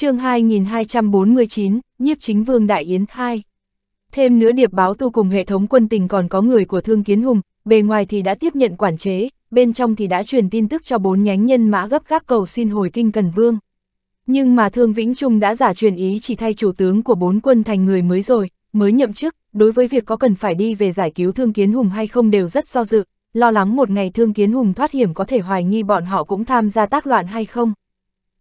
chương 2249, nhiếp chính vương Đại Yến 2. Thêm nữa điệp báo tu cùng hệ thống quân tình còn có người của Thương Kiến Hùng, bề ngoài thì đã tiếp nhận quản chế, bên trong thì đã truyền tin tức cho bốn nhánh nhân mã gấp gáp cầu xin hồi kinh Cần Vương. Nhưng mà Thương Vĩnh Trung đã giả truyền ý chỉ thay chủ tướng của bốn quân thành người mới rồi, mới nhậm chức, đối với việc có cần phải đi về giải cứu Thương Kiến Hùng hay không đều rất do dự, lo lắng một ngày Thương Kiến Hùng thoát hiểm có thể hoài nghi bọn họ cũng tham gia tác loạn hay không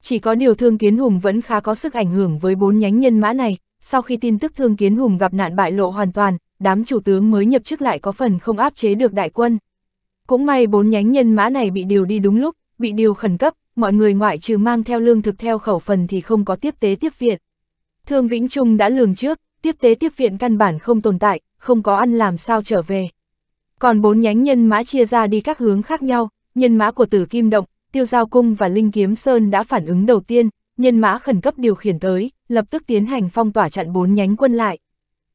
chỉ có điều Thương Kiến Hùng vẫn khá có sức ảnh hưởng với bốn nhánh nhân mã này, sau khi tin tức Thương Kiến Hùng gặp nạn bại lộ hoàn toàn, đám chủ tướng mới nhập chức lại có phần không áp chế được đại quân. Cũng may bốn nhánh nhân mã này bị điều đi đúng lúc, bị điều khẩn cấp, mọi người ngoại trừ mang theo lương thực theo khẩu phần thì không có tiếp tế tiếp viện. Thương Vĩnh Trung đã lường trước, tiếp tế tiếp viện căn bản không tồn tại, không có ăn làm sao trở về. Còn bốn nhánh nhân mã chia ra đi các hướng khác nhau, nhân mã của tử kim động, tiêu giao cung và linh kiếm sơn đã phản ứng đầu tiên, nhân mã khẩn cấp điều khiển tới, lập tức tiến hành phong tỏa chặn bốn nhánh quân lại.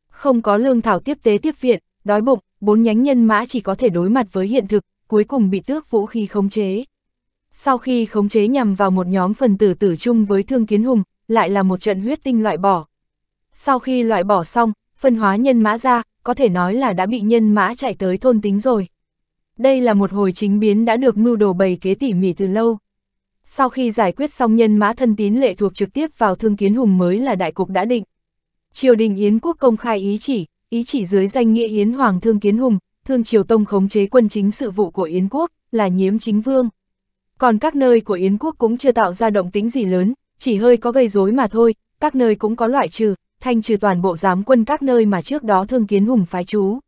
Không có lương thảo tiếp tế tiếp viện, đói bụng, bốn nhánh nhân mã chỉ có thể đối mặt với hiện thực, cuối cùng bị tước vũ khí khống chế. Sau khi khống chế nhằm vào một nhóm phần tử tử chung với Thương Kiến Hùng, lại là một trận huyết tinh loại bỏ. Sau khi loại bỏ xong, phân hóa nhân mã ra, có thể nói là đã bị nhân mã chạy tới thôn tính rồi. Đây là một hồi chính biến đã được mưu đồ bày kế tỉ mỉ từ lâu. Sau khi giải quyết xong nhân mã thân tín lệ thuộc trực tiếp vào thương kiến hùng mới là đại cục đã định. Triều đình Yến quốc công khai ý chỉ, ý chỉ dưới danh nghĩa Yến Hoàng Thương Kiến Hùng, Thương Triều Tông khống chế quân chính sự vụ của Yến quốc, là nhiễm chính vương. Còn các nơi của Yến quốc cũng chưa tạo ra động tính gì lớn, chỉ hơi có gây rối mà thôi, các nơi cũng có loại trừ, thanh trừ toàn bộ giám quân các nơi mà trước đó Thương Kiến Hùng phái trú.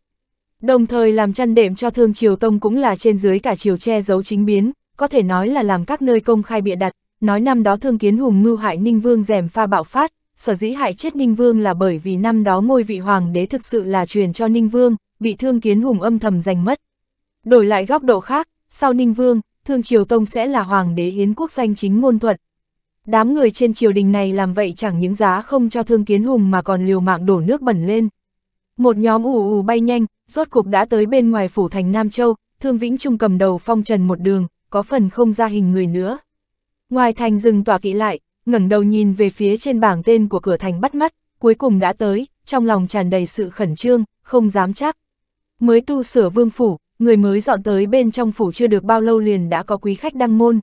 Đồng thời làm chăn đệm cho thương triều tông cũng là trên dưới cả triều che giấu chính biến, có thể nói là làm các nơi công khai bịa đặt, nói năm đó thương kiến hùng mưu hại Ninh Vương rèm pha bạo phát, sở dĩ hại chết Ninh Vương là bởi vì năm đó ngôi vị hoàng đế thực sự là truyền cho Ninh Vương, bị thương kiến hùng âm thầm giành mất. Đổi lại góc độ khác, sau Ninh Vương, thương triều tông sẽ là hoàng đế yến quốc danh chính ngôn thuận. Đám người trên triều đình này làm vậy chẳng những giá không cho thương kiến hùng mà còn liều mạng đổ nước bẩn lên. Một nhóm ù ù bay nhanh, rốt cuộc đã tới bên ngoài phủ thành Nam Châu, Thương Vĩnh Trung cầm đầu phong trần một đường, có phần không ra hình người nữa. Ngoài thành dừng tỏa kỹ lại, ngẩng đầu nhìn về phía trên bảng tên của cửa thành bắt mắt, cuối cùng đã tới, trong lòng tràn đầy sự khẩn trương, không dám chắc. Mới tu sửa vương phủ, người mới dọn tới bên trong phủ chưa được bao lâu liền đã có quý khách đăng môn.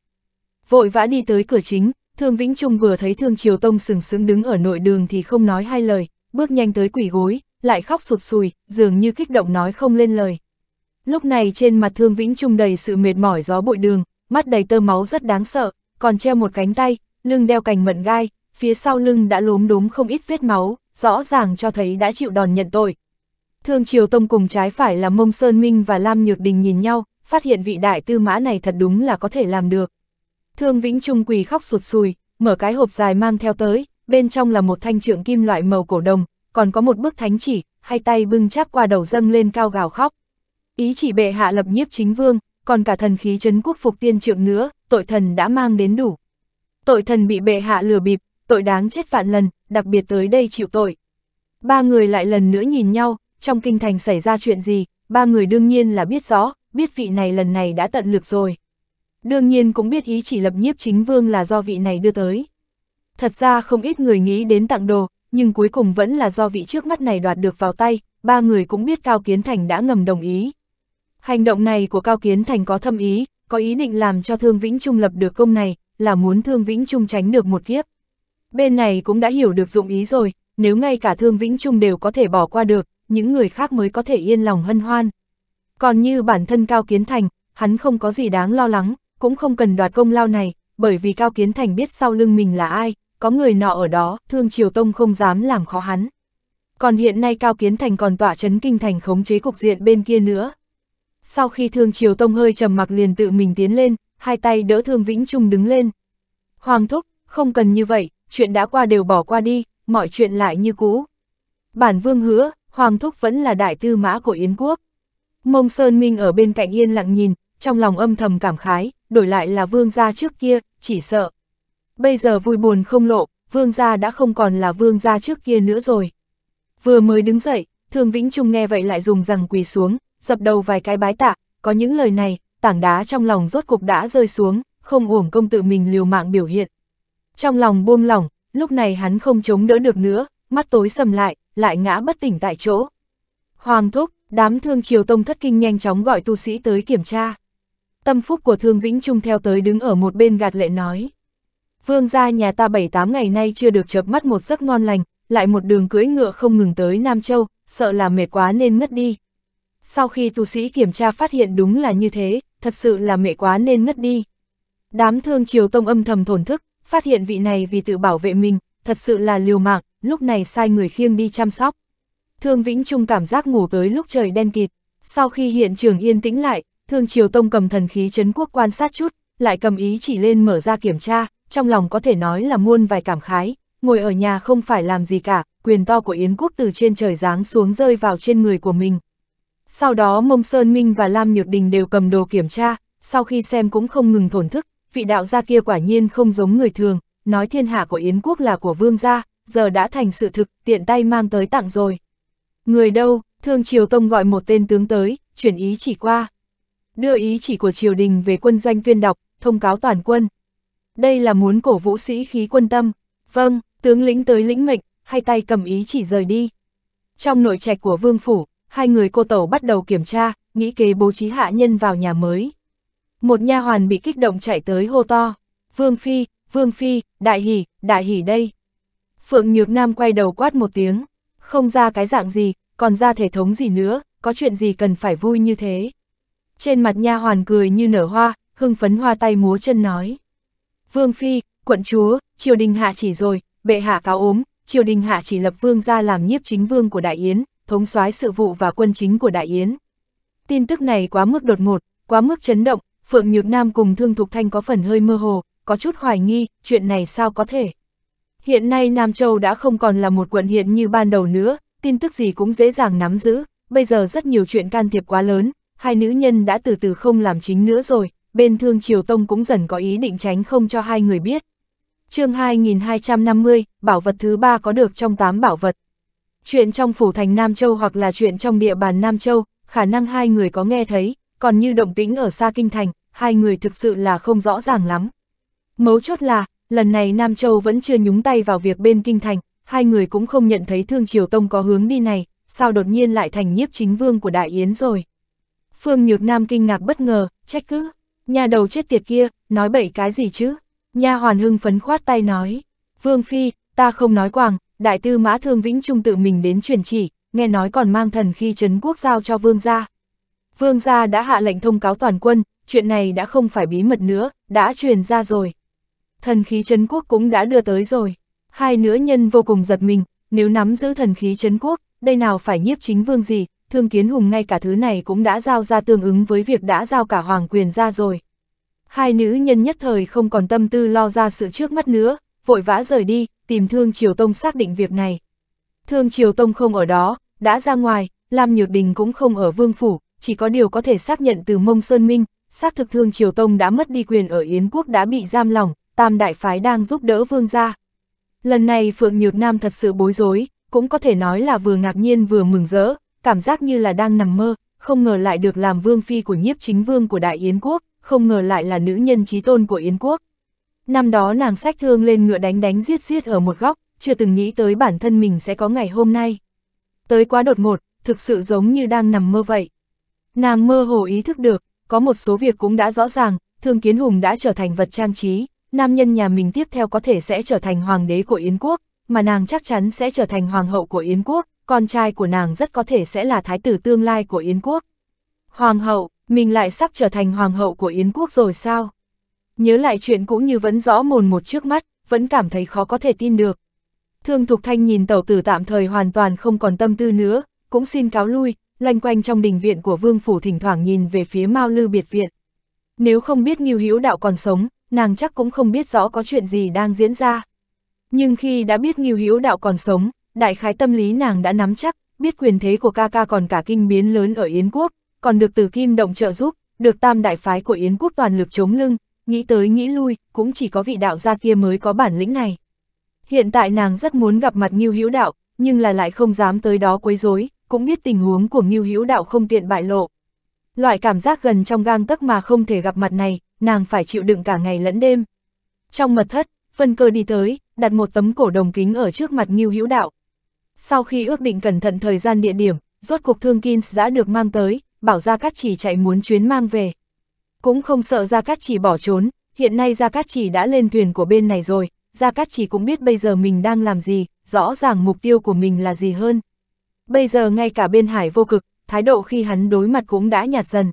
Vội vã đi tới cửa chính, Thương Vĩnh Trung vừa thấy Thương Triều Tông sừng sững đứng ở nội đường thì không nói hai lời, bước nhanh tới quỷ gối, lại khóc sụt sùi, dường như kích động nói không lên lời. Lúc này trên mặt Thương Vĩnh Trung đầy sự mệt mỏi gió bụi đường, mắt đầy tơ máu rất đáng sợ, còn treo một cánh tay, lưng đeo cành mận gai, phía sau lưng đã lốm đốm không ít vết máu, rõ ràng cho thấy đã chịu đòn nhận tội. Thương Triều Tông cùng trái phải là Mông Sơn Minh và Lam Nhược Đình nhìn nhau, phát hiện vị đại tư mã này thật đúng là có thể làm được. Thương Vĩnh Trung quỳ khóc sụt sùi, mở cái hộp dài mang theo tới, bên trong là một thanh trượng kim loại màu cổ đồng, còn có một bức thánh chỉ, hai tay bưng chắp qua đầu dâng lên cao gào khóc. Ý chỉ bệ hạ lập nhiếp chính vương, còn cả thần khí chấn quốc phục tiên trượng nữa, tội thần đã mang đến đủ. Tội thần bị bệ hạ lừa bịp, tội đáng chết vạn lần, đặc biệt tới đây chịu tội. Ba người lại lần nữa nhìn nhau, trong kinh thành xảy ra chuyện gì, ba người đương nhiên là biết rõ, biết vị này lần này đã tận lực rồi. Đương nhiên cũng biết ý chỉ lập nhiếp chính vương là do vị này đưa tới. Thật ra không ít người nghĩ đến tặng đồ, nhưng cuối cùng vẫn là do vị trước mắt này đoạt được vào tay, ba người cũng biết Cao Kiến Thành đã ngầm đồng ý. Hành động này của Cao Kiến Thành có thâm ý, có ý định làm cho Thương Vĩnh Trung lập được công này, là muốn Thương Vĩnh Trung tránh được một kiếp. Bên này cũng đã hiểu được dụng ý rồi, nếu ngay cả Thương Vĩnh Trung đều có thể bỏ qua được, những người khác mới có thể yên lòng hân hoan. Còn như bản thân Cao Kiến Thành, hắn không có gì đáng lo lắng, cũng không cần đoạt công lao này, bởi vì Cao Kiến Thành biết sau lưng mình là ai, có người nọ ở đó, Thương Triều Tông không dám làm khó hắn. Còn hiện nay Cao Kiến Thành còn tỏa chấn kinh thành khống chế cục diện bên kia nữa. Sau khi Thương Triều Tông hơi trầm mặc liền tự mình tiến lên, hai tay đỡ Thương Vĩnh Trung đứng lên. Hoàng Thúc, không cần như vậy, chuyện đã qua đều bỏ qua đi, mọi chuyện lại như cũ. Bản Vương hứa, Hoàng Thúc vẫn là đại tư mã của Yến Quốc. Mông Sơn Minh ở bên cạnh yên lặng nhìn, trong lòng âm thầm cảm khái, đổi lại là Vương gia trước kia, chỉ sợ, Bây giờ vui buồn không lộ, vương gia đã không còn là vương gia trước kia nữa rồi. Vừa mới đứng dậy, Thường Vĩnh Trung nghe vậy lại dùng rằng quỳ xuống, dập đầu vài cái bái tạ, có những lời này, tảng đá trong lòng rốt cục đã rơi xuống, không uổng công tự mình liều mạng biểu hiện. Trong lòng buông lỏng, lúc này hắn không chống đỡ được nữa, mắt tối sầm lại, lại ngã bất tỉnh tại chỗ. Hoàng thúc, đám thương triều tông thất kinh nhanh chóng gọi tu sĩ tới kiểm tra. Tâm phúc của thương Vĩnh Trung theo tới đứng ở một bên gạt lệ nói vương gia nhà ta bảy tám ngày nay chưa được chợp mắt một giấc ngon lành, lại một đường cưỡi ngựa không ngừng tới Nam Châu, sợ là mệt quá nên ngất đi. Sau khi tu sĩ kiểm tra phát hiện đúng là như thế, thật sự là mệt quá nên ngất đi. Đám thương triều tông âm thầm thổn thức, phát hiện vị này vì tự bảo vệ mình, thật sự là liều mạng, lúc này sai người khiêng đi chăm sóc. Thương Vĩnh Trung cảm giác ngủ tới lúc trời đen kịt, sau khi hiện trường yên tĩnh lại, Thương Triều Tông cầm thần khí chấn quốc quan sát chút, lại cầm ý chỉ lên mở ra kiểm tra, trong lòng có thể nói là muôn vài cảm khái, ngồi ở nhà không phải làm gì cả, quyền to của Yến quốc từ trên trời giáng xuống rơi vào trên người của mình. Sau đó Mông Sơn Minh và Lam Nhược Đình đều cầm đồ kiểm tra, sau khi xem cũng không ngừng thổn thức, vị đạo gia kia quả nhiên không giống người thường, nói thiên hạ của Yến quốc là của vương gia, giờ đã thành sự thực, tiện tay mang tới tặng rồi. Người đâu, Thương Triều Tông gọi một tên tướng tới, chuyển ý chỉ qua. Đưa ý chỉ của triều đình về quân doanh tuyên đọc, thông cáo toàn quân, đây là muốn cổ vũ sĩ khí quân tâm. Vâng, tướng lĩnh tới lĩnh mệnh, hai tay cầm ý chỉ rời đi. Trong nội trạch của vương phủ, hai người cô tẩu bắt đầu kiểm tra, nghĩ kế bố trí hạ nhân vào nhà mới. Một nha hoàn bị kích động chạy tới hô to, "Vương phi, vương phi, đại hỉ, đại hỉ đây." Phượng Nhược Nam quay đầu quát một tiếng, không ra cái dạng gì, còn ra thể thống gì nữa, có chuyện gì cần phải vui như thế. Trên mặt nha hoàn cười như nở hoa, hưng phấn hoa tay múa chân nói. Vương Phi, quận chúa, triều đình hạ chỉ rồi, bệ hạ cáo ốm, triều đình hạ chỉ lập vương ra làm nhiếp chính vương của Đại Yến, thống soái sự vụ và quân chính của Đại Yến. Tin tức này quá mức đột ngột, quá mức chấn động, Phượng Nhược Nam cùng Thương Thục Thanh có phần hơi mơ hồ, có chút hoài nghi, chuyện này sao có thể. Hiện nay Nam Châu đã không còn là một quận hiện như ban đầu nữa, tin tức gì cũng dễ dàng nắm giữ, bây giờ rất nhiều chuyện can thiệp quá lớn, hai nữ nhân đã từ từ không làm chính nữa rồi, bên Thương Triều Tông cũng dần có ý định tránh không cho hai người biết. chương 2250, bảo vật thứ ba có được trong 8 bảo vật. Chuyện trong phủ thành Nam Châu hoặc là chuyện trong địa bàn Nam Châu, khả năng hai người có nghe thấy, còn như động tĩnh ở xa kinh thành, hai người thực sự là không rõ ràng lắm. Mấu chốt là, lần này Nam Châu vẫn chưa nhúng tay vào việc bên kinh thành, hai người cũng không nhận thấy Thương Triều Tông có hướng đi này, sao đột nhiên lại thành nhiếp chính vương của Đại Yến rồi. Phương Nhược Nam kinh ngạc bất ngờ, trách cứ. Nhà đầu chết tiệt kia, nói bậy cái gì chứ? Nhà hoàn hưng phấn khoát tay nói. Vương Phi, ta không nói quảng, đại tư mã thương vĩnh trung tự mình đến truyền chỉ, nghe nói còn mang thần khi trấn quốc giao cho vương gia. Vương gia đã hạ lệnh thông cáo toàn quân, chuyện này đã không phải bí mật nữa, đã truyền ra rồi. Thần khí trấn quốc cũng đã đưa tới rồi. Hai nữ nhân vô cùng giật mình, nếu nắm giữ thần khí trấn quốc, đây nào phải nhiếp chính vương gì, Thương Kiến Hùng ngay cả thứ này cũng đã giao ra tương ứng với việc đã giao cả hoàng quyền ra rồi. Hai nữ nhân nhất thời không còn tâm tư lo ra sự trước mắt nữa, vội vã rời đi, tìm Thương Triều Tông xác định việc này. Thương Triều Tông không ở đó, đã ra ngoài, Lam Nhược Đình cũng không ở Vương Phủ, chỉ có điều có thể xác nhận từ Mông Sơn Minh, xác thực Thương Triều Tông đã mất đi quyền ở Yến Quốc đã bị giam lỏng, Tam Đại Phái đang giúp đỡ Vương gia. Lần này Phượng Nhược Nam thật sự bối rối, cũng có thể nói là vừa ngạc nhiên vừa mừng rỡ, cảm giác như là đang nằm mơ, không ngờ lại được làm vương phi của nhiếp chính vương của Đại Yến Quốc, không ngờ lại là nữ nhân trí tôn của Yến Quốc. Năm đó nàng sách thương lên ngựa đánh đánh giết giết ở một góc, chưa từng nghĩ tới bản thân mình sẽ có ngày hôm nay. Tới quá đột ngột, thực sự giống như đang nằm mơ vậy. Nàng mơ hồ ý thức được, có một số việc cũng đã rõ ràng, thương kiến hùng đã trở thành vật trang trí, nam nhân nhà mình tiếp theo có thể sẽ trở thành hoàng đế của Yến Quốc, mà nàng chắc chắn sẽ trở thành hoàng hậu của Yến Quốc, con trai của nàng rất có thể sẽ là thái tử tương lai của Yến quốc. Hoàng hậu, mình lại sắp trở thành hoàng hậu của Yến quốc rồi sao? Nhớ lại chuyện cũng như vẫn rõ mồn một trước mắt, vẫn cảm thấy khó có thể tin được. Thương Thục Thanh nhìn tẩu tử tạm thời hoàn toàn không còn tâm tư nữa, cũng xin cáo lui, loanh quanh trong đình viện của vương phủ thỉnh thoảng nhìn về phía Mao Lư biệt viện. Nếu không biết Ngưu Hữu Đạo còn sống, nàng chắc cũng không biết rõ có chuyện gì đang diễn ra. Nhưng khi đã biết Ngưu Hữu Đạo còn sống, đại khái tâm lý nàng đã nắm chắc, biết quyền thế của ca ca còn cả kinh biến lớn ở Yến quốc, còn được từ kim động trợ giúp, được tam đại phái của Yến quốc toàn lực chống lưng, nghĩ tới nghĩ lui, cũng chỉ có vị đạo gia kia mới có bản lĩnh này. Hiện tại nàng rất muốn gặp mặt Ngưu Hữu Đạo, nhưng là lại không dám tới đó quấy rối, cũng biết tình huống của Ngưu Hữu Đạo không tiện bại lộ. Loại cảm giác gần trong gang tấc mà không thể gặp mặt này, nàng phải chịu đựng cả ngày lẫn đêm. Trong mật thất, phân cơ đi tới, đặt một tấm cổ đồng kính ở trước mặt Ngưu Hữu Đạo, sau khi ước định cẩn thận thời gian địa điểm, rốt cuộc thương Kins đã được mang tới, bảo Gia Cát Chỉ chạy muốn chuyến mang về. Cũng không sợ Gia Cát Chỉ bỏ trốn, hiện nay Gia Cát Chỉ đã lên thuyền của bên này rồi, Gia Cát Chỉ cũng biết bây giờ mình đang làm gì, rõ ràng mục tiêu của mình là gì hơn. Bây giờ ngay cả bên hải vô cực, thái độ khi hắn đối mặt cũng đã nhạt dần.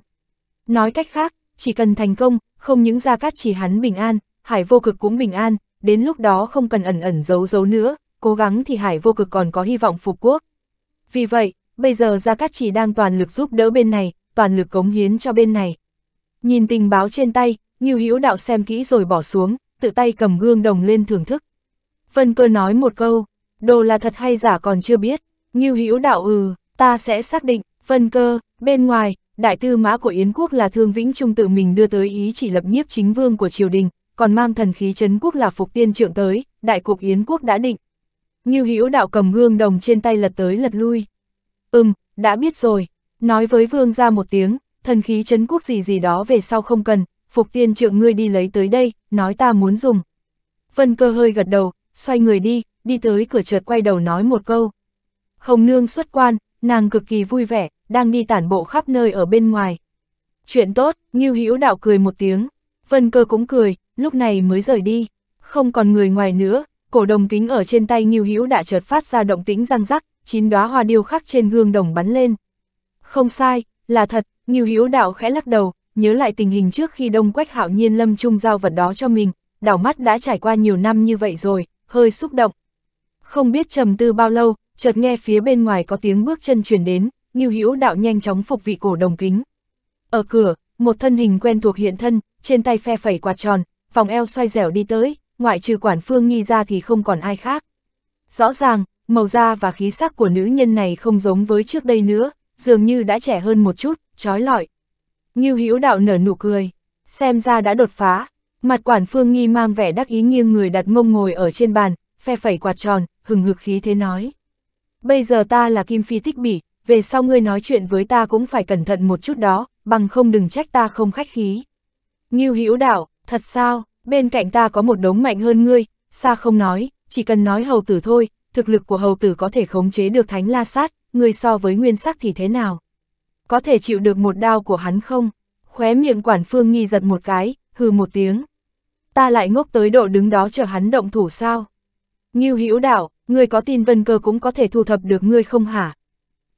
Nói cách khác, chỉ cần thành công, không những Gia Cát Chỉ hắn bình an, hải vô cực cũng bình an, đến lúc đó không cần ẩn ẩn giấu giấu nữa, cố gắng thì hải vô cực còn có hy vọng phục quốc. Vì vậy, bây giờ Gia Cát chỉ đang toàn lực giúp đỡ bên này, toàn lực cống hiến cho bên này. Nhìn tình báo trên tay, Nghiêu Hữu Đạo xem kỹ rồi bỏ xuống, tự tay cầm gương đồng lên thưởng thức. Vân Cơ nói một câu, đồ là thật hay giả còn chưa biết, Nghiêu Hữu Đạo ừ, ta sẽ xác định, Vân Cơ, bên ngoài, đại tư mã của Yến quốc là Thương Vĩnh Trung tự mình đưa tới ý chỉ lập nhiếp chính vương của triều đình, còn mang thần khí chấn quốc là Phục Tiên trưởng tới, đại cục Yến quốc đã định, Ngưu Hữu đạo cầm gương đồng trên tay lật tới lật lui. Ừm, đã biết rồi, nói với vương ra một tiếng, thần khí chấn quốc gì gì đó về sau không cần, phục tiên trượng ngươi đi lấy tới đây, nói ta muốn dùng. Vân cơ hơi gật đầu, xoay người đi, đi tới cửa chợt quay đầu nói một câu. Hồng nương xuất quan, nàng cực kỳ vui vẻ, đang đi tản bộ khắp nơi ở bên ngoài. Chuyện tốt, Ngưu Hữu đạo cười một tiếng, Vân cơ cũng cười, lúc này mới rời đi, không còn người ngoài nữa, cổ đồng kính ở trên tay Ngưu Hữu đã chợt phát ra động tĩnh răng rắc, chín đóa hoa điêu khắc trên gương đồng bắn lên. Không sai, là thật, Ngưu Hữu Đạo khẽ lắc đầu, nhớ lại tình hình trước khi Đông Quách Hạo Nhiên Lâm Trung giao vật đó cho mình, đảo mắt đã trải qua nhiều năm như vậy rồi, hơi xúc động. Không biết trầm tư bao lâu, chợt nghe phía bên ngoài có tiếng bước chân truyền đến, Ngưu Hữu Đạo nhanh chóng phục vị cổ đồng kính. Ở cửa, một thân hình quen thuộc hiện thân, trên tay phe phẩy quạt tròn, vòng eo xoay dẻo đi tới, ngoại trừ quản phương nhi ra thì không còn ai khác. Rõ ràng, màu da và khí sắc của nữ nhân này không giống với trước đây nữa, dường như đã trẻ hơn một chút, trói lọi. Ngưu Hữu Đạo nở nụ cười, xem ra đã đột phá. Mặt quản Phương Nghi mang vẻ đắc ý nghiêng người đặt mông ngồi ở trên bàn, phe phẩy quạt tròn, hừng hực khí thế nói. Bây giờ ta là Kim Phi Tích Bỉ, về sau ngươi nói chuyện với ta cũng phải cẩn thận một chút đó, bằng không đừng trách ta không khách khí. Ngưu Hữu Đạo, thật sao? bên cạnh ta có một đống mạnh hơn ngươi, xa không nói, chỉ cần nói hầu tử thôi, thực lực của hầu tử có thể khống chế được thánh la sát, ngươi so với nguyên sắc thì thế nào? Có thể chịu được một đao của hắn không? Khóe miệng quản phương nghi giật một cái, hừ một tiếng. Ta lại ngốc tới độ đứng đó chờ hắn động thủ sao? Ngưu hữu đạo, ngươi có tin vân cơ cũng có thể thu thập được ngươi không hả?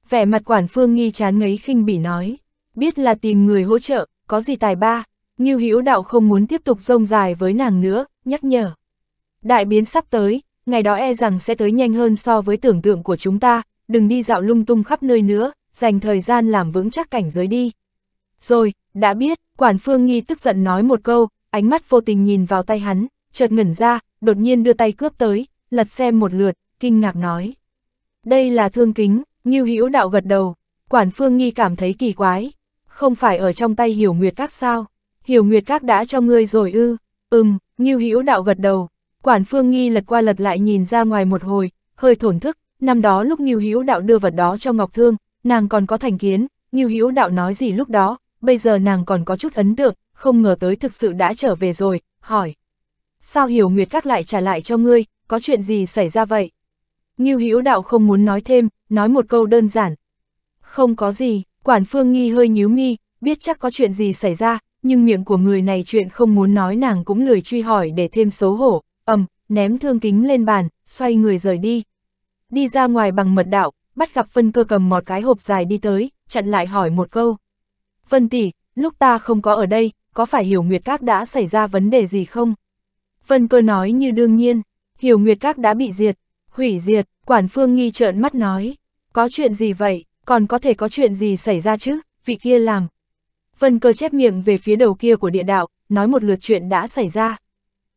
Vẻ mặt quản phương nghi chán ngấy khinh bỉ nói, biết là tìm người hỗ trợ, có gì tài ba, Ngưu Hữu Đạo không muốn tiếp tục rông dài với nàng nữa, nhắc nhở. Đại biến sắp tới, ngày đó e rằng sẽ tới nhanh hơn so với tưởng tượng của chúng ta, đừng đi dạo lung tung khắp nơi nữa, dành thời gian làm vững chắc cảnh giới đi. Rồi, đã biết, Quản Phương Nghi tức giận nói một câu, ánh mắt vô tình nhìn vào tay hắn, chợt ngẩn ra, đột nhiên đưa tay cướp tới, lật xem một lượt, kinh ngạc nói. Đây là thương kính, Ngưu Hữu Đạo gật đầu, Quản Phương Nghi cảm thấy kỳ quái, không phải ở trong tay Hiểu Nguyệt các sao? hiểu nguyệt các đã cho ngươi rồi ư, ừm, như hữu đạo gật đầu, quản phương nghi lật qua lật lại nhìn ra ngoài một hồi, hơi thổn thức, năm đó lúc như hữu đạo đưa vật đó cho Ngọc Thương, nàng còn có thành kiến, như hữu đạo nói gì lúc đó, bây giờ nàng còn có chút ấn tượng, không ngờ tới thực sự đã trở về rồi, hỏi. Sao hiểu nguyệt các lại trả lại cho ngươi, có chuyện gì xảy ra vậy? Như hữu đạo không muốn nói thêm, nói một câu đơn giản. Không có gì, quản phương nghi hơi nhíu mi, biết chắc có chuyện gì xảy ra, nhưng miệng của người này chuyện không muốn nói nàng cũng lười truy hỏi để thêm xấu hổ, ầm, ném thương kính lên bàn, xoay người rời đi. Đi ra ngoài bằng mật đạo, bắt gặp Vân cơ cầm một cái hộp dài đi tới, chặn lại hỏi một câu. Vân tỷ, lúc ta không có ở đây, có phải hiểu nguyệt các đã xảy ra vấn đề gì không? Vân cơ nói như đương nhiên, hiểu nguyệt các đã bị diệt, hủy diệt, quản phương nghi trợn mắt nói. Có chuyện gì vậy, còn có thể có chuyện gì xảy ra chứ, vị kia làm, Vân cơ chép miệng về phía đầu kia của địa đạo, nói một lượt chuyện đã xảy ra.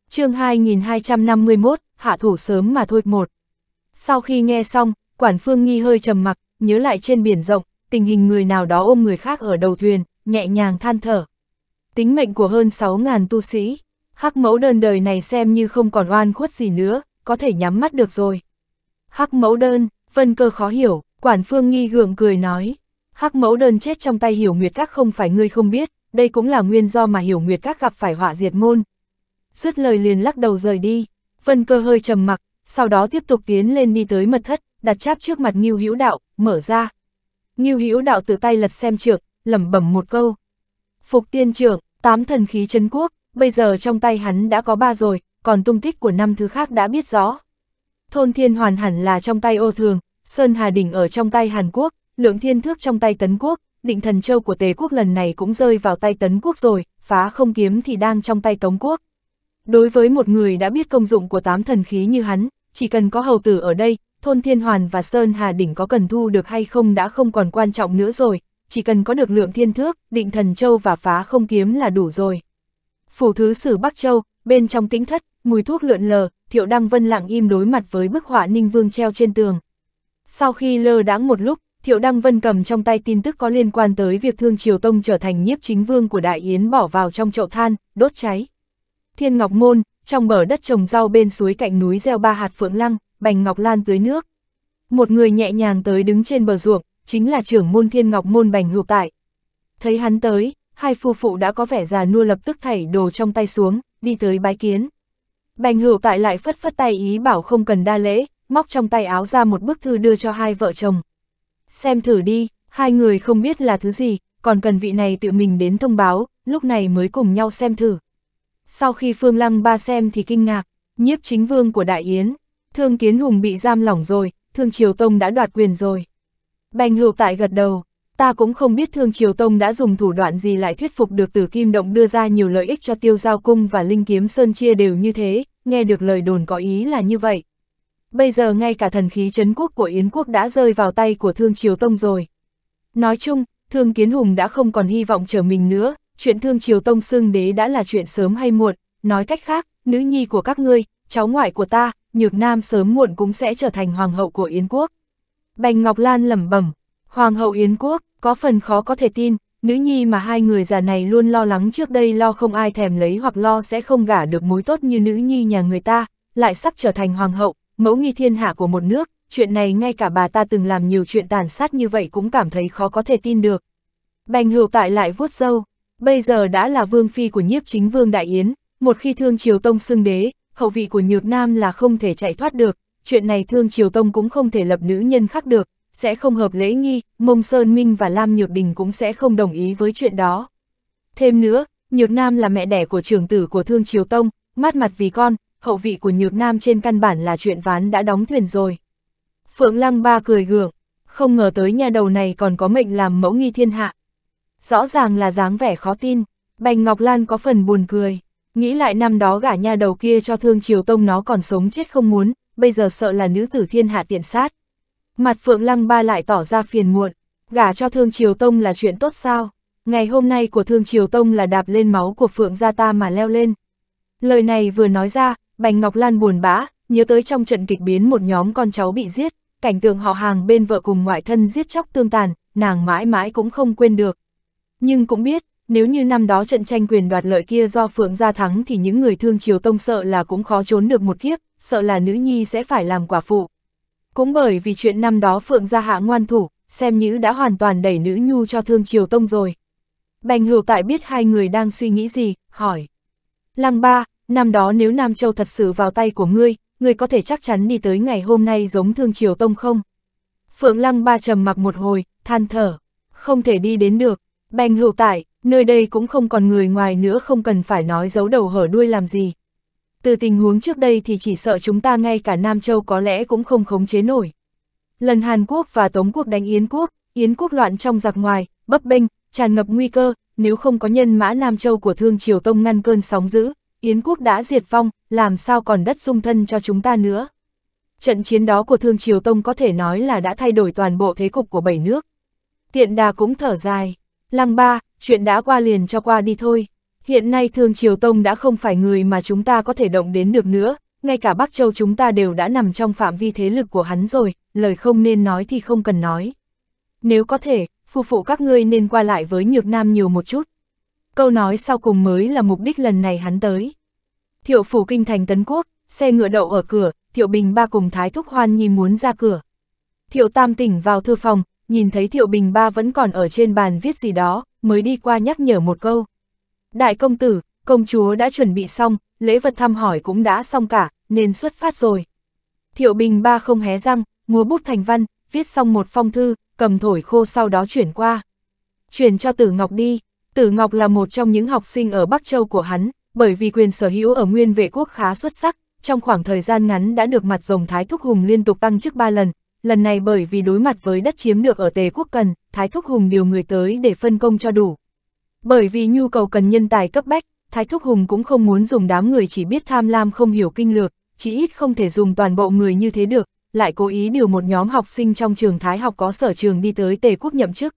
chương 2251, hạ thủ sớm mà thôi một. Sau khi nghe xong, quản phương nghi hơi trầm mặc, nhớ lại trên biển rộng, tình hình người nào đó ôm người khác ở đầu thuyền, nhẹ nhàng than thở. Tính mệnh của hơn 6.000 tu sĩ, hắc mẫu đơn đời này xem như không còn oan khuất gì nữa, có thể nhắm mắt được rồi. Hắc mẫu đơn, vân cơ khó hiểu, quản phương nghi gượng cười nói, Hắc mẫu đơn chết trong tay hiểu nguyệt các không phải ngươi không biết, đây cũng là nguyên do mà hiểu nguyệt các gặp phải họa diệt môn. Dứt lời liền lắc đầu rời đi, phân cơ hơi trầm mặc, sau đó tiếp tục tiến lên đi tới mật thất, đặt cháp trước mặt Ngưu Hữu Đạo, mở ra. Ngưu Hữu Đạo tự tay lật xem trượng, lẩm bẩm một câu. Phục tiên trưởng, tám thần khí chân quốc, bây giờ trong tay hắn đã có ba rồi, còn tung tích của năm thứ khác đã biết rõ. Thôn thiên hoàn hẳn là trong tay ô thường, Sơn Hà Đỉnh ở trong tay Hàn Quốc, Lượng thiên thước trong tay Tấn Quốc, định thần châu của Tề Quốc lần này cũng rơi vào tay Tấn Quốc rồi, phá không kiếm thì đang trong tay Tống Quốc. Đối với một người đã biết công dụng của tám thần khí như hắn, chỉ cần có hầu tử ở đây, thôn Thiên Hoàn và Sơn Hà Đỉnh có cần thu được hay không đã không còn quan trọng nữa rồi, chỉ cần có được lượng thiên thước, định thần châu và phá không kiếm là đủ rồi. Phủ thứ sử Bắc Châu, bên trong tĩnh thất, mùi thuốc lượn lờ, Thiệu Đăng Vân lặng im đối mặt với bức họa Ninh Vương treo trên tường. Sau khi lơ đãng một lúc, Thiệu Đăng Vân cầm trong tay tin tức có liên quan tới việc Thương Triều Tông trở thành nhiếp chính vương của Đại Yến bỏ vào trong chậu than, đốt cháy. Thiên Ngọc Môn, trong bờ đất trồng rau bên suối cạnh núi gieo ba hạt phượng lăng, bành ngọc lan tưới nước. Một người nhẹ nhàng tới đứng trên bờ ruộng, chính là trưởng môn Thiên Ngọc Môn bành ngục tại. Thấy hắn tới, hai phu phụ đã có vẻ già nua lập tức thảy đồ trong tay xuống, đi tới bái kiến. Bành hữu tại lại phất phất tay ý bảo không cần đa lễ, móc trong tay áo ra một bức thư đưa cho hai vợ chồng, xem thử đi, hai người không biết là thứ gì, còn cần vị này tự mình đến thông báo, lúc này mới cùng nhau xem thử. Sau khi Phương Lăng ba xem thì kinh ngạc, nhiếp chính vương của Đại Yến, thương kiến hùng bị giam lỏng rồi, thương triều tông đã đoạt quyền rồi. Bành hữu tại gật đầu, ta cũng không biết thương triều tông đã dùng thủ đoạn gì lại thuyết phục được tử kim động đưa ra nhiều lợi ích cho tiêu giao cung và linh kiếm sơn chia đều như thế, nghe được lời đồn có ý là như vậy, Bây giờ ngay cả thần khí chấn quốc của Yến quốc đã rơi vào tay của Thương Triều Tông rồi. Nói chung, Thương Kiến Hùng đã không còn hy vọng trở mình nữa, chuyện Thương Triều Tông xương đế đã là chuyện sớm hay muộn, nói cách khác, nữ nhi của các ngươi, cháu ngoại của ta, Nhược Nam sớm muộn cũng sẽ trở thành hoàng hậu của Yến quốc. Bành Ngọc Lan lẩm bẩm, hoàng hậu Yến quốc, có phần khó có thể tin, nữ nhi mà hai người già này luôn lo lắng trước đây lo không ai thèm lấy hoặc lo sẽ không gả được mối tốt như nữ nhi nhà người ta, lại sắp trở thành hoàng hậu, mẫu nghi thiên hạ của một nước, chuyện này ngay cả bà ta từng làm nhiều chuyện tàn sát như vậy cũng cảm thấy khó có thể tin được. Bành hữu tại lại vuốt dâu, bây giờ đã là vương phi của nhiếp chính vương Đại Yến, một khi thương triều tông xưng đế, hậu vị của nhược nam là không thể chạy thoát được, chuyện này thương triều tông cũng không thể lập nữ nhân khác được, sẽ không hợp lễ nghi, mông Sơn Minh và Lam Nhược Đình cũng sẽ không đồng ý với chuyện đó. Thêm nữa, Nhược Nam là mẹ đẻ của trưởng tử của Thương Triều Tông, mát mặt vì con, hậu vị của Nhược Nam trên căn bản là chuyện ván đã đóng thuyền rồi. Phượng Lăng Ba cười gượng, không ngờ tới nhà đầu này còn có mệnh làm mẫu nghi thiên hạ. Rõ ràng là dáng vẻ khó tin, Bành Ngọc Lan có phần buồn cười, nghĩ lại năm đó gả nhà đầu kia cho thương triều tông nó còn sống chết không muốn, bây giờ sợ là nữ tử thiên hạ tiện sát. Mặt Phượng Lăng Ba lại tỏ ra phiền muộn, gả cho thương triều tông là chuyện tốt sao, ngày hôm nay của thương triều tông là đạp lên máu của Phượng gia ta mà leo lên. Lời này vừa nói ra, Bành Ngọc Lan buồn bã, nhớ tới trong trận kịch biến một nhóm con cháu bị giết, cảnh tượng họ hàng bên vợ cùng ngoại thân giết chóc tương tàn, nàng mãi mãi cũng không quên được. Nhưng cũng biết, nếu như năm đó trận tranh quyền đoạt lợi kia do Phượng gia thắng thì những người thương triều tông sợ là cũng khó trốn được một kiếp, sợ là nữ nhi sẽ phải làm quả phụ. Cũng bởi vì chuyện năm đó Phượng gia hạ ngoan thủ, xem như đã hoàn toàn đẩy nữ nhu cho thương triều tông rồi. Bành hữu tại biết hai người đang suy nghĩ gì, hỏi. Lăng ba, năm đó nếu Nam Châu thật sự vào tay của ngươi, ngươi có thể chắc chắn đi tới ngày hôm nay giống Thương Triều Tông không? Phượng Lăng ba trầm mặc một hồi, than thở, không thể đi đến được, bành hữu tại, nơi đây cũng không còn người ngoài nữa không cần phải nói giấu đầu hở đuôi làm gì. Từ tình huống trước đây thì chỉ sợ chúng ta ngay cả Nam Châu có lẽ cũng không khống chế nổi. Lần Hàn Quốc và Tống Quốc đánh Yến Quốc, Yến Quốc loạn trong giặc ngoài, bấp bênh, tràn ngập nguy cơ, nếu không có nhân mã Nam Châu của Thương Triều Tông ngăn cơn sóng dữ, Yến quốc đã diệt vong, làm sao còn đất dung thân cho chúng ta nữa. Trận chiến đó của Thương Triều Tông có thể nói là đã thay đổi toàn bộ thế cục của bảy nước. Tiện đà cũng thở dài. Lăng ba, chuyện đã qua liền cho qua đi thôi. Hiện nay Thương Triều Tông đã không phải người mà chúng ta có thể động đến được nữa, ngay cả Bắc Châu chúng ta đều đã nằm trong phạm vi thế lực của hắn rồi, lời không nên nói thì không cần nói. Nếu có thể, phu phụ các ngươi nên qua lại với Nhược Nam nhiều một chút câu nói sau cùng mới là mục đích lần này hắn tới. Thiệu phủ kinh thành tấn quốc, xe ngựa đậu ở cửa, Thiệu Bình ba cùng Thái Thúc Hoan Nhi muốn ra cửa. Thiệu Tam tỉnh vào thư phòng, nhìn thấy Thiệu Bình ba vẫn còn ở trên bàn viết gì đó, mới đi qua nhắc nhở một câu. Đại công tử, công chúa đã chuẩn bị xong, lễ vật thăm hỏi cũng đã xong cả, nên xuất phát rồi. Thiệu Bình ba không hé răng, múa bút thành văn, viết xong một phong thư, cầm thổi khô sau đó chuyển qua. Chuyển cho Tử Ngọc đi. Tử Ngọc là một trong những học sinh ở Bắc Châu của hắn, bởi vì quyền sở hữu ở nguyên vệ quốc khá xuất sắc, trong khoảng thời gian ngắn đã được mặt rồng Thái Thúc Hùng liên tục tăng chức 3 lần, lần này bởi vì đối mặt với đất chiếm được ở Tề Quốc Cần, Thái Thúc Hùng điều người tới để phân công cho đủ. Bởi vì nhu cầu cần nhân tài cấp bách, Thái Thúc Hùng cũng không muốn dùng đám người chỉ biết tham lam không hiểu kinh lược, chỉ ít không thể dùng toàn bộ người như thế được, lại cố ý điều một nhóm học sinh trong trường Thái học có sở trường đi tới Tề Quốc nhậm chức.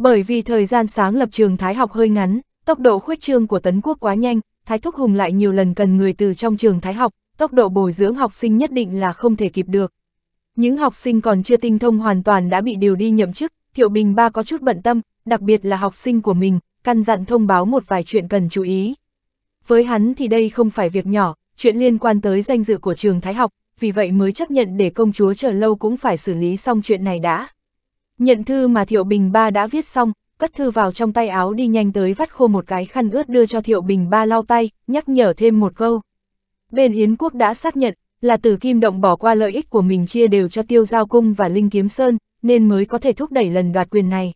Bởi vì thời gian sáng lập trường Thái học hơi ngắn, tốc độ khuyết trương của Tấn Quốc quá nhanh, Thái Thúc Hùng lại nhiều lần cần người từ trong trường Thái học, tốc độ bồi dưỡng học sinh nhất định là không thể kịp được. Những học sinh còn chưa tinh thông hoàn toàn đã bị điều đi nhậm chức, Thiệu Bình Ba có chút bận tâm, đặc biệt là học sinh của mình, căn dặn thông báo một vài chuyện cần chú ý. Với hắn thì đây không phải việc nhỏ, chuyện liên quan tới danh dự của trường Thái học, vì vậy mới chấp nhận để công chúa chờ lâu cũng phải xử lý xong chuyện này đã. Nhận thư mà Thiệu Bình Ba đã viết xong, cất thư vào trong tay áo đi nhanh tới vắt khô một cái khăn ướt đưa cho Thiệu Bình Ba lau tay, nhắc nhở thêm một câu. Bên Yến Quốc đã xác nhận, là từ Kim Động bỏ qua lợi ích của mình chia đều cho Tiêu Giao Cung và Linh Kiếm Sơn, nên mới có thể thúc đẩy lần đoạt quyền này.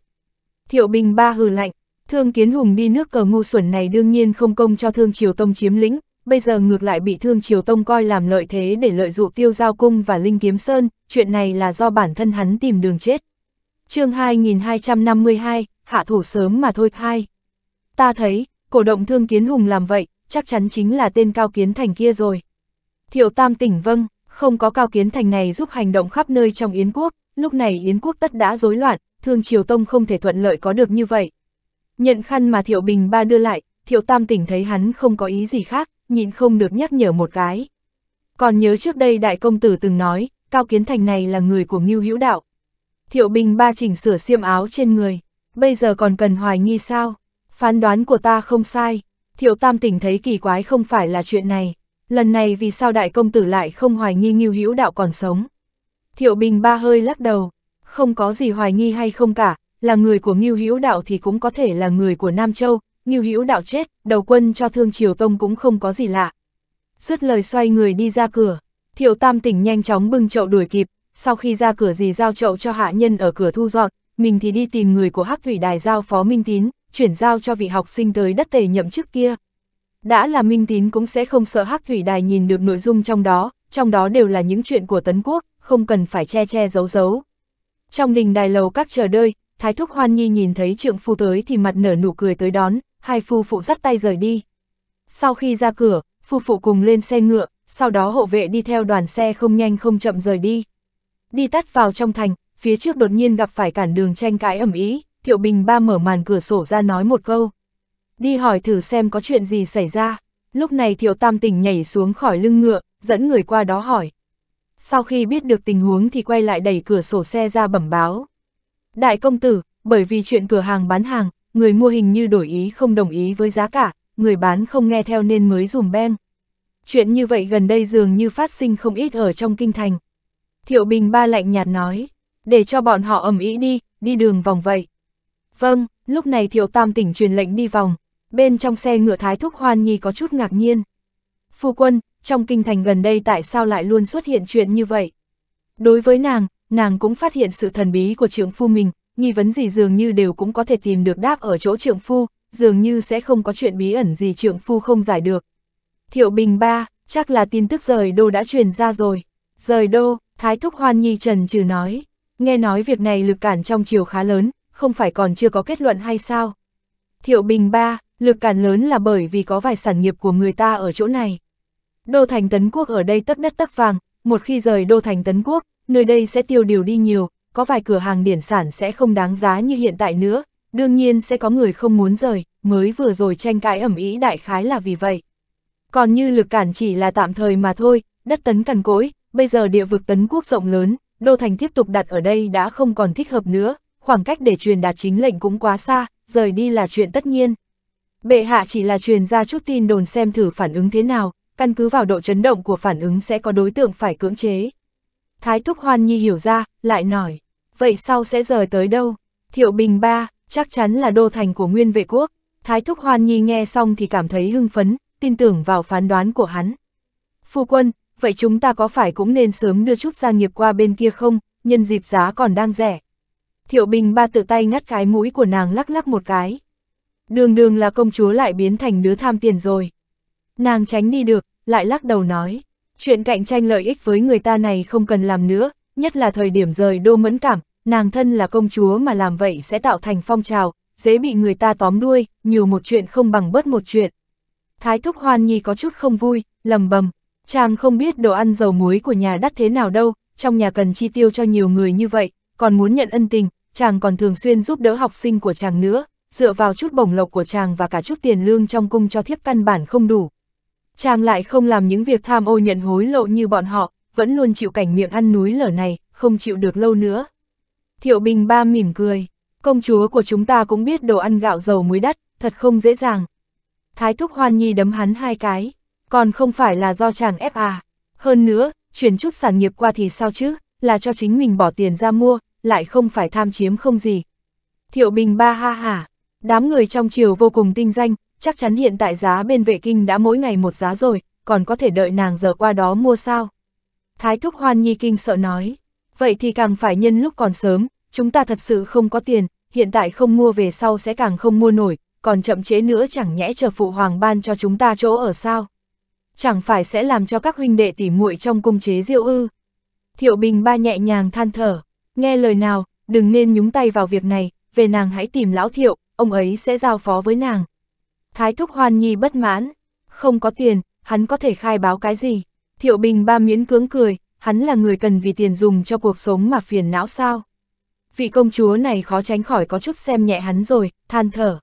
Thiệu Bình Ba hừ lạnh, Thương Kiến Hùng đi nước cờ ngu xuẩn này đương nhiên không công cho Thương Triều Tông chiếm lĩnh, bây giờ ngược lại bị Thương Triều Tông coi làm lợi thế để lợi dụng Tiêu Giao Cung và Linh Kiếm Sơn, chuyện này là do bản thân hắn tìm đường chết chương 2252, hạ thủ sớm mà thôi hai. Ta thấy, cổ động thương kiến hùng làm vậy, chắc chắn chính là tên cao kiến thành kia rồi. Thiệu tam tỉnh vâng, không có cao kiến thành này giúp hành động khắp nơi trong Yến quốc, lúc này Yến quốc tất đã rối loạn, thương triều tông không thể thuận lợi có được như vậy. Nhận khăn mà thiệu bình ba đưa lại, thiệu tam tỉnh thấy hắn không có ý gì khác, nhịn không được nhắc nhở một cái. Còn nhớ trước đây đại công tử từng nói, cao kiến thành này là người của Ngưu Hữu Đạo, Thiệu Bình ba chỉnh sửa xiêm áo trên người, bây giờ còn cần hoài nghi sao? Phán đoán của ta không sai, Thiệu Tam tỉnh thấy kỳ quái không phải là chuyện này, lần này vì sao đại công tử lại không hoài nghi Ngưu Hữu Đạo còn sống? Thiệu Bình ba hơi lắc đầu, không có gì hoài nghi hay không cả, là người của Ngưu Hữu Đạo thì cũng có thể là người của Nam Châu, Ngưu Hữu Đạo chết, đầu quân cho Thương Triều Tông cũng không có gì lạ. Dứt lời xoay người đi ra cửa, Thiệu Tam tỉnh nhanh chóng bưng chậu đuổi kịp, sau khi ra cửa dì giao chậu cho hạ nhân ở cửa thu dọn, mình thì đi tìm người của Hắc Thủy Đài giao phó Minh Tín, chuyển giao cho vị học sinh tới đất tề nhậm chức kia. Đã là Minh Tín cũng sẽ không sợ Hắc Thủy Đài nhìn được nội dung trong đó, trong đó đều là những chuyện của Tấn Quốc, không cần phải che che giấu giấu. Trong đình đài lầu các chờ đợi, Thái Thúc Hoan Nhi nhìn thấy trượng phu tới thì mặt nở nụ cười tới đón, hai phu phụ dắt tay rời đi. Sau khi ra cửa, phu phụ cùng lên xe ngựa, sau đó hộ vệ đi theo đoàn xe không nhanh không chậm rời đi đi tắt vào trong thành, phía trước đột nhiên gặp phải cản đường tranh cãi ẩm ý, Thiệu Bình ba mở màn cửa sổ ra nói một câu. Đi hỏi thử xem có chuyện gì xảy ra. Lúc này Thiệu Tam Tỉnh nhảy xuống khỏi lưng ngựa, dẫn người qua đó hỏi. Sau khi biết được tình huống thì quay lại đẩy cửa sổ xe ra bẩm báo. Đại công tử, bởi vì chuyện cửa hàng bán hàng, người mua hình như đổi ý không đồng ý với giá cả, người bán không nghe theo nên mới dùm beng. Chuyện như vậy gần đây dường như phát sinh không ít ở trong kinh thành. Thiệu Bình Ba lạnh nhạt nói, để cho bọn họ ầm ĩ đi, đi đường vòng vậy. Vâng, lúc này Thiệu Tam tỉnh truyền lệnh đi vòng, bên trong xe ngựa Thái Thúc Hoan Nhi có chút ngạc nhiên. Phu quân, trong kinh thành gần đây tại sao lại luôn xuất hiện chuyện như vậy? Đối với nàng, nàng cũng phát hiện sự thần bí của trưởng phu mình, nghi vấn gì dường như đều cũng có thể tìm được đáp ở chỗ trưởng phu, dường như sẽ không có chuyện bí ẩn gì trưởng phu không giải được. Thiệu Bình Ba, chắc là tin tức rời đô đã truyền ra rồi. Rời đô, Thái thúc hoan nhi trần trừ nói, nghe nói việc này lực cản trong chiều khá lớn, không phải còn chưa có kết luận hay sao? Thiệu Bình ba, lực cản lớn là bởi vì có vài sản nghiệp của người ta ở chỗ này. Đô thành Tấn Quốc ở đây tất đất tất vàng, một khi rời đô thành Tấn Quốc, nơi đây sẽ tiêu điều đi nhiều, có vài cửa hàng điển sản sẽ không đáng giá như hiện tại nữa, đương nhiên sẽ có người không muốn rời, mới vừa rồi tranh cãi ẩm ý đại khái là vì vậy. Còn như lực cản chỉ là tạm thời mà thôi, đất tấn cằn cỗi, bây giờ địa vực tấn quốc rộng lớn, đô thành tiếp tục đặt ở đây đã không còn thích hợp nữa, khoảng cách để truyền đạt chính lệnh cũng quá xa, rời đi là chuyện tất nhiên. Bệ hạ chỉ là truyền ra chút tin đồn xem thử phản ứng thế nào, căn cứ vào độ chấn động của phản ứng sẽ có đối tượng phải cưỡng chế. Thái Thúc Hoan Nhi hiểu ra, lại nói, vậy sau sẽ rời tới đâu? Thiệu Bình Ba, chắc chắn là đô thành của nguyên vệ quốc. Thái Thúc Hoan Nhi nghe xong thì cảm thấy hưng phấn, tin tưởng vào phán đoán của hắn. Phu quân, vậy chúng ta có phải cũng nên sớm đưa chút gia nghiệp qua bên kia không, nhân dịp giá còn đang rẻ. Thiệu Bình ba tự tay ngắt cái mũi của nàng lắc lắc một cái. Đường đường là công chúa lại biến thành đứa tham tiền rồi. Nàng tránh đi được, lại lắc đầu nói. Chuyện cạnh tranh lợi ích với người ta này không cần làm nữa, nhất là thời điểm rời đô mẫn cảm, nàng thân là công chúa mà làm vậy sẽ tạo thành phong trào, dễ bị người ta tóm đuôi, nhiều một chuyện không bằng bớt một chuyện. Thái Thúc Hoan Nhi có chút không vui, lầm bầm, Chàng không biết đồ ăn dầu muối của nhà đắt thế nào đâu, trong nhà cần chi tiêu cho nhiều người như vậy, còn muốn nhận ân tình, chàng còn thường xuyên giúp đỡ học sinh của chàng nữa, dựa vào chút bổng lộc của chàng và cả chút tiền lương trong cung cho thiếp căn bản không đủ. Chàng lại không làm những việc tham ô nhận hối lộ như bọn họ, vẫn luôn chịu cảnh miệng ăn núi lở này, không chịu được lâu nữa. Thiệu Bình Ba mỉm cười, công chúa của chúng ta cũng biết đồ ăn gạo dầu muối đắt, thật không dễ dàng. Thái Thúc Hoan Nhi đấm hắn hai cái còn không phải là do chàng ép à. Hơn nữa, chuyển chút sản nghiệp qua thì sao chứ, là cho chính mình bỏ tiền ra mua, lại không phải tham chiếm không gì. Thiệu Bình ba ha hả, đám người trong triều vô cùng tinh danh, chắc chắn hiện tại giá bên vệ kinh đã mỗi ngày một giá rồi, còn có thể đợi nàng giờ qua đó mua sao. Thái thúc hoan nhi kinh sợ nói, vậy thì càng phải nhân lúc còn sớm, chúng ta thật sự không có tiền, hiện tại không mua về sau sẽ càng không mua nổi, còn chậm chế nữa chẳng nhẽ chờ phụ hoàng ban cho chúng ta chỗ ở sao chẳng phải sẽ làm cho các huynh đệ tỉ muội trong cung chế diêu ư. Thiệu Bình ba nhẹ nhàng than thở, nghe lời nào, đừng nên nhúng tay vào việc này, về nàng hãy tìm lão thiệu, ông ấy sẽ giao phó với nàng. Thái thúc hoan nhi bất mãn, không có tiền, hắn có thể khai báo cái gì. Thiệu Bình ba miễn cưỡng cười, hắn là người cần vì tiền dùng cho cuộc sống mà phiền não sao. Vị công chúa này khó tránh khỏi có chút xem nhẹ hắn rồi, than thở.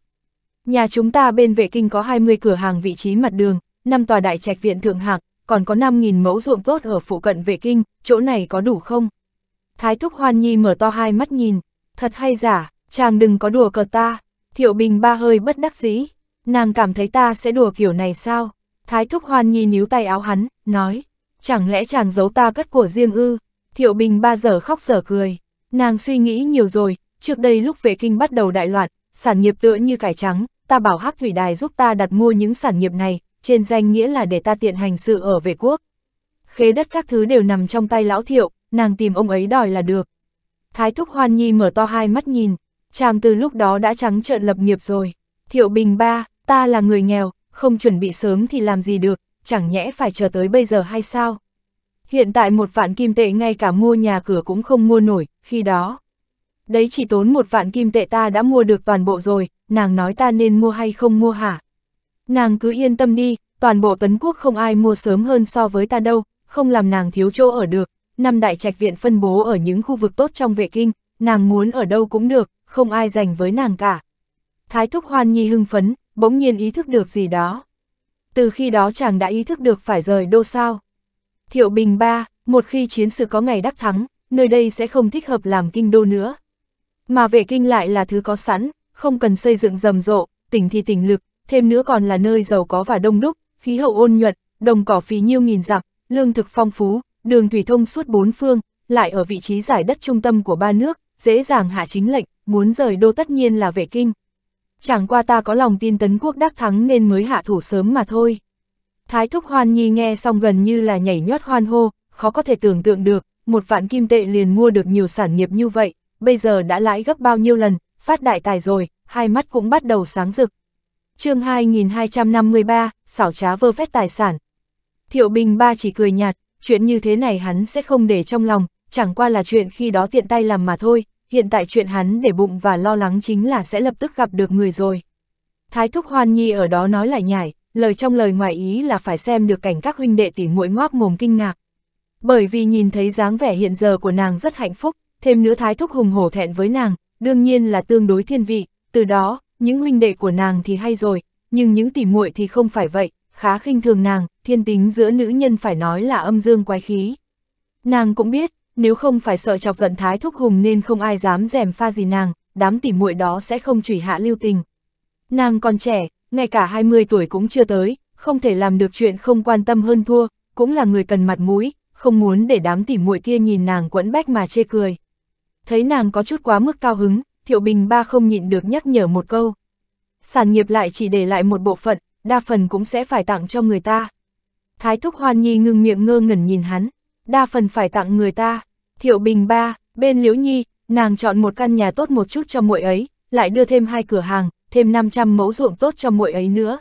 Nhà chúng ta bên vệ kinh có 20 cửa hàng vị trí mặt đường, năm tòa đại trạch viện thượng hạng, còn có 5.000 mẫu ruộng tốt ở phụ cận vệ kinh, chỗ này có đủ không? Thái Thúc Hoan Nhi mở to hai mắt nhìn, thật hay giả, chàng đừng có đùa cờ ta, Thiệu Bình ba hơi bất đắc dĩ, nàng cảm thấy ta sẽ đùa kiểu này sao? Thái Thúc Hoan Nhi níu tay áo hắn, nói, chẳng lẽ chàng giấu ta cất của riêng ư? Thiệu Bình ba giờ khóc giờ cười, nàng suy nghĩ nhiều rồi, trước đây lúc vệ kinh bắt đầu đại loạn, sản nghiệp tựa như cải trắng, ta bảo Hắc Thủy Đài giúp ta đặt mua những sản nghiệp này, trên danh nghĩa là để ta tiện hành sự ở về quốc. Khế đất các thứ đều nằm trong tay lão thiệu, nàng tìm ông ấy đòi là được. Thái thúc hoan nhi mở to hai mắt nhìn, chàng từ lúc đó đã trắng trợn lập nghiệp rồi. Thiệu bình ba, ta là người nghèo, không chuẩn bị sớm thì làm gì được, chẳng nhẽ phải chờ tới bây giờ hay sao? Hiện tại một vạn kim tệ ngay cả mua nhà cửa cũng không mua nổi, khi đó. Đấy chỉ tốn một vạn kim tệ ta đã mua được toàn bộ rồi, nàng nói ta nên mua hay không mua hả? Nàng cứ yên tâm đi, toàn bộ tấn quốc không ai mua sớm hơn so với ta đâu, không làm nàng thiếu chỗ ở được. Năm đại trạch viện phân bố ở những khu vực tốt trong vệ kinh, nàng muốn ở đâu cũng được, không ai dành với nàng cả. Thái thúc hoan nhi hưng phấn, bỗng nhiên ý thức được gì đó. Từ khi đó chàng đã ý thức được phải rời đô sao. Thiệu Bình ba, một khi chiến sự có ngày đắc thắng, nơi đây sẽ không thích hợp làm kinh đô nữa. Mà vệ kinh lại là thứ có sẵn, không cần xây dựng rầm rộ, tỉnh thì tỉnh lực, thêm nữa còn là nơi giàu có và đông đúc, khí hậu ôn nhuận, đồng cỏ phí nhiêu nghìn dặm, lương thực phong phú, đường thủy thông suốt bốn phương, lại ở vị trí giải đất trung tâm của ba nước, dễ dàng hạ chính lệnh, muốn rời đô tất nhiên là về kinh. Chẳng qua ta có lòng tin tấn quốc đắc thắng nên mới hạ thủ sớm mà thôi. Thái thúc hoan nhi nghe xong gần như là nhảy nhót hoan hô, khó có thể tưởng tượng được, một vạn kim tệ liền mua được nhiều sản nghiệp như vậy, bây giờ đã lãi gấp bao nhiêu lần, phát đại tài rồi, hai mắt cũng bắt đầu sáng rực, chương 2253, xảo trá vơ vét tài sản. Thiệu Bình ba chỉ cười nhạt, chuyện như thế này hắn sẽ không để trong lòng, chẳng qua là chuyện khi đó tiện tay làm mà thôi, hiện tại chuyện hắn để bụng và lo lắng chính là sẽ lập tức gặp được người rồi. Thái Thúc Hoan Nhi ở đó nói lại nhảy lời trong lời ngoài ý là phải xem được cảnh các huynh đệ tỉ muội ngoác mồm kinh ngạc. Bởi vì nhìn thấy dáng vẻ hiện giờ của nàng rất hạnh phúc, thêm nữa Thái Thúc hùng hổ thẹn với nàng, đương nhiên là tương đối thiên vị, từ đó, những huynh đệ của nàng thì hay rồi, nhưng những tỉ muội thì không phải vậy, khá khinh thường nàng, thiên tính giữa nữ nhân phải nói là âm dương quái khí. Nàng cũng biết, nếu không phải sợ chọc giận thái thúc hùng nên không ai dám dèm pha gì nàng, đám tỉ muội đó sẽ không chửi hạ lưu tình. Nàng còn trẻ, ngay cả 20 tuổi cũng chưa tới, không thể làm được chuyện không quan tâm hơn thua, cũng là người cần mặt mũi, không muốn để đám tỉ muội kia nhìn nàng quẫn bách mà chê cười. Thấy nàng có chút quá mức cao hứng, Thiệu Bình Ba không nhịn được nhắc nhở một câu. Sản nghiệp lại chỉ để lại một bộ phận, đa phần cũng sẽ phải tặng cho người ta. Thái Thúc Hoan Nhi ngưng miệng ngơ ngẩn nhìn hắn, đa phần phải tặng người ta. Thiệu Bình Ba, bên Liễu Nhi, nàng chọn một căn nhà tốt một chút cho muội ấy, lại đưa thêm hai cửa hàng, thêm 500 mẫu ruộng tốt cho muội ấy nữa.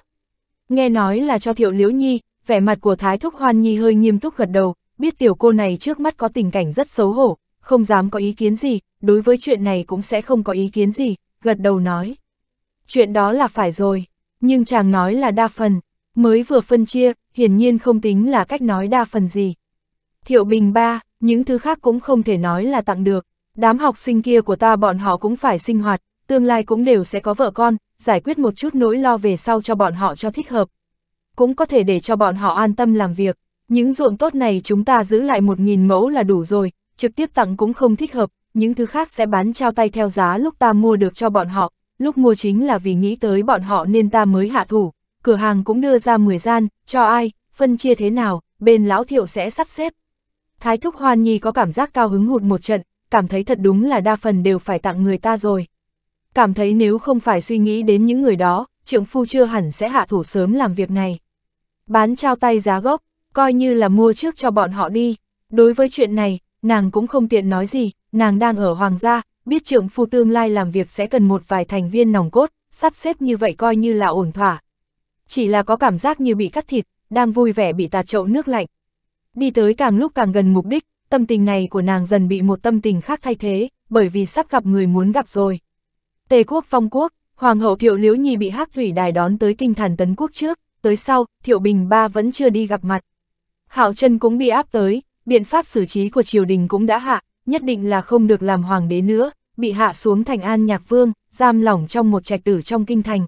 Nghe nói là cho Thiệu Liễu Nhi, vẻ mặt của Thái Thúc Hoan Nhi hơi nghiêm túc gật đầu, biết tiểu cô này trước mắt có tình cảnh rất xấu hổ, không dám có ý kiến gì, đối với chuyện này cũng sẽ không có ý kiến gì, gật đầu nói. Chuyện đó là phải rồi, nhưng chàng nói là đa phần, mới vừa phân chia, hiển nhiên không tính là cách nói đa phần gì. Thiệu Bình ba, những thứ khác cũng không thể nói là tặng được, đám học sinh kia của ta bọn họ cũng phải sinh hoạt, tương lai cũng đều sẽ có vợ con, giải quyết một chút nỗi lo về sau cho bọn họ cho thích hợp. Cũng có thể để cho bọn họ an tâm làm việc, những ruộng tốt này chúng ta giữ lại một nghìn mẫu là đủ rồi, trực tiếp tặng cũng không thích hợp, những thứ khác sẽ bán trao tay theo giá lúc ta mua được cho bọn họ, lúc mua chính là vì nghĩ tới bọn họ nên ta mới hạ thủ, cửa hàng cũng đưa ra 10 gian, cho ai, phân chia thế nào, bên lão thiệu sẽ sắp xếp. Thái thúc hoan nhi có cảm giác cao hứng hụt một trận, cảm thấy thật đúng là đa phần đều phải tặng người ta rồi. Cảm thấy nếu không phải suy nghĩ đến những người đó, trưởng phu chưa hẳn sẽ hạ thủ sớm làm việc này. Bán trao tay giá gốc, coi như là mua trước cho bọn họ đi. Đối với chuyện này, nàng cũng không tiện nói gì, nàng đang ở hoàng gia, biết trượng phu tương lai làm việc sẽ cần một vài thành viên nòng cốt, sắp xếp như vậy coi như là ổn thỏa. Chỉ là có cảm giác như bị cắt thịt, đang vui vẻ bị tạt chậu nước lạnh. Đi tới càng lúc càng gần mục đích, tâm tình này của nàng dần bị một tâm tình khác thay thế, bởi vì sắp gặp người muốn gặp rồi. Tề quốc phong quốc, Hoàng hậu Thiệu Liễu Nhi bị Hắc Thủy Đài đón tới kinh thành tấn quốc trước, tới sau, Thiệu Bình Ba vẫn chưa đi gặp mặt. Hạo chân cũng bị áp tới, biện pháp xử trí của triều đình cũng đã hạ, nhất định là không được làm hoàng đế nữa, bị hạ xuống thành an nhạc vương, giam lỏng trong một trạch tử trong kinh thành.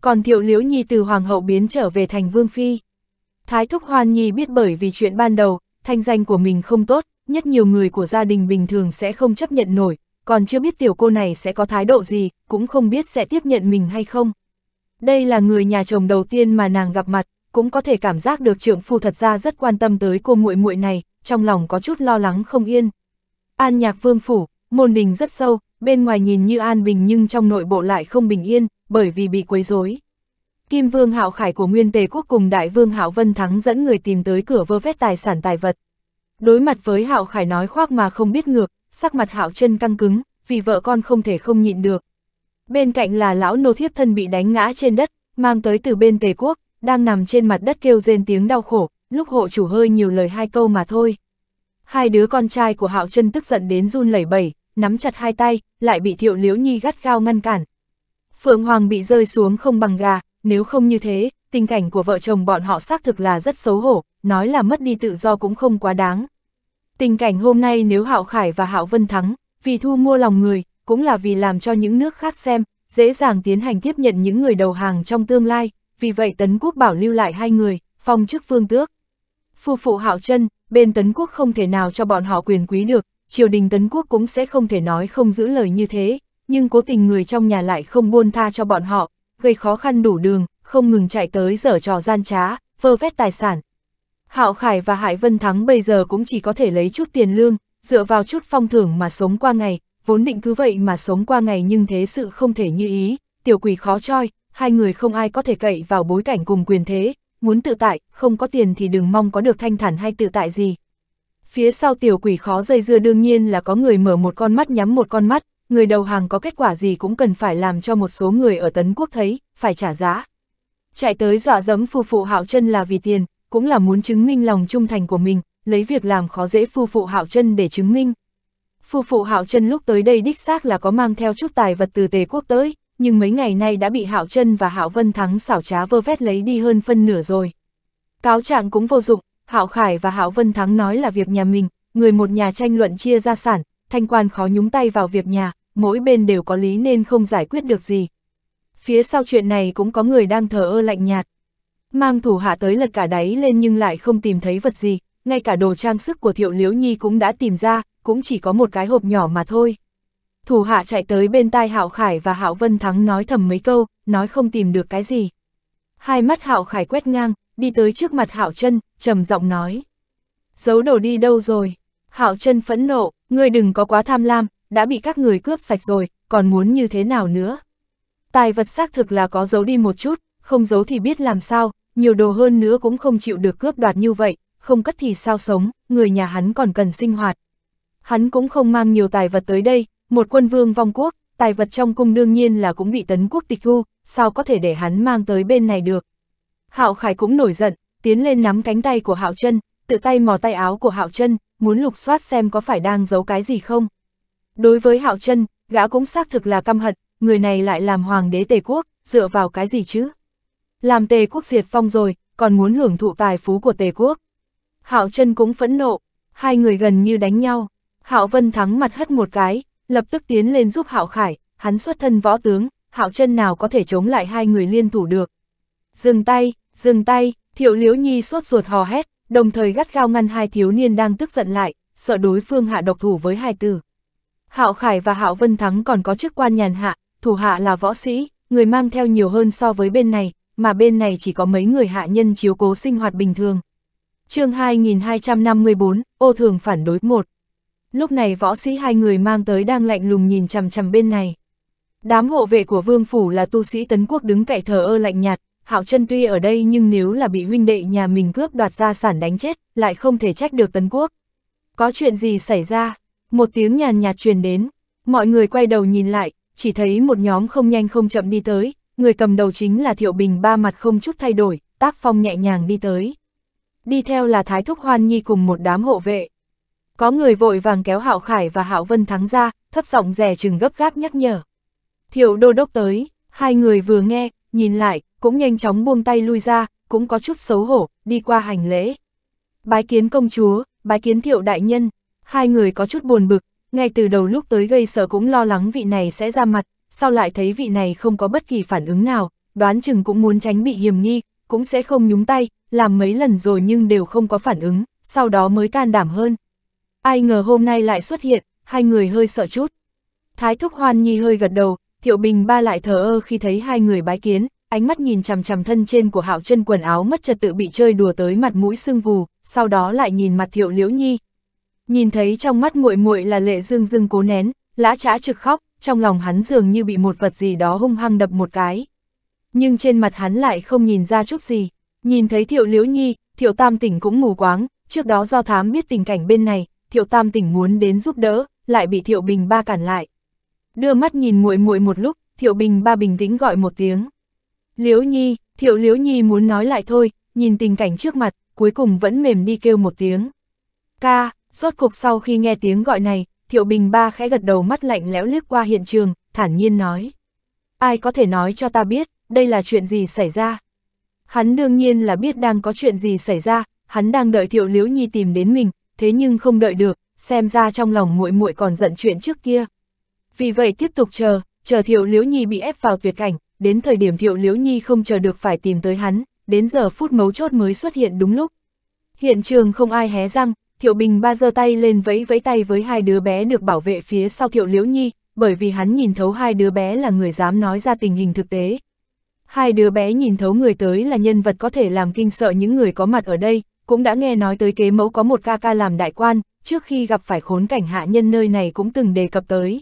Còn thiệu liễu nhi từ hoàng hậu biến trở về thành vương phi. Thái thúc hoan nhi biết bởi vì chuyện ban đầu, thanh danh của mình không tốt, nhất nhiều người của gia đình bình thường sẽ không chấp nhận nổi, còn chưa biết tiểu cô này sẽ có thái độ gì, cũng không biết sẽ tiếp nhận mình hay không. Đây là người nhà chồng đầu tiên mà nàng gặp mặt, cũng có thể cảm giác được trượng phu thật ra rất quan tâm tới cô muội muội này, trong lòng có chút lo lắng không yên. An nhạc vương phủ, môn đình rất sâu, bên ngoài nhìn như an bình nhưng trong nội bộ lại không bình yên, bởi vì bị quấy rối. Kim vương hạo khải của nguyên tề quốc cùng đại vương hạo vân thắng dẫn người tìm tới cửa vơ vét tài sản tài vật. Đối mặt với hạo khải nói khoác mà không biết ngược, sắc mặt hạo chân căng cứng, vì vợ con không thể không nhịn được. Bên cạnh là lão nô thiếp thân bị đánh ngã trên đất, mang tới từ bên tề quốc, đang nằm trên mặt đất kêu rên tiếng đau khổ, lúc hộ chủ hơi nhiều lời hai câu mà thôi. Hai đứa con trai của Hạo Trân tức giận đến run lẩy bẩy, nắm chặt hai tay, lại bị Thiệu Liễu Nhi gắt gao ngăn cản. Phượng Hoàng bị rơi xuống không bằng gà, nếu không như thế, tình cảnh của vợ chồng bọn họ xác thực là rất xấu hổ, nói là mất đi tự do cũng không quá đáng. Tình cảnh hôm nay nếu Hạo Khải và Hạo Vân thắng, vì thu mua lòng người, cũng là vì làm cho những nước khác xem, dễ dàng tiến hành tiếp nhận những người đầu hàng trong tương lai, vì vậy Tấn Quốc bảo lưu lại hai người, phong chức vương tước. Phu phụ hạo chân, bên Tấn Quốc không thể nào cho bọn họ quyền quý được, triều đình Tấn Quốc cũng sẽ không thể nói không giữ lời như thế, nhưng cố tình người trong nhà lại không buôn tha cho bọn họ, gây khó khăn đủ đường, không ngừng chạy tới dở trò gian trá, vơ vét tài sản. Hạo Khải và Hải Vân Thắng bây giờ cũng chỉ có thể lấy chút tiền lương, dựa vào chút phong thưởng mà sống qua ngày, vốn định cứ vậy mà sống qua ngày nhưng thế sự không thể như ý, tiểu quỷ khó choi, hai người không ai có thể cậy vào bối cảnh cùng quyền thế, muốn tự tại, không có tiền thì đừng mong có được thanh thản hay tự tại gì. Phía sau tiểu quỷ khó dây dưa đương nhiên là có người mở một con mắt nhắm một con mắt, người đầu hàng có kết quả gì cũng cần phải làm cho một số người ở Tấn Quốc thấy, phải trả giá. Chạy tới dọa dẫm phu phụ hạo chân là vì tiền, cũng là muốn chứng minh lòng trung thành của mình, lấy việc làm khó dễ phu phụ hạo chân để chứng minh. Phu phụ hạo chân lúc tới đây đích xác là có mang theo chút tài vật từ tề quốc tới nhưng mấy ngày nay đã bị Hạo Trân và Hạo Vân Thắng xảo trá vơ vét lấy đi hơn phân nửa rồi. Cáo trạng cũng vô dụng, Hạo Khải và Hạo Vân Thắng nói là việc nhà mình, người một nhà tranh luận chia gia sản, thanh quan khó nhúng tay vào việc nhà, mỗi bên đều có lý nên không giải quyết được gì. Phía sau chuyện này cũng có người đang thờ ơ lạnh nhạt. Mang thủ hạ tới lật cả đáy lên nhưng lại không tìm thấy vật gì, ngay cả đồ trang sức của Thiệu Liễu Nhi cũng đã tìm ra, cũng chỉ có một cái hộp nhỏ mà thôi thủ hạ chạy tới bên tai Hạo Khải và Hạo Vân Thắng nói thầm mấy câu, nói không tìm được cái gì. Hai mắt Hạo Khải quét ngang, đi tới trước mặt Hạo Chân, trầm giọng nói: "Giấu đồ đi đâu rồi?" Hạo Chân phẫn nộ, "Ngươi đừng có quá tham lam, đã bị các người cướp sạch rồi, còn muốn như thế nào nữa?" Tài vật xác thực là có giấu đi một chút, không giấu thì biết làm sao, nhiều đồ hơn nữa cũng không chịu được cướp đoạt như vậy, không cất thì sao sống, người nhà hắn còn cần sinh hoạt. Hắn cũng không mang nhiều tài vật tới đây, một quân vương vong quốc, tài vật trong cung đương nhiên là cũng bị tấn quốc tịch thu, sao có thể để hắn mang tới bên này được. Hạo Khải cũng nổi giận, tiến lên nắm cánh tay của Hạo Chân, tự tay mò tay áo của Hạo Chân, muốn lục soát xem có phải đang giấu cái gì không. Đối với Hạo Chân, gã cũng xác thực là căm hận, người này lại làm hoàng đế Tề quốc, dựa vào cái gì chứ? Làm Tề quốc diệt phong rồi, còn muốn hưởng thụ tài phú của Tề quốc. Hạo Chân cũng phẫn nộ, hai người gần như đánh nhau. Hạo Vân thắng mặt hất một cái, lập tức tiến lên giúp Hạo Khải, hắn xuất thân võ tướng, Hạo chân nào có thể chống lại hai người liên thủ được. Dừng tay, dừng tay, Thiệu Liễu Nhi sốt ruột hò hét, đồng thời gắt gao ngăn hai thiếu niên đang tức giận lại, sợ đối phương hạ độc thủ với hai tử. Hạo Khải và Hạo Vân Thắng còn có chức quan nhàn hạ, thủ hạ là võ sĩ, người mang theo nhiều hơn so với bên này, mà bên này chỉ có mấy người hạ nhân chiếu cố sinh hoạt bình thường. chương 2254, ô thường phản đối một lúc này võ sĩ hai người mang tới đang lạnh lùng nhìn chằm chằm bên này. Đám hộ vệ của vương phủ là tu sĩ tấn quốc đứng cậy thờ ơ lạnh nhạt, hạo chân tuy ở đây nhưng nếu là bị huynh đệ nhà mình cướp đoạt gia sản đánh chết, lại không thể trách được tấn quốc. Có chuyện gì xảy ra? Một tiếng nhàn nhạt truyền đến, mọi người quay đầu nhìn lại, chỉ thấy một nhóm không nhanh không chậm đi tới, người cầm đầu chính là Thiệu Bình ba mặt không chút thay đổi, tác phong nhẹ nhàng đi tới. Đi theo là Thái Thúc Hoan Nhi cùng một đám hộ vệ. Có người vội vàng kéo Hạo Khải và Hạo Vân Thắng ra, thấp giọng rè chừng gấp gáp nhắc nhở. Thiệu đô đốc tới, hai người vừa nghe, nhìn lại, cũng nhanh chóng buông tay lui ra, cũng có chút xấu hổ, đi qua hành lễ. Bái kiến công chúa, bái kiến thiệu đại nhân, hai người có chút buồn bực, ngay từ đầu lúc tới gây sợ cũng lo lắng vị này sẽ ra mặt, sau lại thấy vị này không có bất kỳ phản ứng nào, đoán chừng cũng muốn tránh bị hiểm nghi, cũng sẽ không nhúng tay, làm mấy lần rồi nhưng đều không có phản ứng, sau đó mới can đảm hơn, Ai ngờ hôm nay lại xuất hiện, hai người hơi sợ chút. Thái thúc hoan nhi hơi gật đầu, thiệu bình ba lại thờ ơ khi thấy hai người bái kiến, ánh mắt nhìn chằm chằm thân trên của hạo chân quần áo mất trật tự bị chơi đùa tới mặt mũi sưng vù, sau đó lại nhìn mặt thiệu liễu nhi. Nhìn thấy trong mắt muội muội là lệ dương dương cố nén, lã trá trực khóc, trong lòng hắn dường như bị một vật gì đó hung hăng đập một cái. Nhưng trên mặt hắn lại không nhìn ra chút gì, nhìn thấy thiệu liễu nhi, thiệu tam tỉnh cũng mù quáng, trước đó do thám biết tình cảnh bên này, Thiệu Tam Tỉnh muốn đến giúp đỡ, lại bị Thiệu Bình Ba cản lại. Đưa mắt nhìn muội muội một lúc, Thiệu Bình Ba bình tĩnh gọi một tiếng. Liễu Nhi, Thiệu Liễu Nhi muốn nói lại thôi, nhìn tình cảnh trước mặt, cuối cùng vẫn mềm đi kêu một tiếng. Ca, rốt cuộc sau khi nghe tiếng gọi này, Thiệu Bình Ba khẽ gật đầu mắt lạnh lẽo liếc qua hiện trường, thản nhiên nói. Ai có thể nói cho ta biết, đây là chuyện gì xảy ra? Hắn đương nhiên là biết đang có chuyện gì xảy ra, hắn đang đợi Thiệu Liễu Nhi tìm đến mình, thế nhưng không đợi được, xem ra trong lòng muội muội còn giận chuyện trước kia. Vì vậy tiếp tục chờ, chờ Thiệu Liễu Nhi bị ép vào tuyệt cảnh, đến thời điểm Thiệu Liễu Nhi không chờ được phải tìm tới hắn, đến giờ phút mấu chốt mới xuất hiện đúng lúc. Hiện trường không ai hé răng, Thiệu Bình ba giơ tay lên vẫy vẫy tay với hai đứa bé được bảo vệ phía sau Thiệu Liễu Nhi, bởi vì hắn nhìn thấu hai đứa bé là người dám nói ra tình hình thực tế. Hai đứa bé nhìn thấu người tới là nhân vật có thể làm kinh sợ những người có mặt ở đây, cũng đã nghe nói tới kế mẫu có một ca ca làm đại quan, trước khi gặp phải khốn cảnh hạ nhân nơi này cũng từng đề cập tới.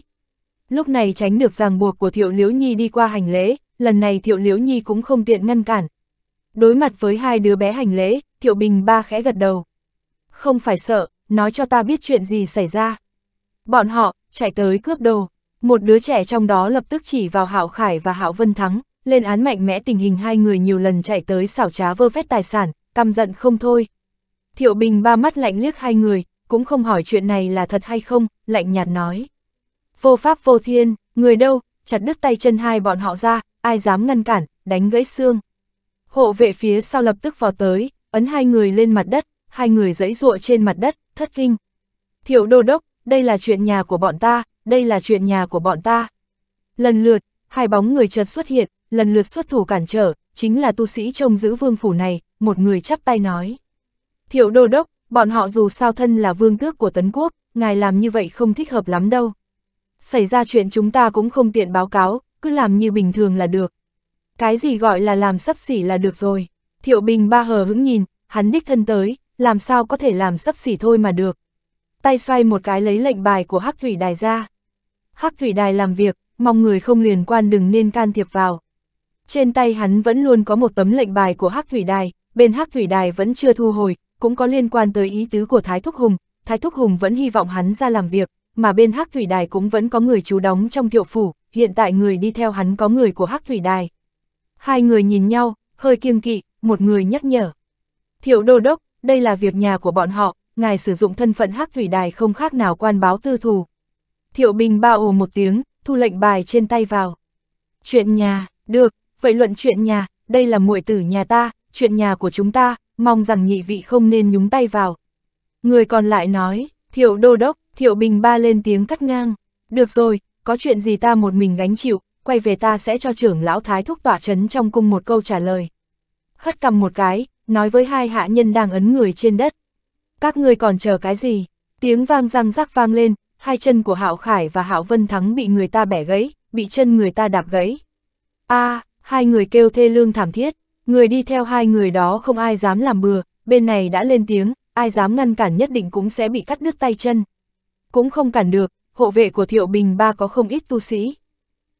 Lúc này tránh được ràng buộc của Thiệu Liễu Nhi đi qua hành lễ, lần này Thiệu Liễu Nhi cũng không tiện ngăn cản. Đối mặt với hai đứa bé hành lễ, Thiệu Bình ba khẽ gật đầu. Không phải sợ, nói cho ta biết chuyện gì xảy ra. Bọn họ, chạy tới cướp đồ. Một đứa trẻ trong đó lập tức chỉ vào Hạo Khải và Hạo Vân Thắng, lên án mạnh mẽ tình hình hai người nhiều lần chạy tới xảo trá vơ vét tài sản, căm giận không thôi, Thiệu Bình ba mắt lạnh liếc hai người, cũng không hỏi chuyện này là thật hay không, lạnh nhạt nói. Vô pháp vô thiên, người đâu, chặt đứt tay chân hai bọn họ ra, ai dám ngăn cản, đánh gãy xương. Hộ vệ phía sau lập tức vào tới, ấn hai người lên mặt đất, hai người dẫy dụa trên mặt đất, thất kinh. Thiệu đô đốc, đây là chuyện nhà của bọn ta, đây là chuyện nhà của bọn ta. Lần lượt, hai bóng người chợt xuất hiện, lần lượt xuất thủ cản trở, chính là tu sĩ trông giữ vương phủ này, một người chắp tay nói. Thiệu đô đốc, bọn họ dù sao thân là vương tước của Tấn Quốc, ngài làm như vậy không thích hợp lắm đâu. Xảy ra chuyện chúng ta cũng không tiện báo cáo, cứ làm như bình thường là được. Cái gì gọi là làm sắp xỉ là được rồi. Thiệu Bình ba hờ hững nhìn, hắn đích thân tới, làm sao có thể làm sắp xỉ thôi mà được. Tay xoay một cái lấy lệnh bài của Hắc Thủy Đài ra. Hắc Thủy Đài làm việc, mong người không liên quan đừng nên can thiệp vào. Trên tay hắn vẫn luôn có một tấm lệnh bài của Hắc Thủy Đài, bên Hắc Thủy Đài vẫn chưa thu hồi, cũng có liên quan tới ý tứ của Thái Thúc Hùng, Thái Thúc Hùng vẫn hy vọng hắn ra làm việc, mà bên Hắc Thủy Đài cũng vẫn có người chú đóng trong thiệu phủ, hiện tại người đi theo hắn có người của Hắc Thủy Đài. Hai người nhìn nhau, hơi kiêng kỵ, một người nhắc nhở. Thiệu đô đốc, đây là việc nhà của bọn họ, ngài sử dụng thân phận Hắc Thủy Đài không khác nào quan báo tư thù. Thiệu Bình ba ồ một tiếng, thu lệnh bài trên tay vào. Chuyện nhà, được, vậy luận chuyện nhà, đây là muội tử nhà ta, chuyện nhà của chúng ta, mong rằng nhị vị không nên nhúng tay vào. Người còn lại nói, thiệu đô đốc, thiệu bình ba lên tiếng cắt ngang. Được rồi, có chuyện gì ta một mình gánh chịu, quay về ta sẽ cho trưởng lão thái thúc tỏa chấn trong cung một câu trả lời. Hất cầm một cái, nói với hai hạ nhân đang ấn người trên đất. Các ngươi còn chờ cái gì? Tiếng vang răng rắc vang lên, hai chân của Hạo Khải và Hạo Vân Thắng bị người ta bẻ gãy, bị chân người ta đạp gãy. A, à, hai người kêu thê lương thảm thiết. Người đi theo hai người đó không ai dám làm bừa, bên này đã lên tiếng, ai dám ngăn cản nhất định cũng sẽ bị cắt đứt tay chân. Cũng không cản được, hộ vệ của Thiệu Bình ba có không ít tu sĩ.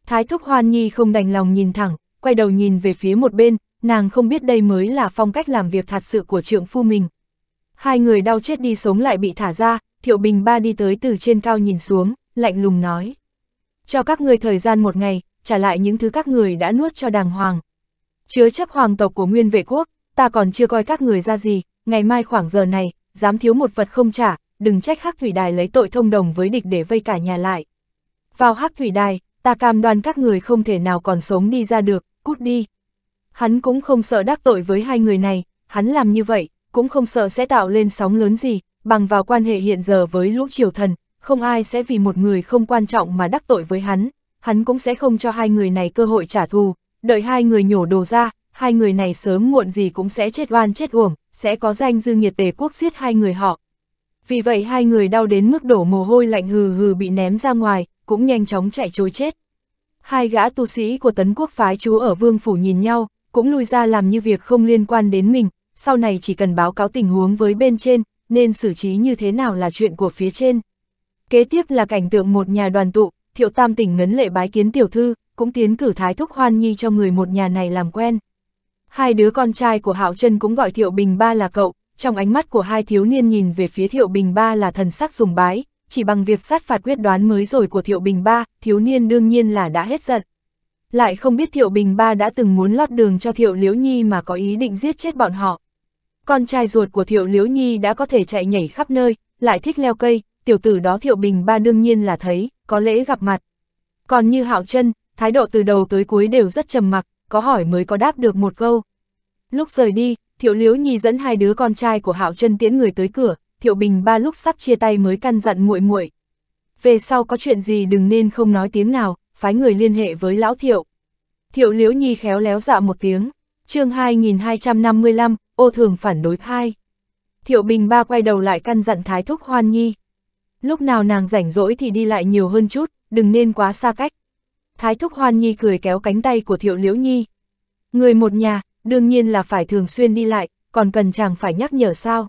Thái Thúc Hoan Nhi không đành lòng nhìn thẳng, quay đầu nhìn về phía một bên, nàng không biết đây mới là phong cách làm việc thật sự của trượng phu mình. Hai người đau chết đi sống lại bị thả ra, Thiệu Bình ba đi tới từ trên cao nhìn xuống, lạnh lùng nói. Cho các người thời gian một ngày, trả lại những thứ các người đã nuốt cho đàng hoàng, chứa chấp hoàng tộc của nguyên vệ quốc, ta còn chưa coi các người ra gì, ngày mai khoảng giờ này, dám thiếu một vật không trả, đừng trách hắc thủy đài lấy tội thông đồng với địch để vây cả nhà lại. Vào hắc thủy đài, ta cam đoan các người không thể nào còn sống đi ra được, cút đi. Hắn cũng không sợ đắc tội với hai người này, hắn làm như vậy, cũng không sợ sẽ tạo lên sóng lớn gì, bằng vào quan hệ hiện giờ với lũ triều thần, không ai sẽ vì một người không quan trọng mà đắc tội với hắn, hắn cũng sẽ không cho hai người này cơ hội trả thù, đợi hai người nhổ đồ ra, hai người này sớm muộn gì cũng sẽ chết oan chết uổng, sẽ có danh dư nghiệt tề quốc giết hai người họ. Vì vậy hai người đau đến mức đổ mồ hôi lạnh hừ hừ bị ném ra ngoài, cũng nhanh chóng chạy trối chết. Hai gã tu sĩ của tấn quốc phái chú ở vương phủ nhìn nhau, cũng lùi ra làm như việc không liên quan đến mình, sau này chỉ cần báo cáo tình huống với bên trên, nên xử trí như thế nào là chuyện của phía trên. Kế tiếp là cảnh tượng một nhà đoàn tụ, thiệu tam tỉnh ngấn lệ bái kiến tiểu thư, cũng tiến cử Thái Thúc Hoan Nhi cho người một nhà này làm quen. Hai đứa con trai của Hạo Trân cũng gọi Thiệu Bình Ba là cậu, trong ánh mắt của hai thiếu niên nhìn về phía Thiệu Bình Ba là thần sắc dùng bái, chỉ bằng việc sát phạt quyết đoán mới rồi của Thiệu Bình Ba, thiếu niên đương nhiên là đã hết giận. Lại không biết Thiệu Bình Ba đã từng muốn lót đường cho Thiệu Liễu Nhi mà có ý định giết chết bọn họ. Con trai ruột của Thiệu Liễu Nhi đã có thể chạy nhảy khắp nơi, lại thích leo cây, tiểu tử đó Thiệu Bình Ba đương nhiên là thấy, có lễ gặp mặt. Còn như Hạo Trân, thái độ từ đầu tới cuối đều rất trầm mặc, có hỏi mới có đáp được một câu. Lúc rời đi, Thiệu Liễu Nhi dẫn hai đứa con trai của Hạo Trân tiễn người tới cửa, Thiệu Bình ba lúc sắp chia tay mới căn dặn muội muội. Về sau có chuyện gì đừng nên không nói tiếng nào, phái người liên hệ với lão Thiệu. Thiệu Liễu Nhi khéo léo dạ một tiếng, chương 2255, ô thường phản đối hai. Thiệu Bình ba quay đầu lại căn dặn Thái Thúc Hoan Nhi. Lúc nào nàng rảnh rỗi thì đi lại nhiều hơn chút, đừng nên quá xa cách. Thái Thúc Hoan Nhi cười kéo cánh tay của Thiệu Liễu Nhi. Người một nhà, đương nhiên là phải thường xuyên đi lại, còn cần chàng phải nhắc nhở sao.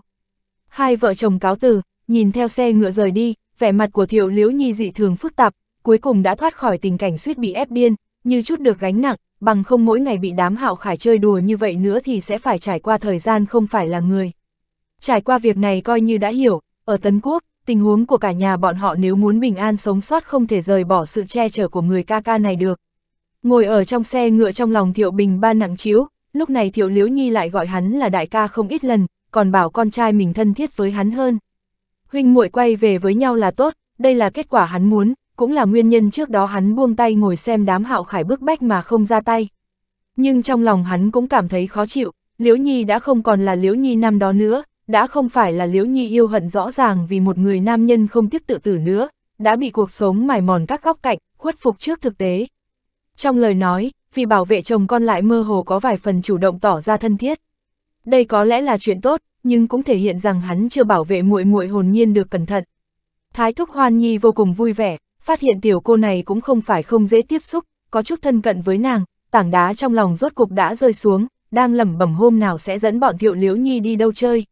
Hai vợ chồng cáo từ, nhìn theo xe ngựa rời đi, vẻ mặt của Thiệu Liễu Nhi dị thường phức tạp, cuối cùng đã thoát khỏi tình cảnh suýt bị ép điên, như chút được gánh nặng, bằng không mỗi ngày bị đám hạo khải chơi đùa như vậy nữa thì sẽ phải trải qua thời gian không phải là người. Trải qua việc này coi như đã hiểu, ở Tấn Quốc, tình huống của cả nhà bọn họ nếu muốn bình an sống sót không thể rời bỏ sự che chở của người ca ca này được. Ngồi ở trong xe ngựa trong lòng Thiệu Bình ba nặng chiếu, lúc này Thiệu Liễu Nhi lại gọi hắn là đại ca không ít lần, còn bảo con trai mình thân thiết với hắn hơn. Huynh muội quay về với nhau là tốt, đây là kết quả hắn muốn, cũng là nguyên nhân trước đó hắn buông tay ngồi xem đám hạo khải bức bách mà không ra tay. Nhưng trong lòng hắn cũng cảm thấy khó chịu, Liễu Nhi đã không còn là Liễu Nhi năm đó nữa, đã không phải là Liễu Nhi yêu hận rõ ràng vì một người nam nhân không tiếc tự tử nữa, đã bị cuộc sống mài mòn các góc cạnh, khuất phục trước thực tế. Trong lời nói, vì bảo vệ chồng con lại mơ hồ có vài phần chủ động tỏ ra thân thiết. Đây có lẽ là chuyện tốt, nhưng cũng thể hiện rằng hắn chưa bảo vệ muội muội hồn nhiên được cẩn thận. Thái thúc Hoan Nhi vô cùng vui vẻ, phát hiện tiểu cô này cũng không phải không dễ tiếp xúc, có chút thân cận với nàng, tảng đá trong lòng rốt cục đã rơi xuống, đang lẩm bẩm hôm nào sẽ dẫn bọn Thiệu Liễu Nhi đi đâu chơi.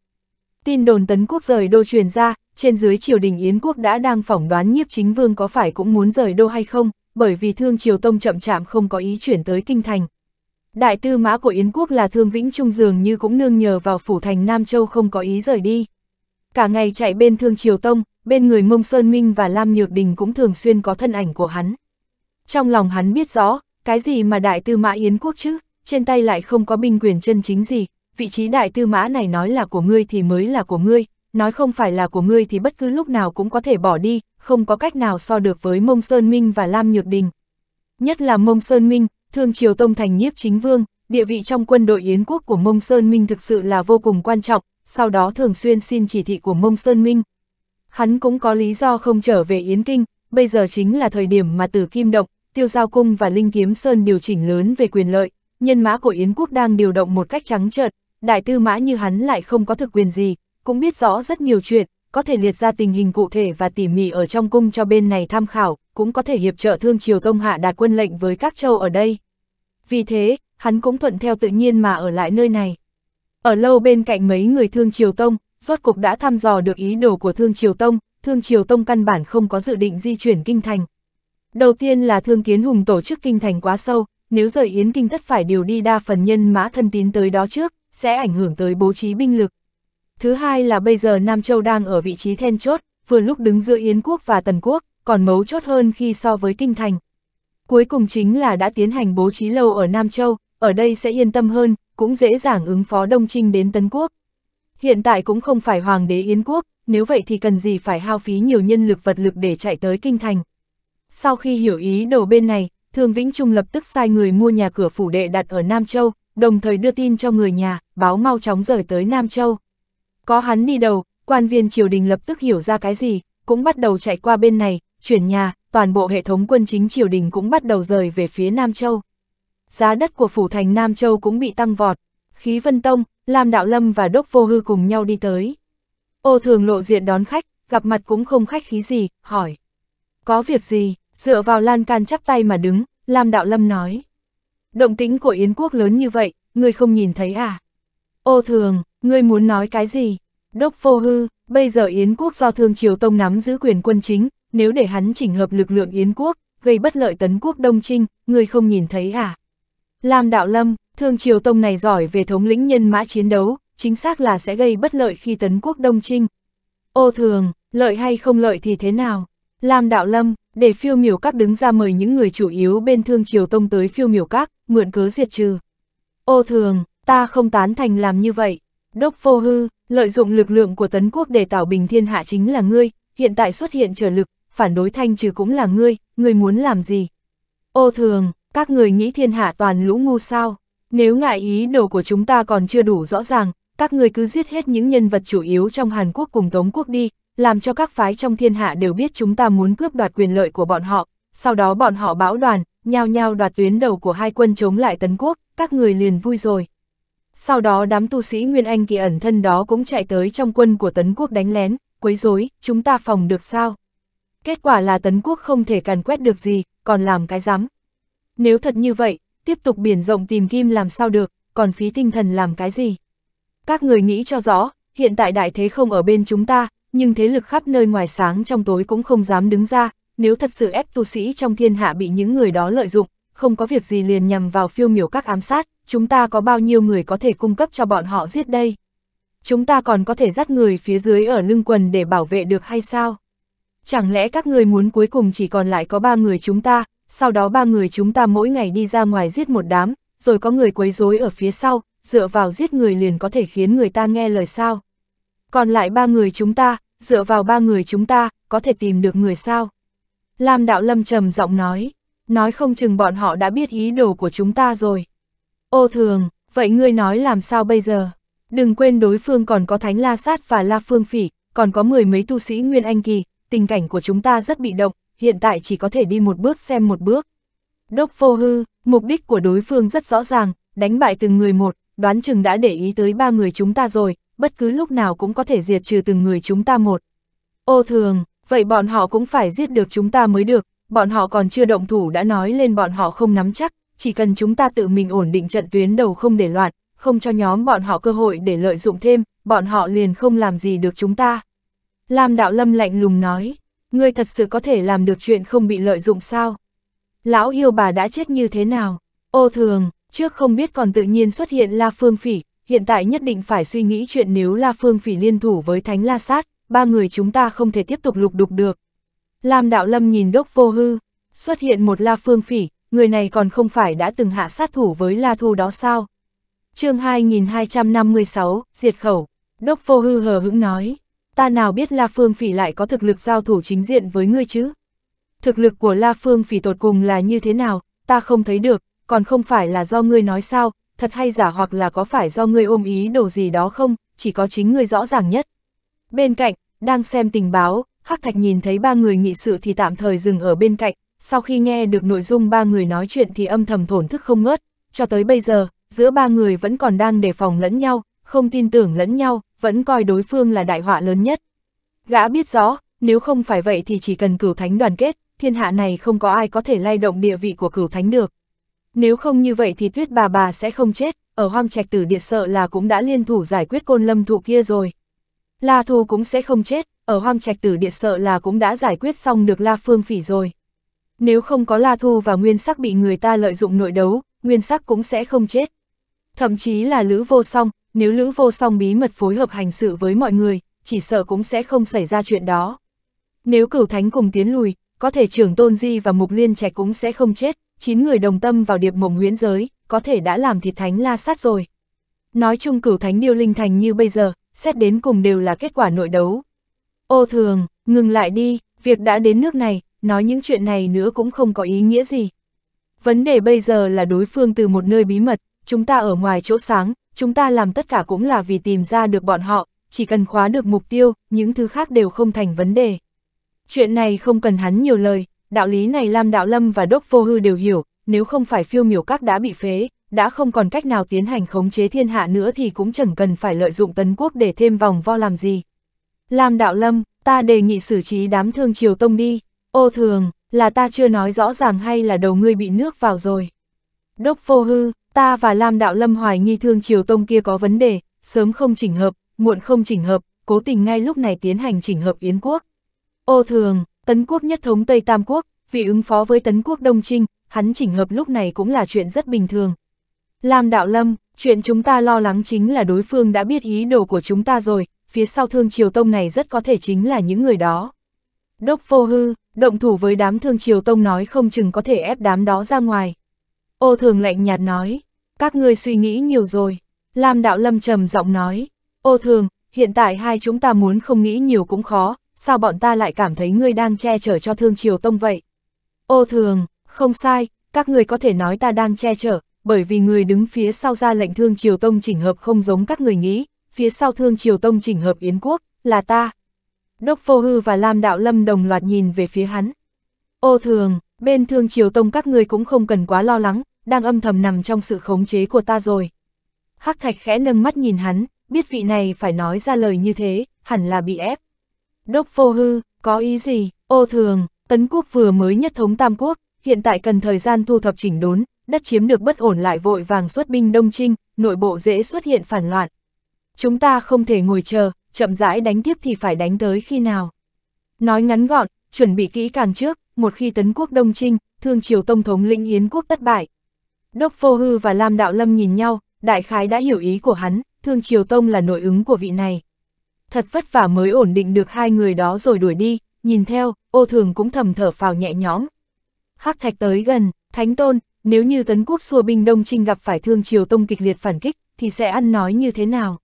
Tin đồn tấn quốc rời đô truyền ra, trên dưới triều đình Yến quốc đã đang phỏng đoán nhiếp chính vương có phải cũng muốn rời đô hay không, bởi vì thương triều tông chậm chạm không có ý chuyển tới kinh thành. Đại tư mã của Yến quốc là thương vĩnh trung dường như cũng nương nhờ vào phủ thành Nam Châu không có ý rời đi. Cả ngày chạy bên thương triều tông, bên người mông Sơn Minh và Lam Nhược Đình cũng thường xuyên có thân ảnh của hắn. Trong lòng hắn biết rõ, cái gì mà đại tư mã Yến quốc chứ, trên tay lại không có binh quyền chân chính gì, vị trí đại tư mã này nói là của ngươi thì mới là của ngươi, nói không phải là của ngươi thì bất cứ lúc nào cũng có thể bỏ đi, không có cách nào so được với Mông Sơn Minh và Lam Nhược Đình. Nhất là Mông Sơn Minh, thương triều tông thành nhiếp chính vương, địa vị trong quân đội Yến quốc của Mông Sơn Minh thực sự là vô cùng quan trọng, sau đó thường xuyên xin chỉ thị của Mông Sơn Minh. Hắn cũng có lý do không trở về Yến Kinh, bây giờ chính là thời điểm mà từ Kim Động, Tiêu Giao Cung và Linh Kiếm Sơn điều chỉnh lớn về quyền lợi, nhân mã của Yến quốc đang điều động một cách trắng trợt, đại tư mã như hắn lại không có thực quyền gì, cũng biết rõ rất nhiều chuyện, có thể liệt ra tình hình cụ thể và tỉ mỉ ở trong cung cho bên này tham khảo, cũng có thể hiệp trợ thương triều tông hạ đạt quân lệnh với các châu ở đây. Vì thế, hắn cũng thuận theo tự nhiên mà ở lại nơi này. Ở lâu bên cạnh mấy người thương triều tông, rốt cục đã thăm dò được ý đồ của thương triều tông, thương triều tông căn bản không có dự định di chuyển kinh thành. Đầu tiên là thương kiến hùng tổ chức kinh thành quá sâu, nếu rời yến kinh tất phải điều đi đa phần nhân mã thân tín tới đó trước, sẽ ảnh hưởng tới bố trí binh lực. Thứ hai là bây giờ Nam Châu đang ở vị trí then chốt, vừa lúc đứng giữa Yến quốc và Tần quốc, còn mấu chốt hơn khi so với kinh thành. Cuối cùng chính là đã tiến hành bố trí lâu ở Nam Châu, ở đây sẽ yên tâm hơn, cũng dễ dàng ứng phó Đông Trinh đến Tấn quốc. Hiện tại cũng không phải Hoàng đế Yến quốc, nếu vậy thì cần gì phải hao phí nhiều nhân lực vật lực để chạy tới kinh thành. Sau khi hiểu ý đầu bên này, Thương Vĩnh Trung lập tức sai người mua nhà cửa phủ đệ đặt ở Nam Châu, đồng thời đưa tin cho người nhà, báo mau chóng rời tới Nam Châu. Có hắn đi đầu, quan viên triều đình lập tức hiểu ra cái gì, cũng bắt đầu chạy qua bên này, chuyển nhà, toàn bộ hệ thống quân chính triều đình cũng bắt đầu rời về phía Nam Châu. Giá đất của phủ thành Nam Châu cũng bị tăng vọt, khí vân tông, Lam Đạo Lâm và Đốc Vô Hư cùng nhau đi tới. Ô thường lộ diện đón khách, gặp mặt cũng không khách khí gì, hỏi. Có việc gì, dựa vào lan can chắp tay mà đứng, Lam Đạo Lâm nói động tính của Yến quốc lớn như vậy, ngươi không nhìn thấy à? Ô thường, ngươi muốn nói cái gì? Đốc phô hư, bây giờ Yến quốc do Thương Triều Tông nắm giữ quyền quân chính, nếu để hắn chỉnh hợp lực lượng Yến quốc, gây bất lợi tấn quốc Đông Trinh, ngươi không nhìn thấy à? Lam Đạo Lâm, Thương Triều Tông này giỏi về thống lĩnh nhân mã chiến đấu, chính xác là sẽ gây bất lợi khi tấn quốc Đông Trinh. Ô thường, lợi hay không lợi thì thế nào? Làm đạo lâm, để phiêu miểu các đứng ra mời những người chủ yếu bên thương triều tông tới phiêu miểu các, mượn cớ diệt trừ. Ô thường, ta không tán thành làm như vậy. Đốc vô hư, lợi dụng lực lượng của tấn quốc để tạo bình thiên hạ chính là ngươi, hiện tại xuất hiện trở lực, phản đối thanh trừ cũng là ngươi, ngươi muốn làm gì? Ô thường, các người nghĩ thiên hạ toàn lũ ngu sao? Nếu ngại ý đồ của chúng ta còn chưa đủ rõ ràng, các người cứ giết hết những nhân vật chủ yếu trong Hàn Quốc cùng Tống Quốc đi, làm cho các phái trong thiên hạ đều biết chúng ta muốn cướp đoạt quyền lợi của bọn họ, sau đó bọn họ bão đoàn, nhao nhao đoạt tuyến đầu của hai quân chống lại tấn quốc, các người liền vui rồi. Sau đó đám tu sĩ Nguyên Anh kỳ ẩn thân đó cũng chạy tới trong quân của tấn quốc đánh lén, quấy rối, chúng ta phòng được sao? Kết quả là tấn quốc không thể càn quét được gì, còn làm cái rắm. Nếu thật như vậy, tiếp tục biển rộng tìm kim làm sao được, còn phí tinh thần làm cái gì? Các người nghĩ cho rõ, hiện tại đại thế không ở bên chúng ta, nhưng thế lực khắp nơi ngoài sáng trong tối cũng không dám đứng ra, nếu thật sự ép tu sĩ trong thiên hạ bị những người đó lợi dụng, không có việc gì liền nhằm vào phiêu miểu các ám sát, chúng ta có bao nhiêu người có thể cung cấp cho bọn họ giết đây? Chúng ta còn có thể dắt người phía dưới ở lưng quần để bảo vệ được hay sao? Chẳng lẽ các người muốn cuối cùng chỉ còn lại có ba người chúng ta, sau đó ba người chúng ta mỗi ngày đi ra ngoài giết một đám, rồi có người quấy rối ở phía sau, dựa vào giết người liền có thể khiến người ta nghe lời sao? Còn lại ba người chúng ta, dựa vào ba người chúng ta, có thể tìm được người sao? Lam Đạo Lâm trầm giọng nói, nói không chừng bọn họ đã biết ý đồ của chúng ta rồi. Ô thường, vậy ngươi nói làm sao bây giờ? Đừng quên đối phương còn có Thánh La Sát và La Phương Phỉ, còn có mười mấy tu sĩ Nguyên Anh Kỳ, tình cảnh của chúng ta rất bị động, hiện tại chỉ có thể đi một bước xem một bước. Đốc vô hư, mục đích của đối phương rất rõ ràng, đánh bại từng người một, đoán chừng đã để ý tới ba người chúng ta rồi, bất cứ lúc nào cũng có thể diệt trừ từng người chúng ta một. Ô thường, vậy bọn họ cũng phải giết được chúng ta mới được, bọn họ còn chưa động thủ đã nói lên bọn họ không nắm chắc, chỉ cần chúng ta tự mình ổn định trận tuyến đầu không để loạn, không cho nhóm bọn họ cơ hội để lợi dụng thêm, bọn họ liền không làm gì được chúng ta. Lam Đạo Lâm lạnh lùng nói, ngươi thật sự có thể làm được chuyện không bị lợi dụng sao? Lão yêu bà đã chết như thế nào? Ô thường, Trước không biết còn tự nhiên xuất hiện La Phương Phỉ, hiện tại nhất định phải suy nghĩ chuyện nếu La Phương Phỉ liên thủ với Thánh La Sát, ba người chúng ta không thể tiếp tục lục đục được. Lam Đạo Lâm nhìn Đốc Vô Hư, xuất hiện một La Phương Phỉ, người này còn không phải đã từng hạ sát thủ với La Thu đó sao? chương 2256, diệt khẩu, Đốc Vô Hư hờ hững nói, ta nào biết La Phương Phỉ lại có thực lực giao thủ chính diện với ngươi chứ? Thực lực của La Phương Phỉ tột cùng là như thế nào, ta không thấy được, còn không phải là do ngươi nói sao, thật hay giả hoặc là có phải do ngươi ôm ý đồ gì đó không, chỉ có chính ngươi rõ ràng nhất. Bên cạnh, đang xem tình báo, Hắc Thạch nhìn thấy ba người nghị sự thì tạm thời dừng ở bên cạnh, sau khi nghe được nội dung ba người nói chuyện thì âm thầm thổn thức không ngớt, cho tới bây giờ, giữa ba người vẫn còn đang đề phòng lẫn nhau, không tin tưởng lẫn nhau, vẫn coi đối phương là đại họa lớn nhất. Gã biết rõ, nếu không phải vậy thì chỉ cần cửu thánh đoàn kết, thiên hạ này không có ai có thể lay động địa vị của cửu thánh được. Nếu không như vậy thì tuyết bà bà sẽ không chết, ở hoang trạch tử địa sợ là cũng đã liên thủ giải quyết côn lâm thụ kia rồi. La Thu cũng sẽ không chết, ở hoang trạch tử địa sợ là cũng đã giải quyết xong được La Phương Phỉ rồi. Nếu không có La Thu và Nguyên Sắc bị người ta lợi dụng nội đấu, Nguyên Sắc cũng sẽ không chết. Thậm chí là Lữ Vô Song, nếu Lữ Vô Song bí mật phối hợp hành sự với mọi người, chỉ sợ cũng sẽ không xảy ra chuyện đó. Nếu cửu thánh cùng tiến lùi, có thể trưởng Tôn Di và Mục Liên Trạch cũng sẽ không chết, 9 người đồng tâm vào điệp mộng huyễn giới, có thể đã làm thịt thánh la sát rồi. Nói chung cửu thánh điêu linh thành như bây giờ, xét đến cùng đều là kết quả nội đấu. Ô thường, ngừng lại đi, việc đã đến nước này, nói những chuyện này nữa cũng không có ý nghĩa gì. Vấn đề bây giờ là đối phương từ một nơi bí mật, chúng ta ở ngoài chỗ sáng, chúng ta làm tất cả cũng là vì tìm ra được bọn họ, chỉ cần khóa được mục tiêu, những thứ khác đều không thành vấn đề. Chuyện này không cần hắn nhiều lời, Đạo lý này Lam Đạo Lâm và Đốc Vô Hư đều hiểu, nếu không phải phiêu miểu các đã bị phế, đã không còn cách nào tiến hành khống chế thiên hạ nữa thì cũng chẳng cần phải lợi dụng tấn quốc để thêm vòng vo làm gì. Lam Đạo Lâm, ta đề nghị xử trí đám thương triều tông đi, ô thường, là ta chưa nói rõ ràng hay là đầu ngươi bị nước vào rồi. Đốc Vô Hư, ta và Lam Đạo Lâm hoài nghi thương triều tông kia có vấn đề, sớm không chỉnh hợp, muộn không chỉnh hợp, cố tình ngay lúc này tiến hành chỉnh hợp Yến quốc. Ô thường, Tấn quốc nhất thống Tây Tam Quốc, vì ứng phó với Tấn quốc Đông Trinh, hắn chỉnh hợp lúc này cũng là chuyện rất bình thường. Lam Đạo Lâm, chuyện chúng ta lo lắng chính là đối phương đã biết ý đồ của chúng ta rồi, phía sau thương triều tông này rất có thể chính là những người đó. Đốc Phô Hư, động thủ với đám thương triều tông nói không chừng có thể ép đám đó ra ngoài. Ô thường lạnh nhạt nói, các ngươi suy nghĩ nhiều rồi. Lam Đạo Lâm trầm giọng nói, ô thường, hiện tại hai chúng ta muốn không nghĩ nhiều cũng khó, sao bọn ta lại cảm thấy ngươi đang che chở cho thương triều tông vậy? Ô thường, không sai, các ngươi có thể nói ta đang che chở, bởi vì người đứng phía sau ra lệnh thương triều tông chỉnh hợp không giống các người nghĩ, phía sau thương triều tông chỉnh hợp Yến quốc, là ta. Đốc Phô Hư và Lam Đạo Lâm đồng loạt nhìn về phía hắn. Ô thường, bên thương triều tông các ngươi cũng không cần quá lo lắng, đang âm thầm nằm trong sự khống chế của ta rồi. Hắc Thạch khẽ nâng mắt nhìn hắn, biết vị này phải nói ra lời như thế, hẳn là bị ép. Đốc vô hư, có ý gì, ô thường, Tấn Quốc vừa mới nhất thống Tam Quốc, hiện tại cần thời gian thu thập chỉnh đốn, đất chiếm được bất ổn lại vội vàng xuất binh Đông Trinh, nội bộ dễ xuất hiện phản loạn. Chúng ta không thể ngồi chờ, chậm rãi đánh tiếp thì phải đánh tới khi nào. Nói ngắn gọn, chuẩn bị kỹ càng trước, một khi Tấn Quốc Đông Trinh, thương triều Tông thống lĩnh Yến Quốc thất bại. Đốc Phô Hư và Lam Đạo Lâm nhìn nhau, đại khái đã hiểu ý của hắn, thương triều Tông là nội ứng của vị này thật vất vả mới ổn định được hai người đó rồi đuổi đi, nhìn theo, ô thường cũng thầm thở phào nhẹ nhõm. Hắc thạch tới gần, thánh tôn, nếu như tấn quốc xua binh Đông Trinh gặp phải thương triều tông kịch liệt phản kích, thì sẽ ăn nói như thế nào?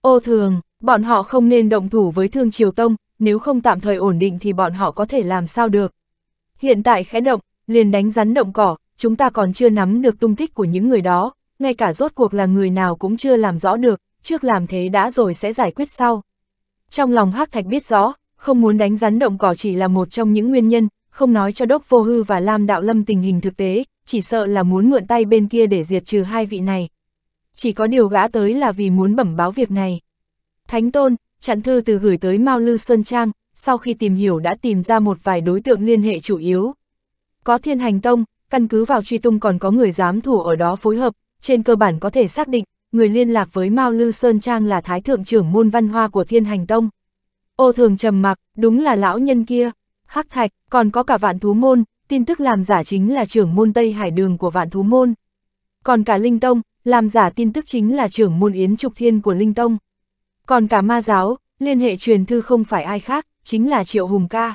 Ô thường, bọn họ không nên động thủ với thương triều tông, nếu không tạm thời ổn định thì bọn họ có thể làm sao được. Hiện tại khẽ động, liền đánh rắn động cỏ, chúng ta còn chưa nắm được tung tích của những người đó, ngay cả rốt cuộc là người nào cũng chưa làm rõ được, trước làm thế đã rồi sẽ giải quyết sau trong lòng Hắc Thạch biết rõ, không muốn đánh rắn động cỏ chỉ là một trong những nguyên nhân, không nói cho Đốc Vô Hư và Lam Đạo Lâm tình hình thực tế, chỉ sợ là muốn mượn tay bên kia để diệt trừ hai vị này. Chỉ có điều gã tới là vì muốn bẩm báo việc này. Thánh Tôn, chặn thư từ gửi tới Mao Lư Sơn Trang, sau khi tìm hiểu đã tìm ra một vài đối tượng liên hệ chủ yếu. Có Thiên Hành Tông, căn cứ vào truy tung còn có người dám thủ ở đó phối hợp, trên cơ bản có thể xác định, người liên lạc với Mao Lư Sơn Trang là Thái Thượng trưởng môn văn hoa của Thiên Hành Tông. Ô thường trầm mặc, đúng là lão nhân kia. Hắc Thạch, còn có cả vạn thú môn, tin tức làm giả chính là trưởng môn Tây Hải Đường của vạn thú môn. Còn cả Linh Tông, làm giả tin tức chính là trưởng môn Yến Trục Thiên của Linh Tông. Còn cả ma giáo, liên hệ truyền thư không phải ai khác, chính là Triệu Hùng Ca.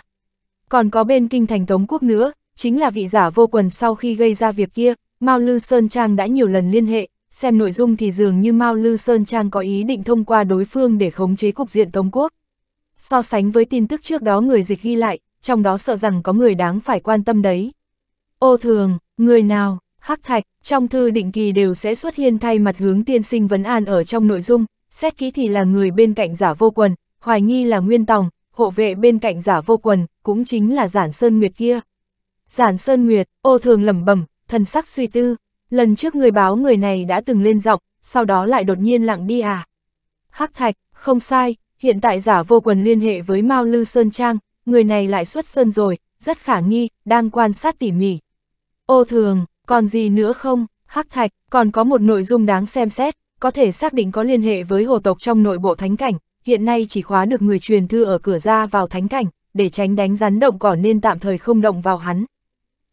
Còn có bên kinh thành Tống Quốc nữa, chính là vị giả vô quần sau khi gây ra việc kia, Mao Lư Sơn Trang đã nhiều lần liên hệ, xem nội dung thì dường như Mao Lư Sơn Trang có ý định thông qua đối phương để khống chế cục diện Tống Quốc. So sánh với tin tức trước đó người dịch ghi lại, trong đó sợ rằng có người đáng phải quan tâm đấy. Ô thường, người nào, hắc thạch, trong thư định kỳ đều sẽ xuất hiện thay mặt hướng tiên sinh vấn an ở trong nội dung, xét kỹ thì là người bên cạnh giả vô quần, hoài nghi là nguyên tòng, hộ vệ bên cạnh giả vô quần, cũng chính là giản sơn nguyệt kia. Giản sơn nguyệt, ô thường lẩm bẩm, thần sắc suy tư, Lần trước người báo người này đã từng lên giọng, sau đó lại đột nhiên lặng đi à? Hắc Thạch, không sai, hiện tại giả vô quần liên hệ với Mao Lư Sơn Trang, người này lại xuất sơn rồi, rất khả nghi, đang quan sát tỉ mỉ. Ô thường, còn gì nữa không? Hắc Thạch, còn có một nội dung đáng xem xét, có thể xác định có liên hệ với hồ tộc trong nội bộ thánh cảnh, hiện nay chỉ khóa được người truyền thư ở cửa ra vào thánh cảnh, để tránh đánh rắn động cỏ nên tạm thời không động vào hắn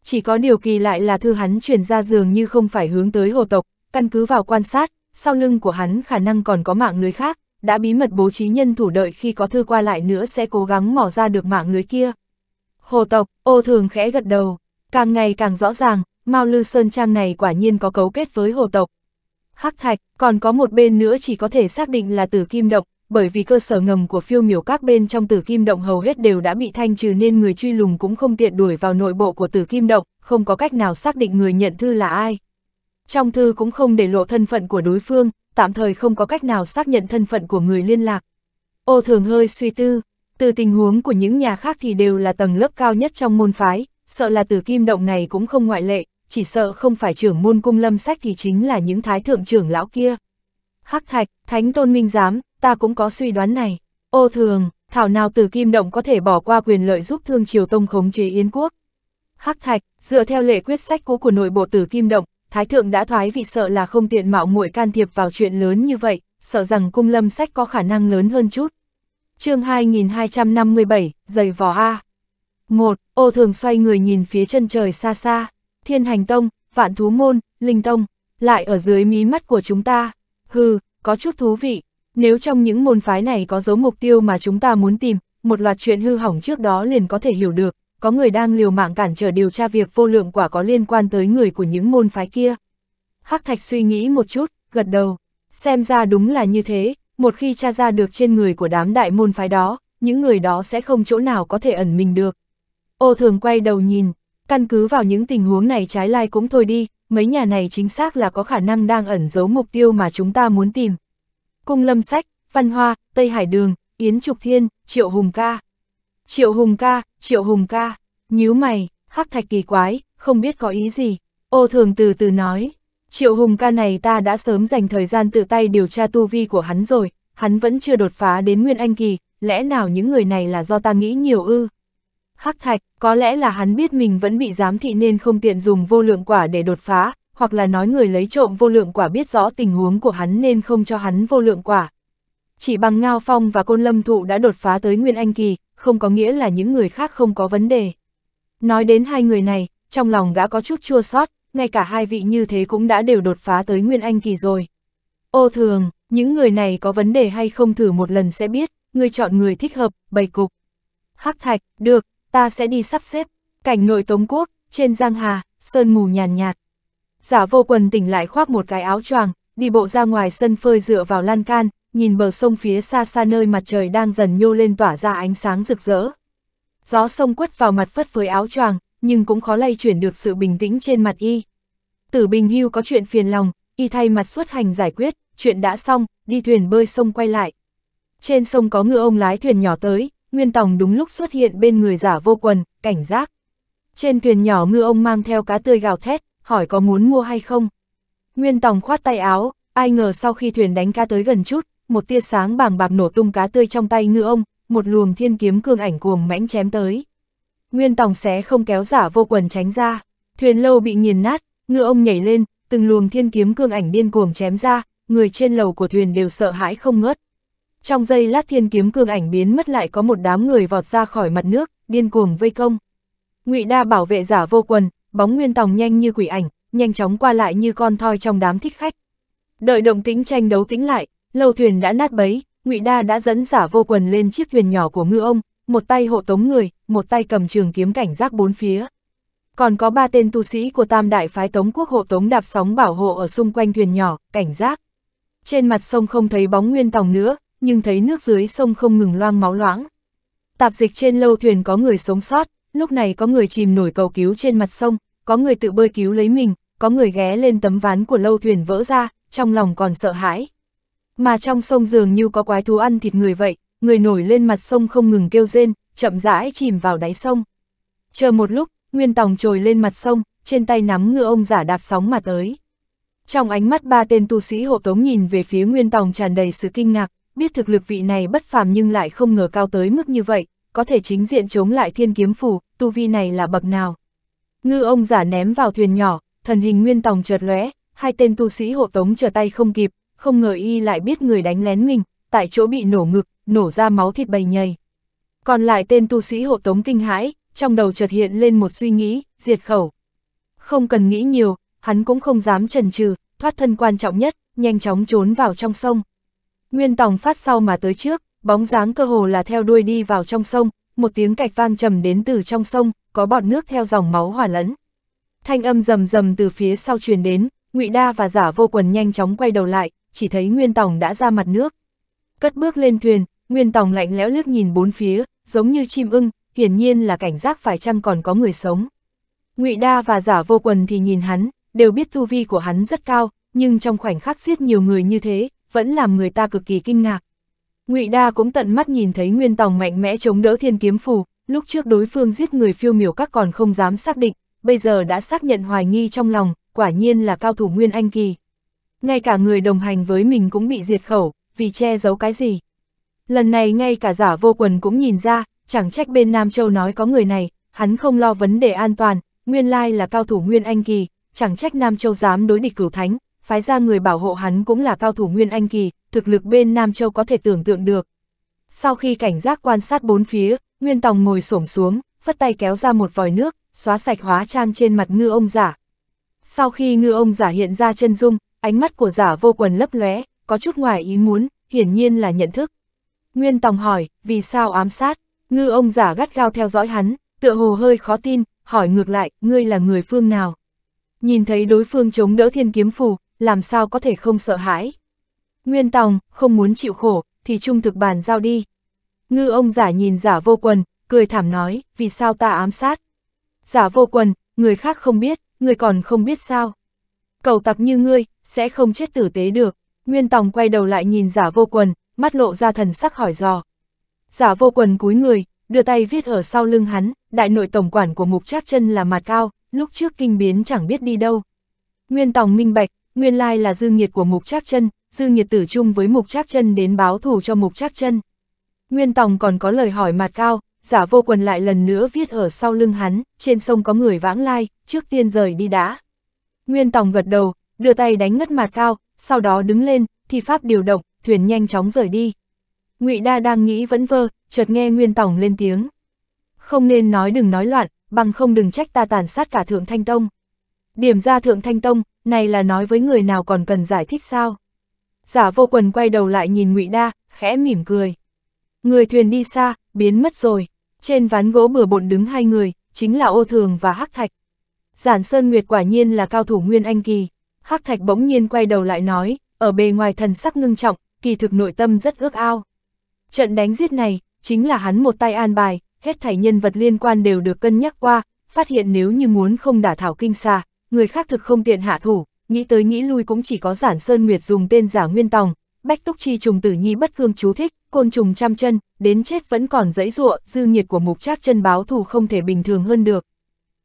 chỉ có điều kỳ lại là thư hắn chuyển ra giường như không phải hướng tới hồ tộc, căn cứ vào quan sát, sau lưng của hắn khả năng còn có mạng lưới khác, đã bí mật bố trí nhân thủ đợi khi có thư qua lại nữa sẽ cố gắng mò ra được mạng lưới kia. Hồ tộc, ô thường khẽ gật đầu, càng ngày càng rõ ràng, Mao Lư Sơn Trang này quả nhiên có cấu kết với hồ tộc. Hắc thạch, còn có một bên nữa chỉ có thể xác định là tử kim độc, bởi vì cơ sở ngầm của phiêu miểu các bên trong tử kim động hầu hết đều đã bị thanh trừ nên người truy lùng cũng không tiện đuổi vào nội bộ của tử kim động, không có cách nào xác định người nhận thư là ai. Trong thư cũng không để lộ thân phận của đối phương, tạm thời không có cách nào xác nhận thân phận của người liên lạc. Ô thường hơi suy tư, từ tình huống của những nhà khác thì đều là tầng lớp cao nhất trong môn phái, sợ là tử kim động này cũng không ngoại lệ, chỉ sợ không phải trưởng môn cung lâm sách thì chính là những thái thượng trưởng lão kia. Hắc thạch, thánh tôn minh giám, ta cũng có suy đoán này. Ô thường, thảo nào từ kim động có thể bỏ qua quyền lợi giúp Thương Triều Tông khống chế Yến quốc. Hắc Thạch, dựa theo lệ quyết sách cũ của nội bộ tử kim động, Thái Thượng đã thoái vị sợ là không tiện mạo muội can thiệp vào chuyện lớn như vậy, sợ rằng cung lâm sách có khả năng lớn hơn chút. chương 2257, giày vỏ A. một Ô thường xoay người nhìn phía chân trời xa xa, thiên hành tông, vạn thú môn, linh tông, lại ở dưới mí mắt của chúng ta. Hừ, có chút thú vị, nếu trong những môn phái này có dấu mục tiêu mà chúng ta muốn tìm, một loạt chuyện hư hỏng trước đó liền có thể hiểu được, có người đang liều mạng cản trở điều tra việc vô lượng quả có liên quan tới người của những môn phái kia. Hắc Thạch suy nghĩ một chút, gật đầu. Xem ra đúng là như thế, một khi tra ra được trên người của đám đại môn phái đó, những người đó sẽ không chỗ nào có thể ẩn mình được. Ô thường quay đầu nhìn, căn cứ vào những tình huống này trái lai cũng thôi đi, mấy nhà này chính xác là có khả năng đang ẩn giấu mục tiêu mà chúng ta muốn tìm. Cung Lâm Sách, Văn Hoa, Tây Hải Đường, Yến Trục Thiên, Triệu Hùng Ca. Triệu Hùng Ca, Triệu Hùng Ca, nhíu mày, hắc thạch kỳ quái, không biết có ý gì. Ô thường từ từ nói, Triệu Hùng Ca này ta đã sớm dành thời gian tự tay điều tra tu vi của hắn rồi, hắn vẫn chưa đột phá đến Nguyên Anh Kỳ, lẽ nào những người này là do ta nghĩ nhiều ư? Hắc Thạch, có lẽ là hắn biết mình vẫn bị giám thị nên không tiện dùng vô lượng quả để đột phá, hoặc là nói người lấy trộm vô lượng quả biết rõ tình huống của hắn nên không cho hắn vô lượng quả. Chỉ bằng Ngao Phong và Côn Lâm Thụ đã đột phá tới Nguyên Anh Kỳ, không có nghĩa là những người khác không có vấn đề. Nói đến hai người này, trong lòng gã có chút chua sót, ngay cả hai vị như thế cũng đã đều đột phá tới Nguyên Anh Kỳ rồi. Ô thường, những người này có vấn đề hay không thử một lần sẽ biết, người chọn người thích hợp, bày cục. Hắc thạch, được, ta sẽ đi sắp xếp. Cảnh nội Tống Quốc, trên Giang Hà, sơn mù nhàn nhạt, nhạt, Giả vô quần tỉnh lại khoác một cái áo choàng, đi bộ ra ngoài sân phơi dựa vào lan can, nhìn bờ sông phía xa xa nơi mặt trời đang dần nhô lên tỏa ra ánh sáng rực rỡ. Gió sông quất vào mặt phất với áo choàng, nhưng cũng khó lay chuyển được sự bình tĩnh trên mặt y. Tử Bình Hưu có chuyện phiền lòng, y thay mặt xuất hành giải quyết, chuyện đã xong, đi thuyền bơi sông quay lại. Trên sông có ngựa ông lái thuyền nhỏ tới, Nguyên Tòng đúng lúc xuất hiện bên người giả vô quần, cảnh giác. Trên thuyền nhỏ ngư ông mang theo cá tươi gào thét, hỏi có muốn mua hay không. Nguyên Tòng khoát tay áo, ai ngờ sau khi thuyền đánh cá tới gần chút, một tia sáng bàng bạc nổ tung cá tươi trong tay ngư ông, một luồng thiên kiếm cương ảnh cuồng mãnh chém tới. Nguyên Tòng xé không kéo giả vô quần tránh ra, thuyền lâu bị nghiền nát, ngư ông nhảy lên, từng luồng thiên kiếm cương ảnh điên cuồng chém ra, người trên lầu của thuyền đều sợ hãi không ngớt. Trong giây lát thiên kiếm cương ảnh biến mất lại có một đám người vọt ra khỏi mặt nước, điên cuồng vây công. Ngụy Đa bảo vệ giả vô quần, bóng nguyên tòng nhanh như quỷ ảnh, nhanh chóng qua lại như con thoi trong đám thích khách. Đợi động tính tranh đấu tính lại, lâu thuyền đã nát bấy, Ngụy Đa đã dẫn giả vô quần lên chiếc thuyền nhỏ của ngư ông, một tay hộ tống người, một tay cầm trường kiếm cảnh giác bốn phía. Còn có ba tên tu sĩ của tam đại phái tống quốc hộ tống đạp sóng bảo hộ ở xung quanh thuyền nhỏ, cảnh giác. Trên mặt sông không thấy bóng nguyên tòng nữa, nhưng thấy nước dưới sông không ngừng loang máu loãng. Tạp dịch trên lâu thuyền có người sống sót, Lúc này có người chìm nổi cầu cứu trên mặt sông, có người tự bơi cứu lấy mình, có người ghé lên tấm ván của lâu thuyền vỡ ra, trong lòng còn sợ hãi. Mà trong sông dường như có quái thú ăn thịt người vậy, người nổi lên mặt sông không ngừng kêu rên, chậm rãi chìm vào đáy sông. Chờ một lúc, Nguyên Tòng trồi lên mặt sông, trên tay nắm ngựa ông giả đạp sóng mà tới. Trong ánh mắt ba tên tu sĩ hộ tống nhìn về phía Nguyên Tòng tràn đầy sự kinh ngạc, biết thực lực vị này bất phàm nhưng lại không ngờ cao tới mức như vậy, có thể chính diện chống lại thiên kiếm phủ, tu vi này là bậc nào. Ngư ông giả ném vào thuyền nhỏ, thần hình nguyên tòng chợt lóe, hai tên tu sĩ hộ tống trở tay không kịp, không ngờ y lại biết người đánh lén mình, tại chỗ bị nổ ngực, nổ ra máu thịt bầy nhầy. Còn lại tên tu sĩ hộ tống kinh hãi, trong đầu chợt hiện lên một suy nghĩ, diệt khẩu. Không cần nghĩ nhiều, hắn cũng không dám chần chừ, thoát thân quan trọng nhất, nhanh chóng trốn vào trong sông. Nguyên Tòng phát sau mà tới trước, bóng dáng cơ hồ là theo đuôi đi vào trong sông, một tiếng cạch vang trầm đến từ trong sông, có bọt nước theo dòng máu hòa lẫn. Thanh âm rầm rầm từ phía sau truyền đến, Ngụy Đa và Giả Vô Quần nhanh chóng quay đầu lại, chỉ thấy Nguyên Tòng đã ra mặt nước. Cất bước lên thuyền, Nguyên Tòng lạnh lẽo liếc nhìn bốn phía, giống như chim ưng, hiển nhiên là cảnh giác phải chăng còn có người sống. Ngụy Đa và Giả Vô Quần thì nhìn hắn, đều biết tu vi của hắn rất cao, nhưng trong khoảnh khắc giết nhiều người như thế, vẫn làm người ta cực kỳ kinh ngạc. Ngụy Đa cũng tận mắt nhìn thấy Nguyên Tòng mạnh mẽ chống đỡ thiên kiếm phù, lúc trước đối phương giết người phiêu miểu các còn không dám xác định, bây giờ đã xác nhận hoài nghi trong lòng, quả nhiên là cao thủ Nguyên Anh Kỳ. Ngay cả người đồng hành với mình cũng bị diệt khẩu, vì che giấu cái gì. Lần này ngay cả giả vô quần cũng nhìn ra, chẳng trách bên Nam Châu nói có người này, hắn không lo vấn đề an toàn, nguyên lai là cao thủ Nguyên Anh Kỳ, chẳng trách Nam Châu dám đối địch cửu thánh, phái ra người bảo hộ hắn cũng là cao thủ Nguyên Anh Kỳ, thực lực bên Nam Châu có thể tưởng tượng được. Sau khi cảnh giác quan sát bốn phía, Nguyên Tòng ngồi xổm xuống, phất tay kéo ra một vòi nước, xóa sạch hóa trang trên mặt ngư ông giả. Sau khi ngư ông giả hiện ra chân dung, ánh mắt của giả vô quần lấp lóe, có chút ngoài ý muốn, hiển nhiên là nhận thức. Nguyên Tòng hỏi, vì sao ám sát? Ngư ông giả gắt gao theo dõi hắn, tựa hồ hơi khó tin, hỏi ngược lại, ngươi là người phương nào? Nhìn thấy đối phương chống đỡ thiên kiếm phù, làm sao có thể không sợ hãi. Nguyên Tòng, không muốn chịu khổ, thì trung thực bàn giao đi. Ngư ông giả nhìn giả vô quần, cười thảm nói, vì sao ta ám sát. Giả vô quần, người khác không biết, người còn không biết sao. Cầu tặc như ngươi, sẽ không chết tử tế được. Nguyên Tòng quay đầu lại nhìn giả vô quần, mắt lộ ra thần sắc hỏi dò. Giả vô quần cúi người, đưa tay viết ở sau lưng hắn, đại nội tổng quản của mục trác chân là mặt cao, lúc trước kinh biến chẳng biết đi đâu. Nguyên Tòng minh bạch, nguyên lai là Dương Nhiệt của Mục Trác Chân, Dương Nhiệt tử chung với Mục Trác Chân đến báo thù cho Mục Trác Chân. Nguyên Tòng còn có lời hỏi mặt cao, giả vô quần lại lần nữa viết ở sau lưng hắn, trên sông có người vãng lai, trước tiên rời đi đã. Nguyên Tòng gật đầu, đưa tay đánh ngất mặt cao, sau đó đứng lên, thi pháp điều động, thuyền nhanh chóng rời đi. Ngụy Đa đang nghĩ vẫn vơ, chợt nghe Nguyên Tòng lên tiếng. Không nên nói đừng nói loạn, bằng không đừng trách ta tàn sát cả Thượng Thanh Tông. Điểm ra Thượng Thanh Tông, này là nói với người nào còn cần giải thích sao? Giả vô quần quay đầu lại nhìn ngụy Đa, khẽ mỉm cười. Người thuyền đi xa, biến mất rồi. Trên ván gỗ bừa bộn đứng hai người, chính là ô thường và hắc thạch. Giản Sơn Nguyệt quả nhiên là cao thủ Nguyên Anh Kỳ. hắc thạch bỗng nhiên quay đầu lại nói, ở bề ngoài thần sắc ngưng trọng, kỳ thực nội tâm rất ước ao. Trận đánh giết này, chính là hắn một tay an bài, hết thảy nhân vật liên quan đều được cân nhắc qua, phát hiện nếu như muốn không đả thảo kinh xa người khác thực không tiện hạ thủ, nghĩ tới nghĩ lui cũng chỉ có giản sơn nguyệt dùng tên giả nguyên tòng, bách túc chi trùng tử nhi bất cương chú thích, côn trùng trăm chân, đến chết vẫn còn dãy ruộng, dư nhiệt của mục trác chân báo thù không thể bình thường hơn được.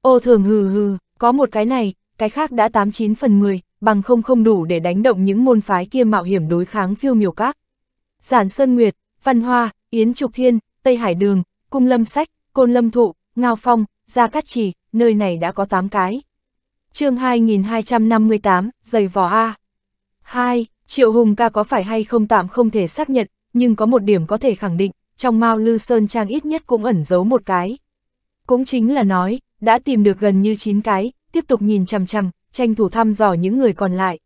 Ô thường hừ hừ, có một cái này, cái khác đã 89 phần 10, bằng không không đủ để đánh động những môn phái kia mạo hiểm đối kháng phiêu miều các. Giản Sơn Nguyệt, Văn Hoa, Yến Trục Thiên, Tây Hải Đường, Cung Lâm Sách, Côn Lâm Thụ, Ngao Phong, Gia Cát Trì, nơi này đã có 8 cái chương 2258, giày vỏ A. 2. Triệu Hùng ca có phải hay không tạm không thể xác nhận, nhưng có một điểm có thể khẳng định, trong Mao Lư Sơn Trang ít nhất cũng ẩn giấu một cái. Cũng chính là nói, đã tìm được gần như 9 cái, tiếp tục nhìn chằm chằm, tranh thủ thăm dò những người còn lại.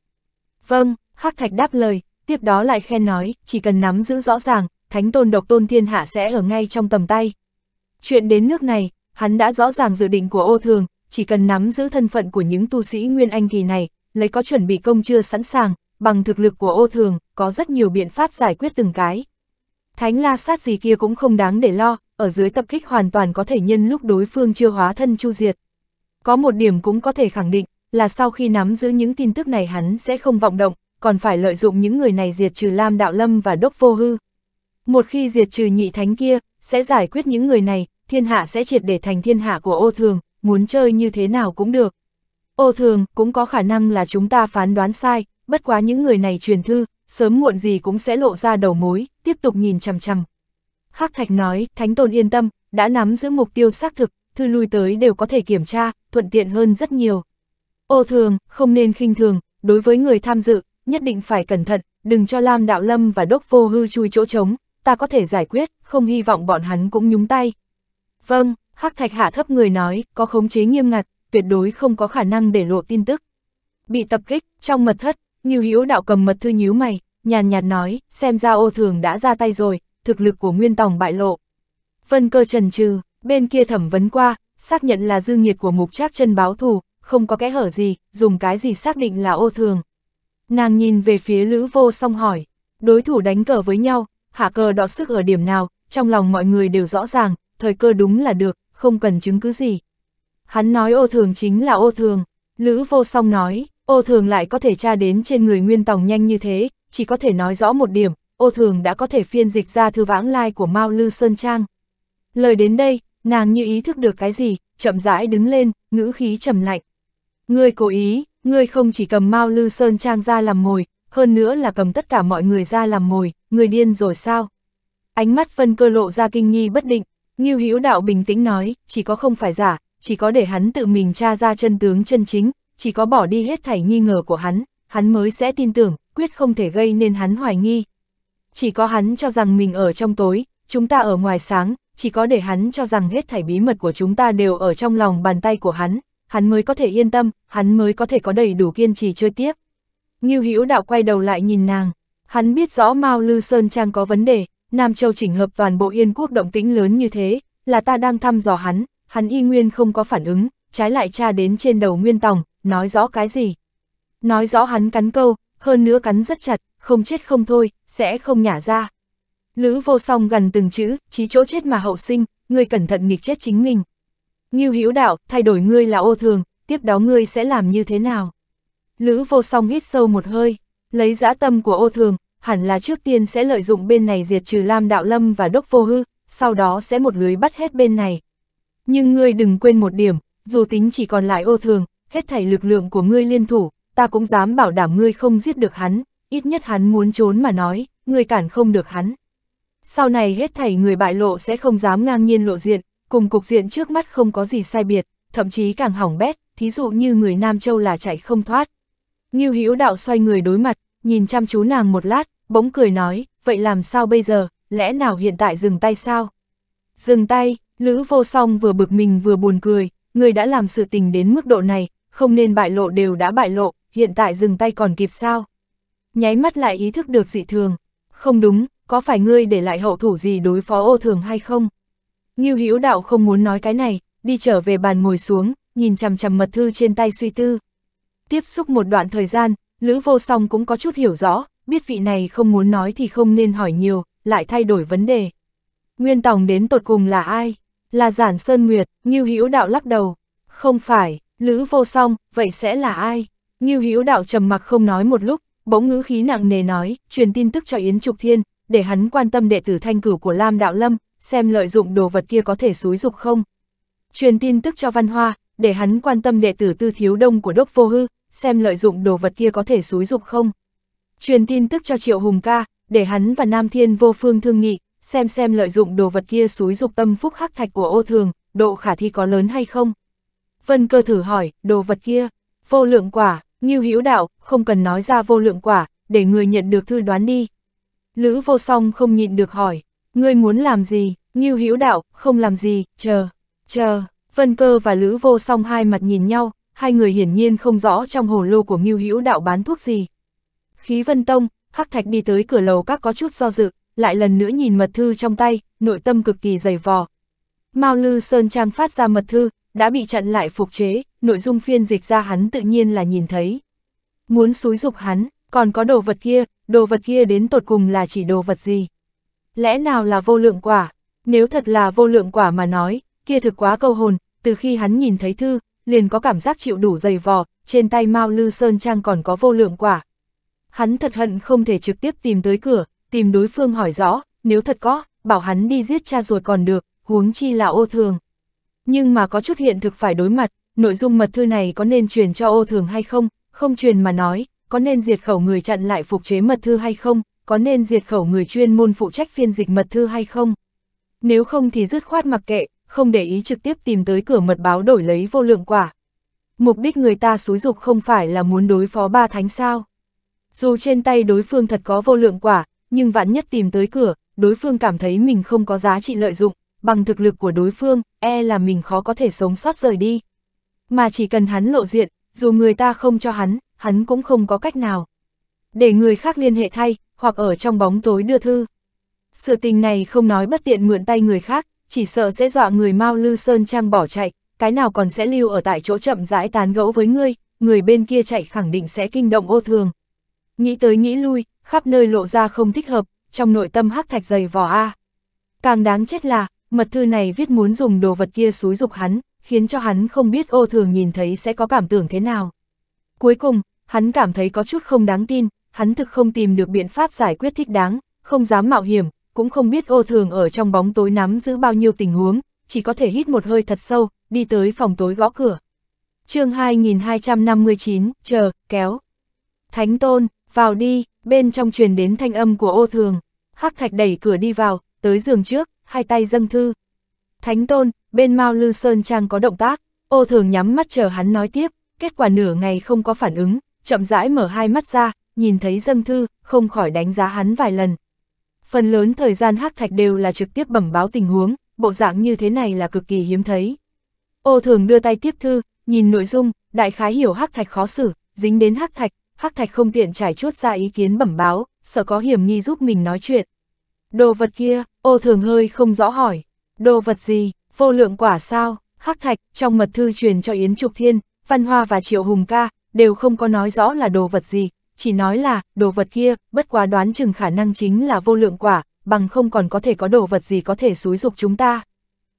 Vâng, Hắc Thạch đáp lời, tiếp đó lại khen nói, chỉ cần nắm giữ rõ ràng, Thánh Tôn Độc Tôn Thiên Hạ sẽ ở ngay trong tầm tay. Chuyện đến nước này, hắn đã rõ ràng dự định của ô thường, chỉ cần nắm giữ thân phận của những tu sĩ Nguyên Anh kỳ này, lấy có chuẩn bị công chưa sẵn sàng, bằng thực lực của ô thường, có rất nhiều biện pháp giải quyết từng cái. Thánh la sát gì kia cũng không đáng để lo, ở dưới tập kích hoàn toàn có thể nhân lúc đối phương chưa hóa thân chu diệt. Có một điểm cũng có thể khẳng định, là sau khi nắm giữ những tin tức này hắn sẽ không vọng động, còn phải lợi dụng những người này diệt trừ Lam Đạo Lâm và Đốc Vô Hư. Một khi diệt trừ nhị thánh kia, sẽ giải quyết những người này, thiên hạ sẽ triệt để thành thiên hạ của ô thường, muốn chơi như thế nào cũng được. Ô thường, cũng có khả năng là chúng ta phán đoán sai, bất quá những người này truyền thư, sớm muộn gì cũng sẽ lộ ra đầu mối, tiếp tục nhìn chằm chằm. Hắc Thạch nói, Thánh Tôn yên tâm, đã nắm giữ mục tiêu xác thực, thư lui tới đều có thể kiểm tra, thuận tiện hơn rất nhiều. Ô thường, không nên khinh thường, đối với người tham dự, nhất định phải cẩn thận, đừng cho Lam Đạo Lâm và Đốc Vô Hư chui chỗ trống, ta có thể giải quyết, không hy vọng bọn hắn cũng nhúng tay. Vâng, Hắc Thạch hạ thấp người nói, có khống chế nghiêm ngặt, tuyệt đối không có khả năng để lộ tin tức. Bị tập kích, trong mật thất, Như Hữu Đạo cầm mật thư nhíu mày, nhàn nhạt nói, xem ra ô thường đã ra tay rồi, thực lực của Nguyên Tòng bại lộ. Vân cơ trần trừ, bên kia thẩm vấn qua, xác nhận là dương nhiệt của mục trác chân báo thù, không có cái hở gì, dùng cái gì xác định là ô thường. Nàng nhìn về phía Lữ Vô song hỏi, đối thủ đánh cờ với nhau, hạ cờ đọ sức ở điểm nào, trong lòng mọi người đều rõ ràng, thời cơ đúng là được, không cần chứng cứ gì. Hắn nói ô thường chính là ô thường, Lữ vô song nói, ô thường lại có thể tra đến trên người nguyên tòng nhanh như thế, chỉ có thể nói rõ một điểm, ô thường đã có thể phiên dịch ra thư vãng lai của Mao Lư Sơn Trang. Lời đến đây, nàng như ý thức được cái gì, chậm rãi đứng lên, ngữ khí trầm lạnh. Ngươi cố ý, ngươi không chỉ cầm Mao Lư Sơn Trang ra làm mồi, hơn nữa là cầm tất cả mọi người ra làm mồi, người điên rồi sao? Ánh mắt phân cơ lộ ra kinh nghi bất định, Ngưu Hữu Đạo bình tĩnh nói, chỉ có không phải giả, chỉ có để hắn tự mình tra ra chân tướng chân chính, chỉ có bỏ đi hết thảy nghi ngờ của hắn, hắn mới sẽ tin tưởng, quyết không thể gây nên hắn hoài nghi. Chỉ có hắn cho rằng mình ở trong tối, chúng ta ở ngoài sáng, chỉ có để hắn cho rằng hết thảy bí mật của chúng ta đều ở trong lòng bàn tay của hắn, hắn mới có thể yên tâm, hắn mới có thể có đầy đủ kiên trì chơi tiếp. Ngưu Hữu Đạo quay đầu lại nhìn nàng, hắn biết rõ Mao Lư Sơn Trang có vấn đề, Nam Châu chỉnh hợp toàn bộ Yên quốc động tĩnh lớn như thế, là ta đang thăm dò hắn, hắn y nguyên không có phản ứng, trái lại tra đến trên đầu Nguyên Tòng, nói rõ cái gì. Nói rõ hắn cắn câu, hơn nữa cắn rất chặt, không chết không thôi, sẽ không nhả ra. Lữ vô song gần từng chữ, chí chỗ chết mà hậu sinh, ngươi cẩn thận nghịch chết chính mình. Nghiêu hữu đạo, thay đổi ngươi là ô thường, tiếp đó ngươi sẽ làm như thế nào? Lữ vô song hít sâu một hơi, lấy dã tâm của ô thường, hẳn là trước tiên sẽ lợi dụng bên này diệt trừ Lam Đạo Lâm và Đốc Vô Hư, sau đó sẽ một lưới bắt hết bên này. Nhưng ngươi đừng quên một điểm, dù tính chỉ còn lại ô thường, hết thảy lực lượng của ngươi liên thủ, ta cũng dám bảo đảm ngươi không giết được hắn, ít nhất hắn muốn trốn mà nói, ngươi cản không được hắn. Sau này hết thảy người bại lộ sẽ không dám ngang nhiên lộ diện, cùng cục diện trước mắt không có gì sai biệt, thậm chí càng hỏng bét, thí dụ như người Nam Châu là chạy không thoát. Ngưu Hữu Đạo xoay người đối mặt, nhìn chăm chú nàng một lát, bỗng cười nói, vậy làm sao bây giờ, lẽ nào hiện tại dừng tay sao? Dừng tay, Lữ vô song vừa bực mình vừa buồn cười, người đã làm sự tình đến mức độ này, không nên bại lộ đều đã bại lộ, hiện tại dừng tay còn kịp sao? Nháy mắt lại ý thức được dị thường, không đúng, có phải ngươi để lại hậu thủ gì đối phó ô thường hay không? Nghiêu Hữu đạo không muốn nói cái này, đi trở về bàn ngồi xuống, nhìn chằm chằm mật thư trên tay suy tư. Tiếp xúc một đoạn thời gian, Lữ Vô Song cũng có chút hiểu rõ, biết vị này không muốn nói thì không nên hỏi nhiều, lại thay đổi vấn đề. Nguyên Tòng đến tột cùng là ai? Là Giản Sơn Nguyệt, Ngưu Hữu Đạo lắc đầu. Không phải, Lữ Vô Song, vậy sẽ là ai? Ngưu Hữu Đạo trầm mặc không nói một lúc, bỗng ngữ khí nặng nề nói, truyền tin tức cho Yến Trục Thiên, để hắn quan tâm đệ tử thanh cửu của Lam Đạo Lâm, xem lợi dụng đồ vật kia có thể xúi dục không. Truyền tin tức cho Văn Hoa, để hắn quan tâm đệ tử Tư Thiếu Đông của Đốc Vô Hư, xem lợi dụng đồ vật kia có thể xúi dục không truyền tin tức cho Triệu Hùng ca, để hắn và Nam Thiên vô phương thương nghị, xem xem lợi dụng đồ vật kia xúi dục tâm phúc hắc thạch của ô thường, độ khả thi có lớn hay không. Vân cơ thử hỏi, đồ vật kia, vô lượng quả, như hữu đạo, không cần nói ra vô lượng quả, để người nhận được thư đoán đi. Lữ vô song không nhịn được hỏi, ngươi muốn làm gì, như hữu đạo, không làm gì, chờ, chờ, vân cơ và lữ vô song hai mặt nhìn nhau, hai người hiển nhiên không rõ trong hồ lô của nghiêu hữu đạo bán thuốc gì. Khí vân tông, Hắc Thạch đi tới cửa lầu các có chút do dự, lại lần nữa nhìn mật thư trong tay, nội tâm cực kỳ dày vò. Mao Lư Sơn Trang phát ra mật thư, đã bị chặn lại phục chế, nội dung phiên dịch ra hắn tự nhiên là nhìn thấy. Muốn xúi dục hắn, còn có đồ vật kia, đồ vật kia đến tột cùng là chỉ đồ vật gì? Lẽ nào là vô lượng quả? Nếu thật là vô lượng quả mà nói, kia thực quá câu hồn, từ khi hắn nhìn thấy thư, liền có cảm giác chịu đủ dày vò, trên tay Mao Lư Sơn Trang còn có vô lượng quả, hắn thật hận không thể trực tiếp tìm tới cửa, tìm đối phương hỏi rõ, nếu thật có, bảo hắn đi giết cha ruột còn được, huống chi là ô thường. Nhưng mà có chút hiện thực phải đối mặt, nội dung mật thư này có nên truyền cho ô thường hay không, không truyền mà nói, có nên diệt khẩu người chặn lại phục chế mật thư hay không, có nên diệt khẩu người chuyên môn phụ trách phiên dịch mật thư hay không. Nếu không thì dứt khoát mặc kệ, không để ý trực tiếp tìm tới cửa mật báo đổi lấy vô lượng quả. Mục đích người ta xúi dục không phải là muốn đối phó ba thánh sao dù trên tay đối phương thật có vô lượng quả, nhưng vạn nhất tìm tới cửa, đối phương cảm thấy mình không có giá trị lợi dụng, bằng thực lực của đối phương, e là mình khó có thể sống sót rời đi. Mà chỉ cần hắn lộ diện, dù người ta không cho hắn, hắn cũng không có cách nào. Để người khác liên hệ thay, hoặc ở trong bóng tối đưa thư. Sự tình này không nói bất tiện mượn tay người khác, chỉ sợ sẽ dọa người mau Lư Sơn Trang bỏ chạy, cái nào còn sẽ lưu ở tại chỗ chậm rãi tán gẫu với ngươi, người bên kia chạy khẳng định sẽ kinh động ô thường, Nghĩ tới nghĩ lui, khắp nơi lộ ra không thích hợp, trong nội tâm hắc thạch dày vỏ A. Càng đáng chết là, mật thư này viết muốn dùng đồ vật kia xúi dục hắn, khiến cho hắn không biết ô thường nhìn thấy sẽ có cảm tưởng thế nào. Cuối cùng, hắn cảm thấy có chút không đáng tin, hắn thực không tìm được biện pháp giải quyết thích đáng, không dám mạo hiểm, cũng không biết ô thường ở trong bóng tối nắm giữ bao nhiêu tình huống, chỉ có thể hít một hơi thật sâu, đi tới phòng tối gõ cửa. chương 2259, chờ, kéo. Thánh Tôn, vào đi, bên trong truyền đến thanh âm của ô thường. Hắc thạch đẩy cửa đi vào, tới giường trước, hai tay dâng thư. Thánh tôn, bên Mao Lư Sơn Trang có động tác, ô thường nhắm mắt chờ hắn nói tiếp, kết quả nửa ngày không có phản ứng, chậm rãi mở hai mắt ra, nhìn thấy dâng thư, không khỏi đánh giá hắn vài lần. Phần lớn thời gian hắc thạch đều là trực tiếp bẩm báo tình huống, bộ dạng như thế này là cực kỳ hiếm thấy. Ô thường đưa tay tiếp thư, nhìn nội dung, đại khái hiểu hắc thạch khó xử, dính đến hắc thạch, Hắc Thạch không tiện trải chuốt ra ý kiến bẩm báo, sợ có hiểm nghi giúp mình nói chuyện. Đồ vật kia, ô thường hơi không rõ hỏi. Đồ vật gì, vô lượng quả sao? Hắc Thạch, trong mật thư truyền cho Yến Trục Thiên, Văn Hoa và Triệu Hùng Ca, đều không có nói rõ là đồ vật gì, chỉ nói là, đồ vật kia, bất quá đoán chừng khả năng chính là vô lượng quả, bằng không còn có thể có đồ vật gì có thể xúi dục chúng ta.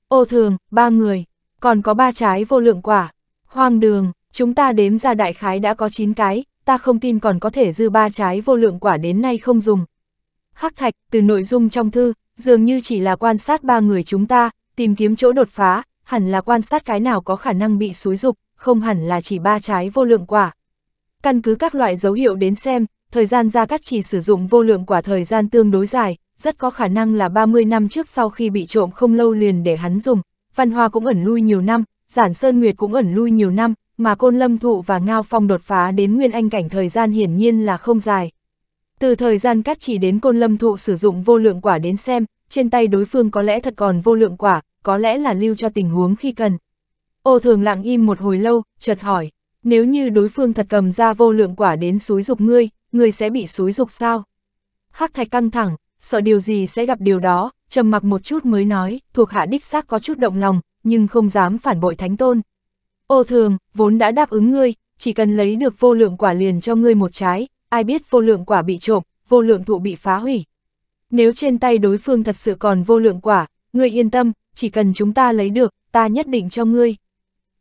Ô thường, ba người, còn có ba trái vô lượng quả. Hoang đường, chúng ta đếm ra đại khái đã có 9 cái, ta không tin còn có thể dư ba trái vô lượng quả đến nay không dùng. Hắc Thạch, từ nội dung trong thư, dường như chỉ là quan sát ba người chúng ta, tìm kiếm chỗ đột phá, hẳn là quan sát cái nào có khả năng bị xúi dục, không hẳn là chỉ ba trái vô lượng quả. Căn cứ các loại dấu hiệu đến xem, thời gian Gia Cát chỉ sử dụng vô lượng quả thời gian tương đối dài, rất có khả năng là 30 năm trước sau khi bị trộm không lâu liền để hắn dùng. Văn Hoa cũng ẩn lui nhiều năm, Giản Sơn Nguyệt cũng ẩn lui nhiều năm, mà côn lâm thụ và ngao phong đột phá đến nguyên anh cảnh thời gian hiển nhiên là không dài. Từ thời gian cắt chỉ đến côn lâm thụ sử dụng vô lượng quả đến xem, trên tay đối phương có lẽ thật còn vô lượng quả, có lẽ là lưu cho tình huống khi cần. Ô thường lặng im một hồi lâu, chợt hỏi, nếu như đối phương thật cầm ra vô lượng quả đến xúi dục ngươi, ngươi sẽ bị xúi dục sao? Hắc thạch căng thẳng, sợ điều gì sẽ gặp điều đó, trầm mặc một chút mới nói, thuộc hạ đích xác có chút động lòng, nhưng không dám phản bội thánh tôn ô thường, vốn đã đáp ứng ngươi, chỉ cần lấy được vô lượng quả liền cho ngươi một trái, ai biết vô lượng quả bị trộm, vô lượng thụ bị phá hủy. Nếu trên tay đối phương thật sự còn vô lượng quả, ngươi yên tâm, chỉ cần chúng ta lấy được, ta nhất định cho ngươi.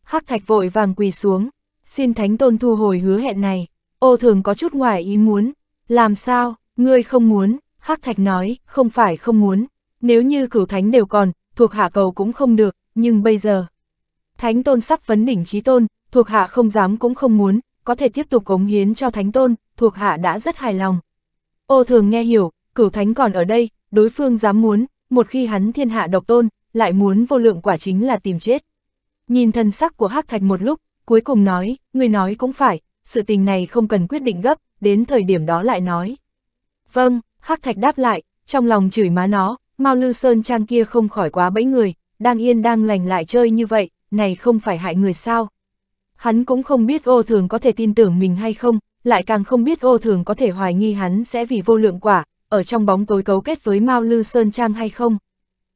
Hắc thạch vội vàng quỳ xuống, xin thánh tôn thu hồi hứa hẹn này, ô thường có chút ngoài ý muốn, làm sao, ngươi không muốn, hắc thạch nói, không phải không muốn, nếu như cửu thánh đều còn, thuộc hạ cầu cũng không được, nhưng bây giờ... Thánh tôn sắp vấn đỉnh trí tôn, thuộc hạ không dám cũng không muốn, có thể tiếp tục cống hiến cho thánh tôn, thuộc hạ đã rất hài lòng. Ô thường nghe hiểu, cửu thánh còn ở đây, đối phương dám muốn, một khi hắn thiên hạ độc tôn, lại muốn vô lượng quả chính là tìm chết. Nhìn thân sắc của hắc thạch một lúc, cuối cùng nói, người nói cũng phải, sự tình này không cần quyết định gấp, đến thời điểm đó lại nói. Vâng, hắc thạch đáp lại, trong lòng chửi má nó, Mao Lư Sơn Trang kia không khỏi quá bẫy người, đang yên đang lành lại chơi như vậy, này không phải hại người sao. Hắn cũng không biết ô thường có thể tin tưởng mình hay không, lại càng không biết ô thường có thể hoài nghi hắn sẽ vì vô lượng quả, ở trong bóng tối cấu kết với Mao Lư Sơn Trang hay không.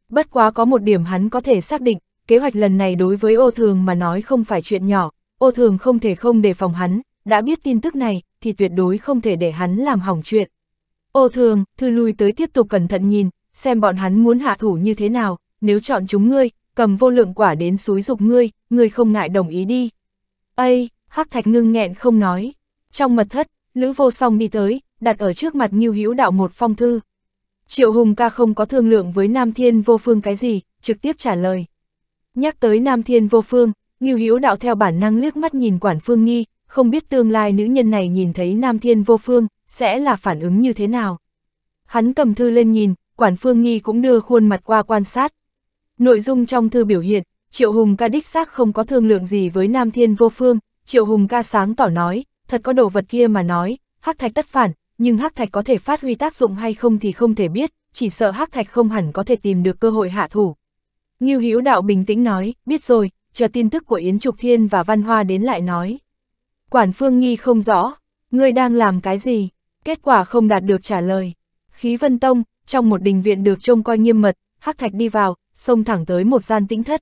Bất quá có một điểm hắn có thể xác định, kế hoạch lần này đối với ô thường mà nói không phải chuyện nhỏ, ô thường không thể không đề phòng hắn, đã biết tin tức này, thì tuyệt đối không thể để hắn làm hỏng chuyện. Ô thường, thư lui tới tiếp tục cẩn thận nhìn, xem bọn hắn muốn hạ thủ như thế nào, nếu chọn chúng ngươi, cầm vô lượng quả đến xúi dục ngươi, ngươi không ngại đồng ý đi. Ây, hắc thạch ngưng nghẹn không nói. Trong mật thất, Lữ vô song đi tới, đặt ở trước mặt Nghiêu Hữu đạo một phong thư. Triệu Hùng ca không có thương lượng với Nam Thiên vô phương cái gì, trực tiếp trả lời. Nhắc tới Nam Thiên vô phương, Nghiêu Hữu đạo theo bản năng liếc mắt nhìn quản phương nghi, không biết tương lai nữ nhân này nhìn thấy Nam Thiên vô phương, sẽ là phản ứng như thế nào. Hắn cầm thư lên nhìn, quản phương nghi cũng đưa khuôn mặt qua quan sát, Nội dung trong thư biểu hiện, Triệu Hùng ca đích xác không có thương lượng gì với Nam Thiên Vô Phương, Triệu Hùng ca sáng tỏ nói, thật có đồ vật kia mà nói, hắc thạch tất phản, nhưng hắc thạch có thể phát huy tác dụng hay không thì không thể biết, chỉ sợ hắc thạch không hẳn có thể tìm được cơ hội hạ thủ. Ngưu Hữu Đạo bình tĩnh nói, biết rồi, chờ tin tức của Yến Trục Thiên và Văn Hoa đến lại nói. Quản Phương Nghi không rõ, ngươi đang làm cái gì, kết quả không đạt được trả lời. Khí Vân Tông, trong một đình viện được trông coi nghiêm mật, hắc thạch đi vào, xông thẳng tới một gian tĩnh thất.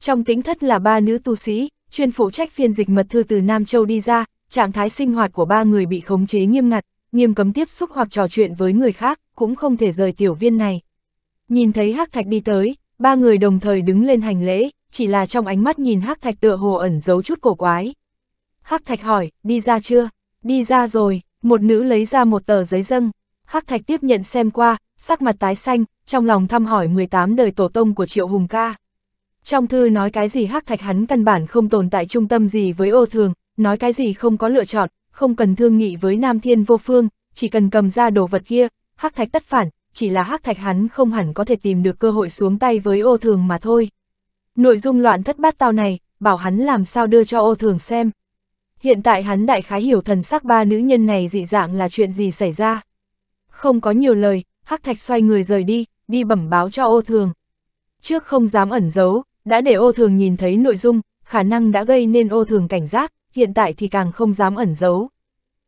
Trong tĩnh thất là ba nữ tu sĩ, chuyên phụ trách phiên dịch mật thư từ Nam Châu đi ra, trạng thái sinh hoạt của ba người bị khống chế nghiêm ngặt, nghiêm cấm tiếp xúc hoặc trò chuyện với người khác, cũng không thể rời tiểu viên này. Nhìn thấy Hắc Thạch đi tới, ba người đồng thời đứng lên hành lễ, chỉ là trong ánh mắt nhìn Hắc Thạch tựa hồ ẩn giấu chút cổ quái. Hắc Thạch hỏi, đi ra chưa? Đi ra rồi, một nữ lấy ra một tờ giấy dâng. Hắc Thạch tiếp nhận xem qua, sắc mặt tái xanh, trong lòng thăm hỏi 18 đời tổ tông của Triệu Hùng ca. Trong thư nói cái gì hắc thạch hắn căn bản không tồn tại trung tâm gì với ô thường, nói cái gì không có lựa chọn, không cần thương nghị với Nam Thiên vô phương, chỉ cần cầm ra đồ vật kia, hắc thạch tất phản, chỉ là hắc thạch hắn không hẳn có thể tìm được cơ hội xuống tay với ô thường mà thôi. Nội dung loạn thất bát tao này, bảo hắn làm sao đưa cho ô thường xem. Hiện tại hắn đại khái hiểu thần sắc ba nữ nhân này dị dạng là chuyện gì xảy ra. Không có nhiều lời, Hắc Thạch xoay người rời đi, đi bẩm báo cho ô thường. Trước không dám ẩn giấu, đã để ô thường nhìn thấy nội dung, khả năng đã gây nên ô thường cảnh giác, hiện tại thì càng không dám ẩn giấu.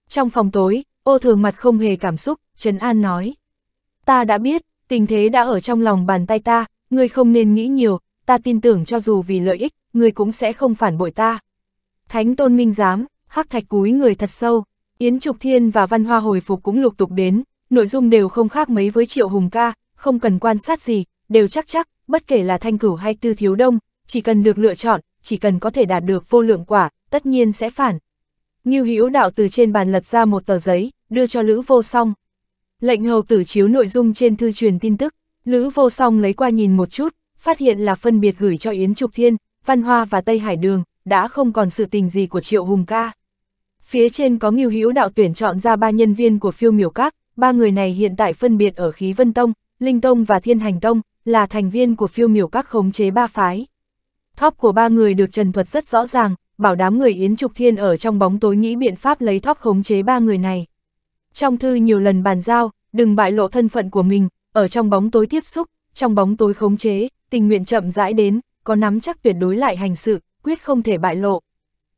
Trong phòng tối, ô thường mặt không hề cảm xúc, Trấn An nói. Ta đã biết, tình thế đã ở trong lòng bàn tay ta, ngươi không nên nghĩ nhiều, ta tin tưởng cho dù vì lợi ích, ngươi cũng sẽ không phản bội ta. Thánh tôn minh giám, hắc thạch cúi người thật sâu, Yến Trục Thiên và Văn Hoa hồi phục cũng lục tục đến, nội dung đều không khác mấy với Triệu Hùng ca, không cần quan sát gì, đều chắc chắc, bất kể là thanh cửu hay tư thiếu đông, chỉ cần được lựa chọn, chỉ cần có thể đạt được vô lượng quả, tất nhiên sẽ phản. Ngưu Hữu Đạo từ trên bàn lật ra một tờ giấy, đưa cho Lữ Vô Song. Lệnh hầu tử chiếu nội dung trên thư truyền tin tức, Lữ Vô Song lấy qua nhìn một chút, phát hiện là phân biệt gửi cho Yến Trục Thiên, Văn Hoa và Tây Hải Đường, đã không còn sự tình gì của Triệu Hùng ca. Phía trên có Ngưu Hữu Đạo tuyển chọn ra ba nhân viên của phiêu miểu các, ba người này hiện tại phân biệt ở Khí Vân Tông, Linh Tông và Thiên Hành Tông, là thành viên của phiêu miểu các khống chế ba phái. Thóp của ba người được trần thuật rất rõ ràng, bảo đám người Yến Trục Thiên ở trong bóng tối nghĩ biện pháp lấy thóp khống chế ba người này. Trong thư nhiều lần bàn giao, đừng bại lộ thân phận của mình, ở trong bóng tối tiếp xúc, trong bóng tối khống chế, tình nguyện chậm rãi đến, có nắm chắc tuyệt đối lại hành sự, quyết không thể bại lộ.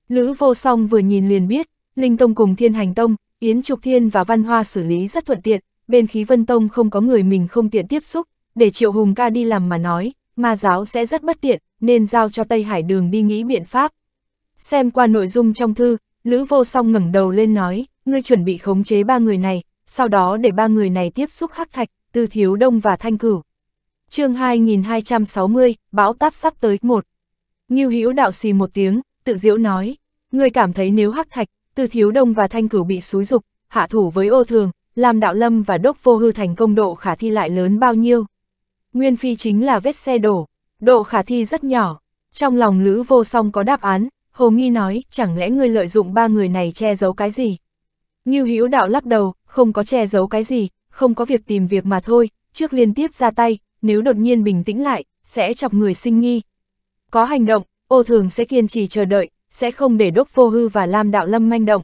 Lữ vô song vừa nhìn liền biết, Linh Tông cùng Thiên Hành Tông, Yến Trục Thiên và Văn Hoa xử lý rất thuận tiện, bên khí Vân Tông không có người mình không tiện tiếp xúc, để Triệu Hùng ca đi làm mà nói, ma giáo sẽ rất bất tiện, nên giao cho Tây Hải Đường đi nghĩ biện pháp. Xem qua nội dung trong thư, Lữ Vô Song ngẩng đầu lên nói, ngươi chuẩn bị khống chế ba người này, sau đó để ba người này tiếp xúc hắc thạch, Tư Thiếu Đông và Thanh Cửu. chương 2260, bão táp sắp tới một. Nghiêu Hữu đạo xì một tiếng, tự diễu nói, ngươi cảm thấy nếu hắc thạch, từ Thiếu Đông và Thanh Cửu bị xúi dục, hạ thủ với ô thường, làm đạo lâm và đốc vô hư thành công độ khả thi lại lớn bao nhiêu. Nguyên phi chính là vết xe đổ, độ khả thi rất nhỏ. Trong lòng Lữ vô song có đáp án, Hồ Nghi nói, chẳng lẽ ngươi lợi dụng ba người này che giấu cái gì? Như Hữu đạo lắc đầu, không có che giấu cái gì, không có việc tìm việc mà thôi, trước liên tiếp ra tay, nếu đột nhiên bình tĩnh lại, sẽ chọc người sinh nghi. Có hành động, ô thường sẽ kiên trì chờ đợi, sẽ không để đốc vô hư và Lam Đạo Lâm manh động.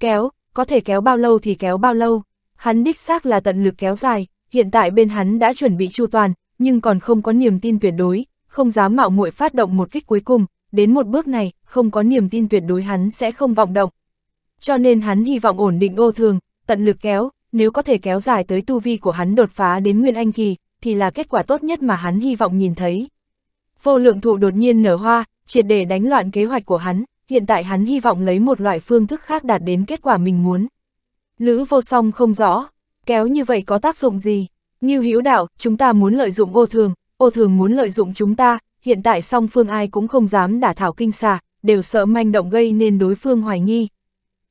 Kéo, có thể kéo bao lâu thì kéo bao lâu, hắn đích xác là tận lực kéo dài, hiện tại bên hắn đã chuẩn bị chu toàn, nhưng còn không có niềm tin tuyệt đối, không dám mạo muội phát động một kích cuối cùng, đến một bước này, không có niềm tin tuyệt đối hắn sẽ không vọng động. Cho nên hắn hy vọng ổn định ô thường, tận lực kéo, nếu có thể kéo dài tới tu vi của hắn đột phá đến Nguyên Anh Kỳ, thì là kết quả tốt nhất mà hắn hy vọng nhìn thấy. Vô lượng thụ đột nhiên nở hoa, triệt để đánh loạn kế hoạch của hắn, hiện tại hắn hy vọng lấy một loại phương thức khác đạt đến kết quả mình muốn. Lữ vô song không rõ, kéo như vậy có tác dụng gì? Như hữu đạo, chúng ta muốn lợi dụng ô thường, ô thường muốn lợi dụng chúng ta, hiện tại song phương ai cũng không dám đả thảo kinh xà, đều sợ manh động gây nên đối phương hoài nghi.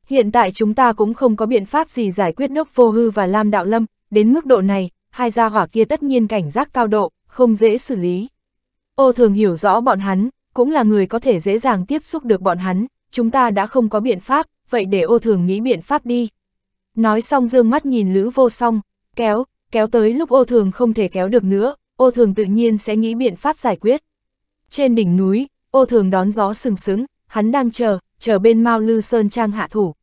Hiện tại chúng ta cũng không có biện pháp gì giải quyết đốc vô hư và lam đạo lâm, đến mức độ này, hai gia hỏa kia tất nhiên cảnh giác cao độ, không dễ xử lý. Ô thường hiểu rõ bọn hắn, cũng là người có thể dễ dàng tiếp xúc được bọn hắn, chúng ta đã không có biện pháp, vậy để ô thường nghĩ biện pháp đi. Nói xong dương mắt nhìn Lữ vô song, kéo, kéo tới lúc ô thường không thể kéo được nữa, ô thường tự nhiên sẽ nghĩ biện pháp giải quyết. Trên đỉnh núi, ô thường đón gió sừng sững, hắn đang chờ, chờ bên Mao Lư Sơn Trang hạ thủ.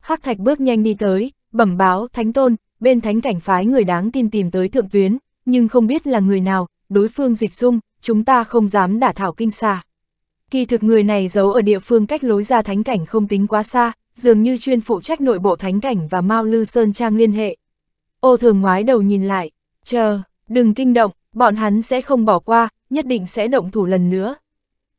Hắc Thạch bước nhanh đi tới, bẩm báo Thánh Tôn, bên Thánh Cảnh phái người đáng tin tìm tới thượng tuyến, nhưng không biết là người nào, đối phương dịch dung, chúng ta không dám đả thảo kinh xa. Kỳ thực người này giấu ở địa phương cách lối ra thánh cảnh không tính quá xa, dường như chuyên phụ trách nội bộ thánh cảnh và Mao Lư Sơn Trang liên hệ. Ô thường ngoái đầu nhìn lại, chờ, đừng kinh động, bọn hắn sẽ không bỏ qua, nhất định sẽ động thủ lần nữa.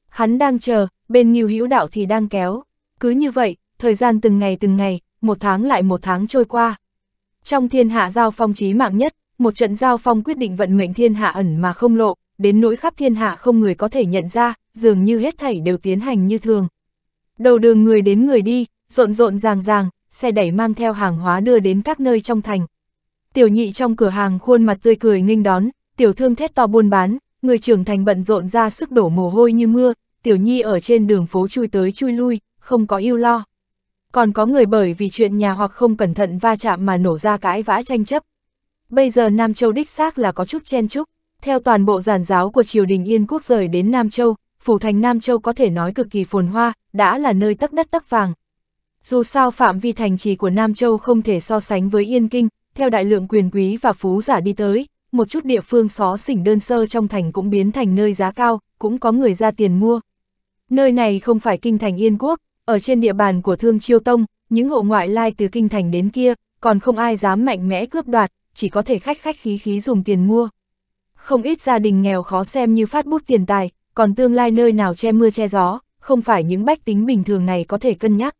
Hắn đang chờ, bên nhiều hữu đạo thì đang kéo. Cứ như vậy, thời gian từng ngày từng ngày, một tháng lại một tháng trôi qua. Trong thiên hạ giao phong chí mạng nhất, một trận giao phong quyết định vận mệnh thiên hạ ẩn mà không lộ, đến nỗi khắp thiên hạ không người có thể nhận ra, dường như hết thảy đều tiến hành như thường. Đầu đường người đến người đi, rộn rộn ràng ràng, xe đẩy mang theo hàng hóa đưa đến các nơi trong thành. Tiểu nhị trong cửa hàng khuôn mặt tươi cười nghênh đón, tiểu thương thét to buôn bán, người trưởng thành bận rộn ra sức đổ mồ hôi như mưa, tiểu nhi ở trên đường phố chui tới chui lui, không có yêu lo. Còn có người bởi vì chuyện nhà hoặc không cẩn thận va chạm mà nổ ra cãi vã tranh chấp. Bây giờ Nam Châu đích xác là có chút chen chúc. Theo toàn bộ giàn giáo của triều đình Yên Quốc rời đến Nam Châu, phủ thành Nam Châu có thể nói cực kỳ phồn hoa, đã là nơi tắc đất tắc vàng. Dù sao phạm vi thành trì của Nam Châu không thể so sánh với Yên Kinh, theo đại lượng quyền quý và phú giả đi tới, một chút địa phương xó xỉnh đơn sơ trong thành cũng biến thành nơi giá cao, cũng có người ra tiền mua. Nơi này không phải kinh thành Yên Quốc, ở trên địa bàn của Thương Chiêu Tông, những hộ ngoại lai từ kinh thành đến kia, còn không ai dám mạnh mẽ cướp đoạt, chỉ có thể khách khách khí khí dùng tiền mua không ít gia đình nghèo khó xem như phát bút tiền tài, còn tương lai nơi nào che mưa che gió, không phải những bách tính bình thường này có thể cân nhắc.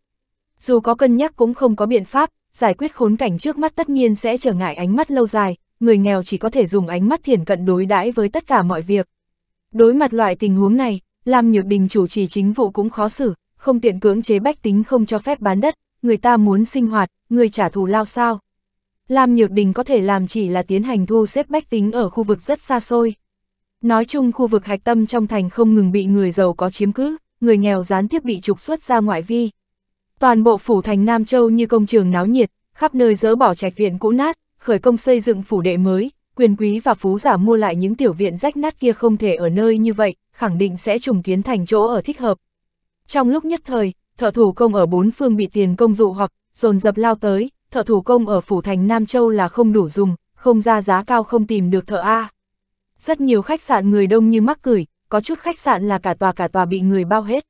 Dù có cân nhắc cũng không có biện pháp, giải quyết khốn cảnh trước mắt tất nhiên sẽ trở ngại ánh mắt lâu dài, người nghèo chỉ có thể dùng ánh mắt thiển cận đối đãi với tất cả mọi việc. Đối mặt loại tình huống này, Lam Nhược Đình chủ trì chính vụ cũng khó xử, không tiện cưỡng chế bách tính không cho phép bán đất, người ta muốn sinh hoạt, người trả thù lao sao. Lam Nhược Đình có thể làm chỉ là tiến hành thu xếp bách tính ở khu vực rất xa xôi. Nói chung khu vực hạch tâm trong thành không ngừng bị người giàu có chiếm cứ, người nghèo gián tiếp bị trục xuất ra ngoại vi. Toàn bộ phủ thành Nam Châu như công trường náo nhiệt, khắp nơi dỡ bỏ trạch viện cũ nát, khởi công xây dựng phủ đệ mới, quyền quý và phú giả mua lại những tiểu viện rách nát kia không thể ở nơi như vậy, khẳng định sẽ trùng kiến thành chỗ ở thích hợp. Trong lúc nhất thời, thợ thủ công ở bốn phương bị tiền công dụ hoặc dồn dập lao tới, thợ thủ công ở phủ thành Nam Châu là không đủ dùng, không ra giá cao không tìm được thợ A. Rất nhiều khách sạn người đông như mắc cười, có chút khách sạn là cả tòa cả tòa bị người bao hết.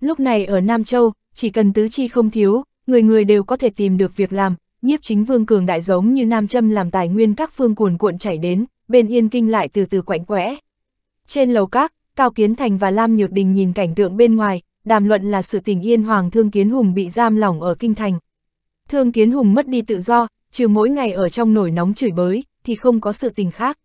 Lúc này ở Nam Châu, chỉ cần tứ chi không thiếu, người người đều có thể tìm được việc làm, nhiếp chính vương cường đại giống như Nam Châm làm tài nguyên các phương cuồn cuộn chảy đến, bên Yên Kinh lại từ từ quạnh quẽ. Trên lầu các, Cao Kiến Thành và Lam Nhược Đình nhìn cảnh tượng bên ngoài, đàm luận là sự tình Yên Hoàng Thương Kiến Hùng bị giam lỏng ở Kinh Thành, Thương Kiến Hùng mất đi tự do, trừ mỗi ngày ở trong nổi nóng chửi bới, thì không có sự tình khác.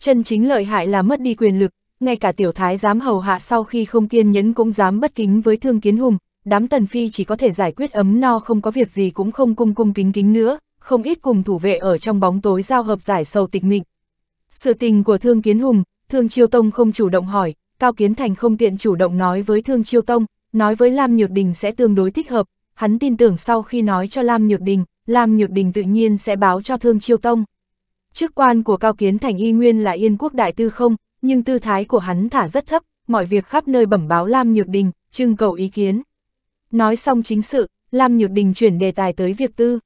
Chân chính lợi hại là mất đi quyền lực, ngay cả tiểu thái dám hầu hạ sau khi không kiên nhẫn cũng dám bất kính với Thương Kiến Hùng, đám tần phi chỉ có thể giải quyết ấm no không có việc gì cũng không cung cung kính kính nữa, không ít cùng thủ vệ ở trong bóng tối giao hợp giải sầu tịch mịch. Sự tình của Thương Kiến Hùng, Thương Chiêu Tông không chủ động hỏi, Cao Kiến Thành không tiện chủ động nói với Thương Chiêu Tông, nói với Lam Nhược Đình sẽ tương đối thích hợp, hắn tin tưởng sau khi nói cho Lam Nhược Đình, Lam Nhược Đình tự nhiên sẽ báo cho Thương Chiêu Tông. Chức quan của Cao Kiến Thành y nguyên là Yên Quốc Đại Tư không, nhưng tư thái của hắn thả rất thấp, mọi việc khắp nơi bẩm báo Lam Nhược Đình, trưng cầu ý kiến. Nói xong chính sự, Lam Nhược Đình chuyển đề tài tới việc tư.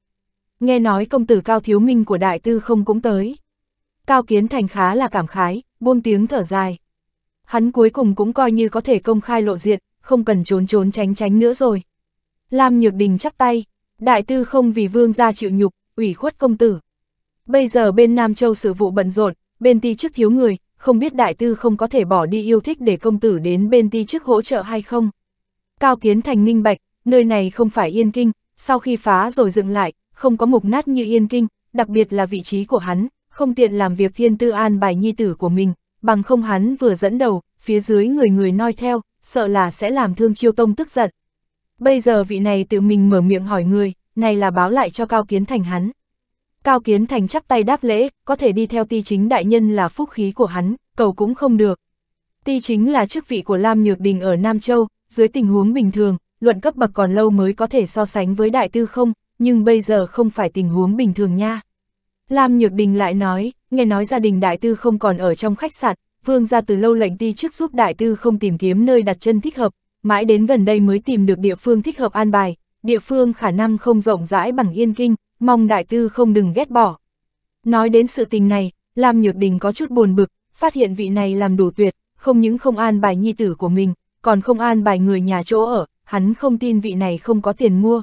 Nghe nói công tử Cao Thiếu Minh của Đại Tư không cũng tới. Cao Kiến Thành khá là cảm khái, buông tiếng thở dài. Hắn cuối cùng cũng coi như có thể công khai lộ diện, không cần trốn trốn tránh tránh nữa rồi. Lam Nhược Đình chắp tay, đại tư không vì vương gia chịu nhục, ủy khuất công tử. Bây giờ bên Nam Châu sự vụ bận rộn, bên ti chức thiếu người, không biết đại tư không có thể bỏ đi yêu thích để công tử đến bên ti chức hỗ trợ hay không. Cao Kiến Thành minh bạch, nơi này không phải yên kinh, sau khi phá rồi dựng lại, không có mục nát như yên kinh, đặc biệt là vị trí của hắn, không tiện làm việc thiên tư an bài nhi tử của mình, bằng không hắn vừa dẫn đầu, phía dưới người người noi theo, sợ là sẽ làm thương chiêu tông tức giận. Bây giờ vị này tự mình mở miệng hỏi người, này là báo lại cho Cao Kiến Thành hắn. Cao Kiến Thành chắp tay đáp lễ, có thể đi theo ti chính đại nhân là phúc khí của hắn, cầu cũng không được. Ti chính là chức vị của Lam Nhược Đình ở Nam Châu, dưới tình huống bình thường, luận cấp bậc còn lâu mới có thể so sánh với đại tư không, nhưng bây giờ không phải tình huống bình thường nha. Lam Nhược Đình lại nói, nghe nói gia đình đại tư không còn ở trong khách sạn, vương gia từ lâu lệnh ti chức giúp đại tư không tìm kiếm nơi đặt chân thích hợp, mãi đến gần đây mới tìm được địa phương thích hợp an bài, địa phương khả năng không rộng rãi bằng yên kinh, mong đại tư không đừng ghét bỏ. Nói đến sự tình này, Lam Nhược Đình có chút buồn bực, phát hiện vị này làm đủ tuyệt, không những không an bài nhi tử của mình, còn không an bài người nhà chỗ ở, hắn không tin vị này không có tiền mua.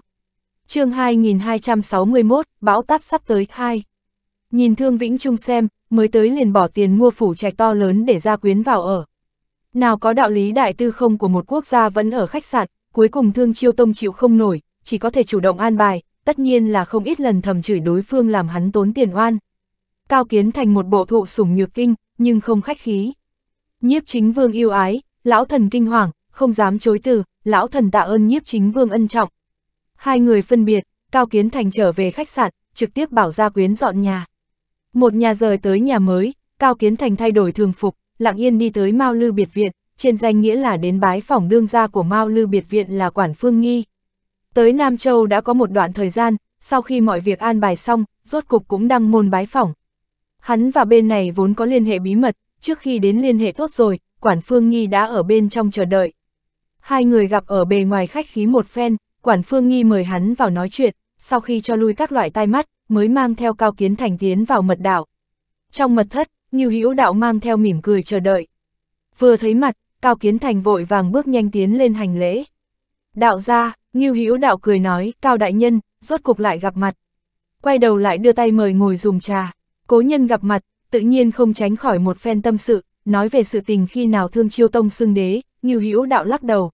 chương 2261, bão táp sắp tới 2. Nhìn Thương Vĩnh Trung xem, mới tới liền bỏ tiền mua phủ trạch to lớn để gia quyến vào ở. Nào có đạo lý đại tư không của một quốc gia vẫn ở khách sạn, cuối cùng thương chiêu tông chịu không nổi, chỉ có thể chủ động an bài, tất nhiên là không ít lần thầm chửi đối phương làm hắn tốn tiền oan. Cao kiến thành một bộ thụ sủng nhược kinh, nhưng không khách khí. Nhiếp chính vương yêu ái, lão thần kinh hoàng, không dám chối từ, lão thần tạ ơn nhiếp chính vương ân trọng. Hai người phân biệt, Cao Kiến Thành trở về khách sạn, trực tiếp bảo Gia Quyến dọn nhà. Một nhà rời tới nhà mới, Cao Kiến Thành thay đổi thường phục, lặng yên đi tới Mao Lư Biệt Viện, trên danh nghĩa là đến bái phòng đương gia của Mao Lư Biệt Viện là Quản Phương Nghi. Tới Nam Châu đã có một đoạn thời gian, sau khi mọi việc an bài xong, rốt cục cũng đăng môn bái phỏng. Hắn và bên này vốn có liên hệ bí mật, trước khi đến liên hệ tốt rồi, Quản Phương Nghi đã ở bên trong chờ đợi. Hai người gặp ở bề ngoài khách khí một phen, Quản Phương Nghi mời hắn vào nói chuyện, sau khi cho lui các loại tai mắt, mới mang theo Cao Kiến Thành tiến vào mật đảo Trong mật thất, như Hữu Đạo mang theo mỉm cười chờ đợi. Vừa thấy mặt, Cao Kiến Thành vội vàng bước nhanh tiến lên hành lễ. Đạo ra, Như Hữu Đạo cười nói, Cao Đại Nhân, rốt cục lại gặp mặt. Quay đầu lại đưa tay mời ngồi dùng trà. Cố nhân gặp mặt, tự nhiên không tránh khỏi một phen tâm sự, nói về sự tình khi nào thương chiêu tông xưng đế, Như Hữu Đạo lắc đầu.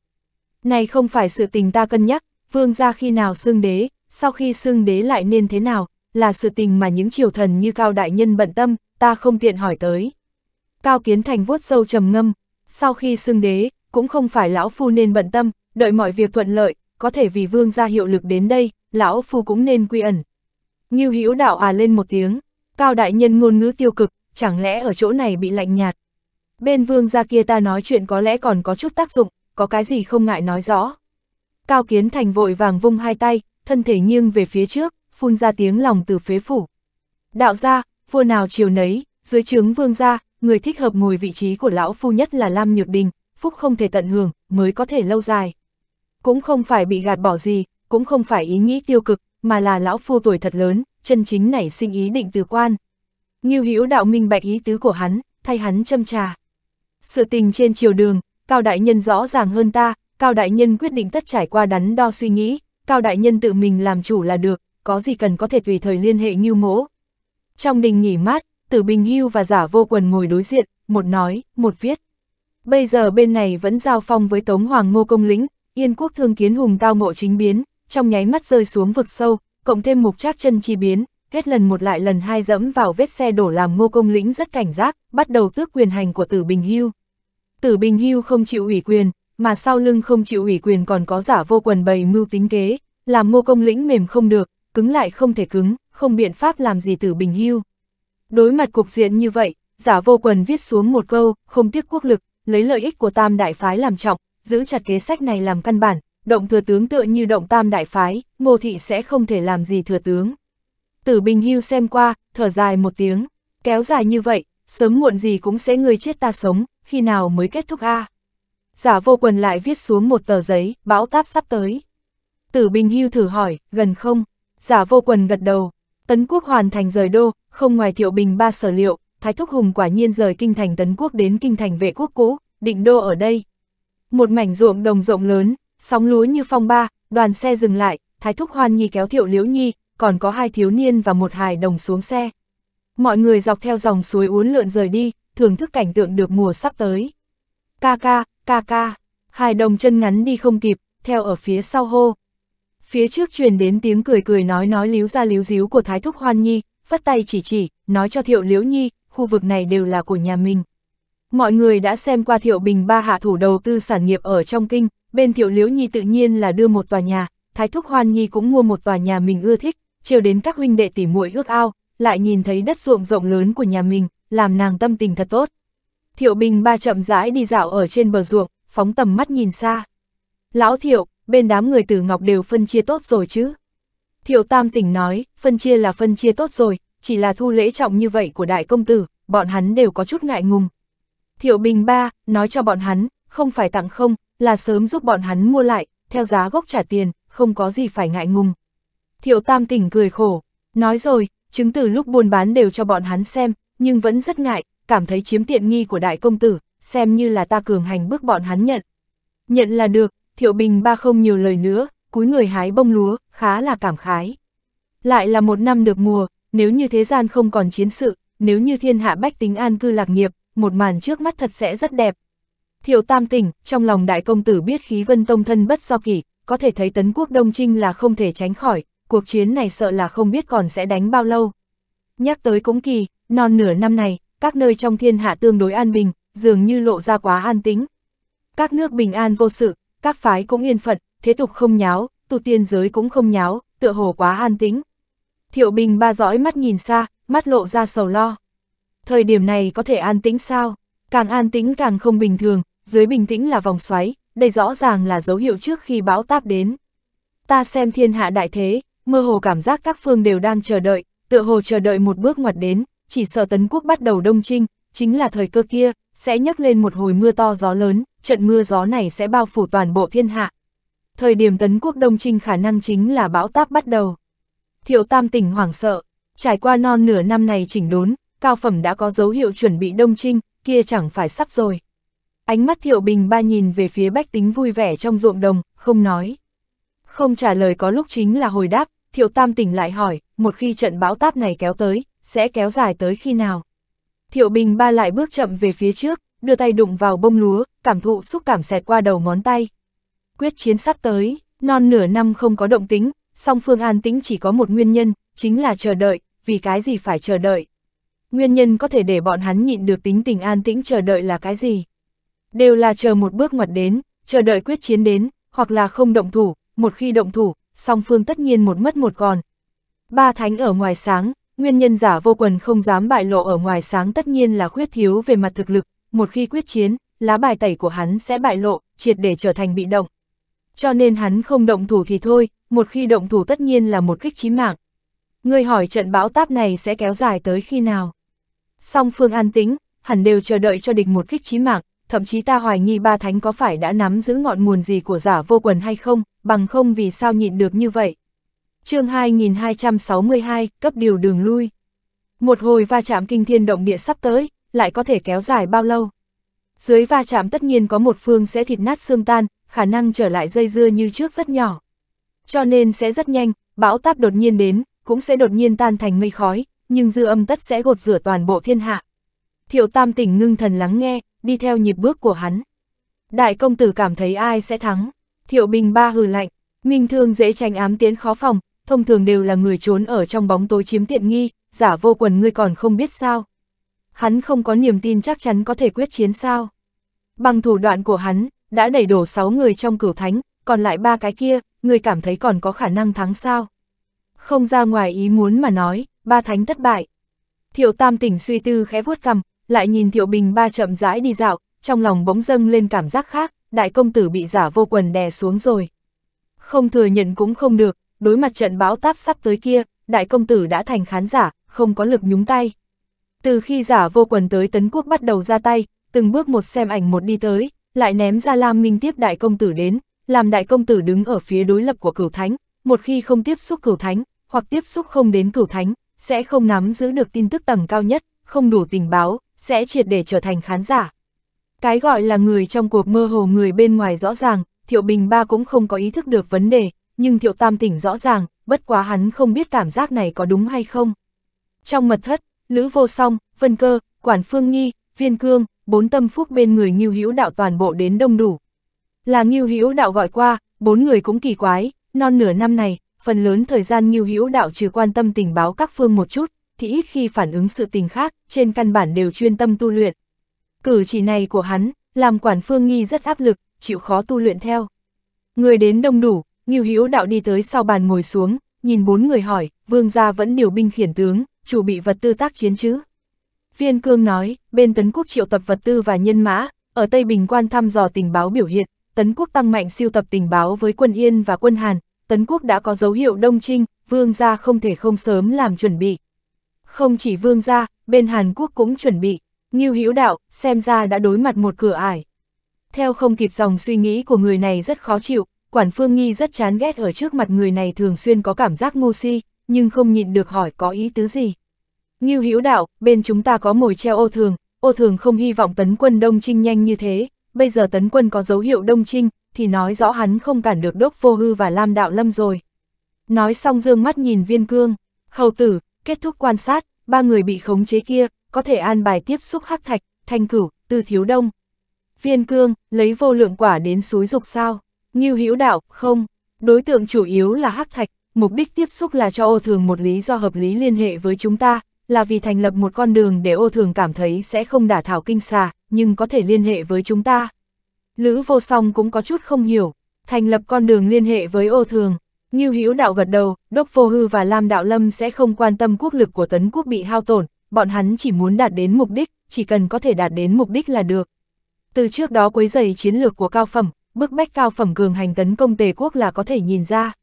Này không phải sự tình ta cân nhắc, vương gia khi nào xưng đế, sau khi xưng đế lại nên thế nào, là sự tình mà những triều thần như Cao Đại Nhân bận tâm, ta không tiện hỏi tới. Cao Kiến Thành vuốt sâu trầm ngâm, sau khi xưng đế, cũng không phải lão phu nên bận tâm, đợi mọi việc thuận lợi, có thể vì vương gia hiệu lực đến đây, lão phu cũng nên quy ẩn. Ngưu Hữu đạo à lên một tiếng, Cao Đại Nhân ngôn ngữ tiêu cực, chẳng lẽ ở chỗ này bị lạnh nhạt. Bên vương gia kia ta nói chuyện có lẽ còn có chút tác dụng, có cái gì không ngại nói rõ. Cao Kiến Thành vội vàng vung hai tay, thân thể nghiêng về phía trước, phun ra tiếng lòng từ phế phủ. Đạo gia, vua nào chiều nấy, dưới trướng vương gia, người thích hợp ngồi vị trí của lão phu nhất là Lam Nhược Đình, phúc không thể tận hưởng, mới có thể lâu dài. Cũng không phải bị gạt bỏ gì, cũng không phải ý nghĩ tiêu cực, mà là lão phu tuổi thật lớn, chân chính nảy sinh ý định từ quan. Nghiêu hữu đạo minh bạch ý tứ của hắn, thay hắn châm trà. Sự tình trên chiều đường, Cao Đại Nhân rõ ràng hơn ta, Cao Đại Nhân quyết định tất trải qua đắn đo suy nghĩ, Cao Đại Nhân tự mình làm chủ là được, có gì cần có thể tùy thời liên hệ như mỗ. Trong đình nghỉ mát, Tử Bình Hưu và giả vô quần ngồi đối diện, một nói, một viết. Bây giờ bên này vẫn giao phong với Tống Hoàng Ngô Công Lĩnh, Yên Quốc Thương Kiến Hùng tao ngộ chính biến, trong nháy mắt rơi xuống vực sâu, cộng thêm mục trác chân chi biến, kết lần một lại lần hai dẫm vào vết xe đổ làm Ngô Công Lĩnh rất cảnh giác, bắt đầu tước quyền hành của Tử Bình Hưu. Tử Bình Hưu không chịu ủy quyền, mà sau lưng không chịu ủy quyền còn có giả vô quần bày mưu tính kế, làm Ngô Công Lĩnh mềm không được, cứng lại không thể cứng, không biện pháp làm gì tử bình hưu. Đối mặt cục diện như vậy, giả vô quần viết xuống một câu, không tiếc quốc lực, lấy lợi ích của tam đại phái làm trọng, giữ chặt kế sách này làm căn bản, động thừa tướng tựa như động tam đại phái, ngô thị sẽ không thể làm gì thừa tướng. Tử Bình Hưu xem qua, thở dài một tiếng, kéo dài như vậy, sớm muộn gì cũng sẽ người chết ta sống, khi nào mới kết thúc a Giả vô quần lại viết xuống một tờ giấy, bão táp sắp tới. Tử Bình Hưu thử hỏi, gần không? giả vô quần gật đầu. Tấn quốc hoàn thành rời đô, không ngoài thiệu bình ba sở liệu, Thái Thúc Hùng quả nhiên rời kinh thành Tấn quốc đến kinh thành vệ quốc cũ, định đô ở đây. Một mảnh ruộng đồng rộng lớn, sóng lúa như phong ba, đoàn xe dừng lại, Thái Thúc Hoan Nhi kéo thiệu liễu nhi, còn có hai thiếu niên và một hài đồng xuống xe. Mọi người dọc theo dòng suối uốn lượn rời đi, thưởng thức cảnh tượng được mùa sắp tới. Ca ca, ca ca, hài đồng chân ngắn đi không kịp, theo ở phía sau hô. Phía trước truyền đến tiếng cười cười nói nói líu ra líu díu của Thái Thúc Hoan Nhi, vắt tay chỉ chỉ, nói cho Thiệu Liễu Nhi, khu vực này đều là của nhà mình. Mọi người đã xem qua Thiệu Bình ba hạ thủ đầu tư sản nghiệp ở trong kinh, bên Thiệu Liễu Nhi tự nhiên là đưa một tòa nhà, Thái Thúc Hoan Nhi cũng mua một tòa nhà mình ưa thích, chiều đến các huynh đệ tỉ muội ước ao, lại nhìn thấy đất ruộng rộng lớn của nhà mình, làm nàng tâm tình thật tốt. Thiệu Bình ba chậm rãi đi dạo ở trên bờ ruộng, phóng tầm mắt nhìn xa. Lão Thiệu, bên đám người tử ngọc đều phân chia tốt rồi chứ. Thiệu Tam tỉnh nói, phân chia là phân chia tốt rồi, chỉ là thu lễ trọng như vậy của đại công tử, bọn hắn đều có chút ngại ngùng. Thiệu Bình Ba, nói cho bọn hắn, không phải tặng không, là sớm giúp bọn hắn mua lại, theo giá gốc trả tiền, không có gì phải ngại ngùng. Thiệu Tam tỉnh cười khổ, nói rồi, chứng từ lúc buôn bán đều cho bọn hắn xem, nhưng vẫn rất ngại, cảm thấy chiếm tiện nghi của đại công tử, xem như là ta cường hành bước bọn hắn nhận. Nhận là được, Thiệu Bình ba không nhiều lời nữa, cúi người hái bông lúa, khá là cảm khái. Lại là một năm được mùa, nếu như thế gian không còn chiến sự, nếu như thiên hạ bách tính an cư lạc nghiệp, một màn trước mắt thật sẽ rất đẹp. Thiệu Tam tỉnh, trong lòng đại công tử biết khí vân tông thân bất do kỷ, có thể thấy tấn quốc Đông Trinh là không thể tránh khỏi, cuộc chiến này sợ là không biết còn sẽ đánh bao lâu. Nhắc tới cũng kỳ, non nửa năm này, các nơi trong thiên hạ tương đối an bình, dường như lộ ra quá an tĩnh. Các nước bình an vô sự, các phái cũng yên phận, thế tục không nháo, tu tiên giới cũng không nháo, tựa hồ quá an tĩnh. Thiệu Bình ba dõi mắt nhìn xa, mắt lộ ra sầu lo. Thời điểm này có thể an tĩnh sao? Càng an tĩnh càng không bình thường, dưới bình tĩnh là vòng xoáy, đây rõ ràng là dấu hiệu trước khi bão táp đến. Ta xem thiên hạ đại thế, mơ hồ cảm giác các phương đều đang chờ đợi, tựa hồ chờ đợi một bước ngoặt đến, chỉ sợ tấn quốc bắt đầu đông trinh, chính là thời cơ kia, sẽ nhấc lên một hồi mưa to gió lớn, trận mưa gió này sẽ bao phủ toàn bộ thiên hạ. Thời điểm tấn quốc Đông Trinh khả năng chính là bão táp bắt đầu. Thiệu Tam tỉnh hoảng sợ, trải qua non nửa năm này chỉnh đốn, cao phẩm đã có dấu hiệu chuẩn bị Đông Trinh, kia chẳng phải sắp rồi. Ánh mắt Thiệu Bình ba nhìn về phía bách tính vui vẻ trong ruộng đồng, không nói. Không trả lời có lúc chính là hồi đáp, Thiệu Tam tỉnh lại hỏi, một khi trận bão táp này kéo tới, sẽ kéo dài tới khi nào? Thiệu Bình ba lại bước chậm về phía trước, đưa tay đụng vào bông lúa, cảm thụ xúc cảm xẹt qua đầu ngón tay. Quyết chiến sắp tới, non nửa năm không có động tính, song phương an tĩnh chỉ có một nguyên nhân, chính là chờ đợi, vì cái gì phải chờ đợi. Nguyên nhân có thể để bọn hắn nhịn được tính tình an tĩnh chờ đợi là cái gì? Đều là chờ một bước ngoặt đến, chờ đợi quyết chiến đến, hoặc là không động thủ, một khi động thủ, song phương tất nhiên một mất một còn. Ba thánh ở ngoài sáng, nguyên nhân giả vô quần không dám bại lộ ở ngoài sáng tất nhiên là khuyết thiếu về mặt thực lực, một khi quyết chiến, lá bài tẩy của hắn sẽ bại lộ, triệt để trở thành bị động. Cho nên hắn không động thủ thì thôi, một khi động thủ tất nhiên là một kích chí mạng. Người hỏi trận bão táp này sẽ kéo dài tới khi nào? Song phương an tính, hẳn đều chờ đợi cho địch một kích chí mạng, thậm chí ta hoài nghi ba thánh có phải đã nắm giữ ngọn nguồn gì của giả vô quần hay không, bằng không vì sao nhịn được như vậy. chương 2262, cấp điều đường lui. Một hồi va chạm kinh thiên động địa sắp tới, lại có thể kéo dài bao lâu. Dưới va chạm tất nhiên có một phương sẽ thịt nát xương tan, khả năng trở lại dây dưa như trước rất nhỏ. Cho nên sẽ rất nhanh, bão táp đột nhiên đến, cũng sẽ đột nhiên tan thành mây khói, nhưng dư âm tất sẽ gột rửa toàn bộ thiên hạ. Thiệu tam tỉnh ngưng thần lắng nghe, đi theo nhịp bước của hắn. Đại công tử cảm thấy ai sẽ thắng. Thiệu bình ba hừ lạnh, minh thương dễ tránh ám tiến khó phòng, thông thường đều là người trốn ở trong bóng tối chiếm tiện nghi, giả vô quần ngươi còn không biết sao hắn không có niềm tin chắc chắn có thể quyết chiến sao. Bằng thủ đoạn của hắn, đã đẩy đổ 6 người trong cửu thánh, còn lại ba cái kia, người cảm thấy còn có khả năng thắng sao. Không ra ngoài ý muốn mà nói, ba thánh thất bại. Thiệu Tam tỉnh suy tư khẽ vuốt cầm, lại nhìn Thiệu Bình ba chậm rãi đi dạo, trong lòng bỗng dâng lên cảm giác khác, đại công tử bị giả vô quần đè xuống rồi. Không thừa nhận cũng không được, đối mặt trận báo táp sắp tới kia, đại công tử đã thành khán giả, không có lực nhúng tay. Từ khi giả vô quần tới Tấn Quốc bắt đầu ra tay, từng bước một xem ảnh một đi tới, lại ném ra Lam Minh tiếp đại công tử đến, làm đại công tử đứng ở phía đối lập của cửu thánh, một khi không tiếp xúc cửu thánh, hoặc tiếp xúc không đến cửu thánh, sẽ không nắm giữ được tin tức tầng cao nhất, không đủ tình báo, sẽ triệt để trở thành khán giả. Cái gọi là người trong cuộc mơ hồ người bên ngoài rõ ràng, Thiệu Bình Ba cũng không có ý thức được vấn đề, nhưng Thiệu Tam tỉnh rõ ràng, bất quá hắn không biết cảm giác này có đúng hay không. Trong mật thất, Lữ Vô Song, Vân Cơ, Quản Phương Nghi, Viên Cương, bốn tâm phúc bên người Ngưu Hữu Đạo toàn bộ đến đông đủ. Là Ngưu Hữu Đạo gọi qua, bốn người cũng kỳ quái, non nửa năm này, phần lớn thời gian Ngưu Hữu Đạo trừ quan tâm tình báo các phương một chút, thì ít khi phản ứng sự tình khác, trên căn bản đều chuyên tâm tu luyện. Cử chỉ này của hắn, làm Quản Phương Nghi rất áp lực, chịu khó tu luyện theo. Người đến đông đủ, Ngưu Hữu Đạo đi tới sau bàn ngồi xuống, nhìn bốn người hỏi, vương gia vẫn điều binh khiển tướng, chủ bị vật tư tác chiến chứ. Viên Cương nói, bên Tấn Quốc triệu tập vật tư và nhân mã, ở Tây Bình quan thăm dò tình báo biểu hiện, Tấn Quốc tăng mạnh siêu tập tình báo với quân Yên và quân Hàn, Tấn Quốc đã có dấu hiệu đông trinh, vương gia không thể không sớm làm chuẩn bị. Không chỉ vương gia, bên Hàn Quốc cũng chuẩn bị, Ngưu Hữu Đạo xem ra đã đối mặt một cửa ải. Theo không kịp dòng suy nghĩ của người này rất khó chịu, Quản Phương Nghi rất chán ghét ở trước mặt người này thường xuyên có cảm giác ngu si, nhưng không nhịn được hỏi có ý tứ gì. Ngưu Hữu Đạo, bên chúng ta có mồi treo ô thường, ô thường không hy vọng tấn quân Đông Trinh nhanh như thế, bây giờ tấn quân có dấu hiệu Đông Trinh, thì nói rõ hắn không cản được đốc vô hư và Lam Đạo Lâm rồi. Nói xong dương mắt nhìn viên cương, hầu tử, kết thúc quan sát, ba người bị khống chế kia, có thể an bài tiếp xúc hắc thạch, thanh cửu, tư thiếu đông. Viên cương, lấy vô lượng quả đến suối dục sao, nghiêu hữu đạo, không, đối tượng chủ yếu là hắc thạch, mục đích tiếp xúc là cho ô thường một lý do hợp lý liên hệ với chúng ta, là vì thành lập một con đường để ô thường cảm thấy sẽ không đả thảo kinh xà, nhưng có thể liên hệ với chúng ta. Lữ vô song cũng có chút không hiểu, thành lập con đường liên hệ với ô thường. Như hữu đạo gật đầu, Đốc Vô Hư và Lam Đạo Lâm sẽ không quan tâm quốc lực của tấn quốc bị hao tổn, bọn hắn chỉ muốn đạt đến mục đích, chỉ cần có thể đạt đến mục đích là được. Từ trước đó quấy giày chiến lược của cao phẩm, bức bách cao phẩm cường hành tấn công tề quốc là có thể nhìn ra.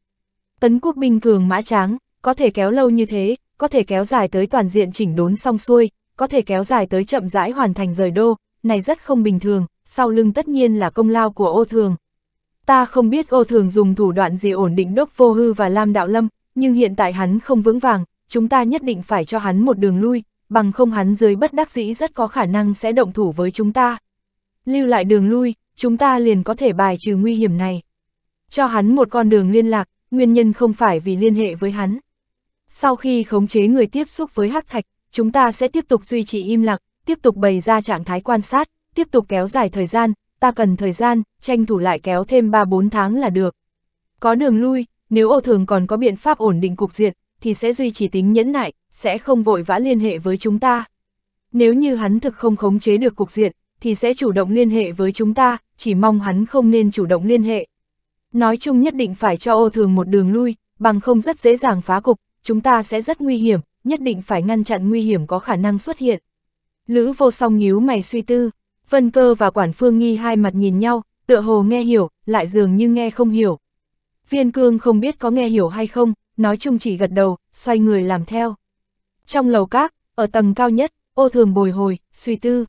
Tấn quốc binh cường mã tráng, có thể kéo lâu như thế, có thể kéo dài tới toàn diện chỉnh đốn xong xuôi, có thể kéo dài tới chậm rãi hoàn thành rời đô, này rất không bình thường, sau lưng tất nhiên là công lao của ô thường. Ta không biết ô thường dùng thủ đoạn gì ổn định đốc vô hư và Lam Đạo Lâm, nhưng hiện tại hắn không vững vàng, chúng ta nhất định phải cho hắn một đường lui, bằng không hắn dưới bất đắc dĩ rất có khả năng sẽ động thủ với chúng ta. Lưu lại đường lui, chúng ta liền có thể bài trừ nguy hiểm này. Cho hắn một con đường liên lạc, nguyên nhân không phải vì liên hệ với hắn. Sau khi khống chế người tiếp xúc với hắc thạch, chúng ta sẽ tiếp tục duy trì im lặng, tiếp tục bày ra trạng thái quan sát, tiếp tục kéo dài thời gian, ta cần thời gian, tranh thủ lại kéo thêm 3-4 tháng là được. Có đường lui, nếu ô thường còn có biện pháp ổn định cục diện, thì sẽ duy trì tính nhẫn nại, sẽ không vội vã liên hệ với chúng ta. Nếu như hắn thực không khống chế được cục diện, thì sẽ chủ động liên hệ với chúng ta, chỉ mong hắn không nên chủ động liên hệ. Nói chung nhất định phải cho ô thường một đường lui, bằng không rất dễ dàng phá cục, chúng ta sẽ rất nguy hiểm, nhất định phải ngăn chặn nguy hiểm có khả năng xuất hiện. Lữ vô song nhíu mày suy tư, Vân Cơ và Quản Phương Nghi hai mặt nhìn nhau, tựa hồ nghe hiểu, lại dường như nghe không hiểu. Viên Cương không biết có nghe hiểu hay không, nói chung chỉ gật đầu, xoay người làm theo. Trong lầu các, ở tầng cao nhất, ô thường bồi hồi, suy tư.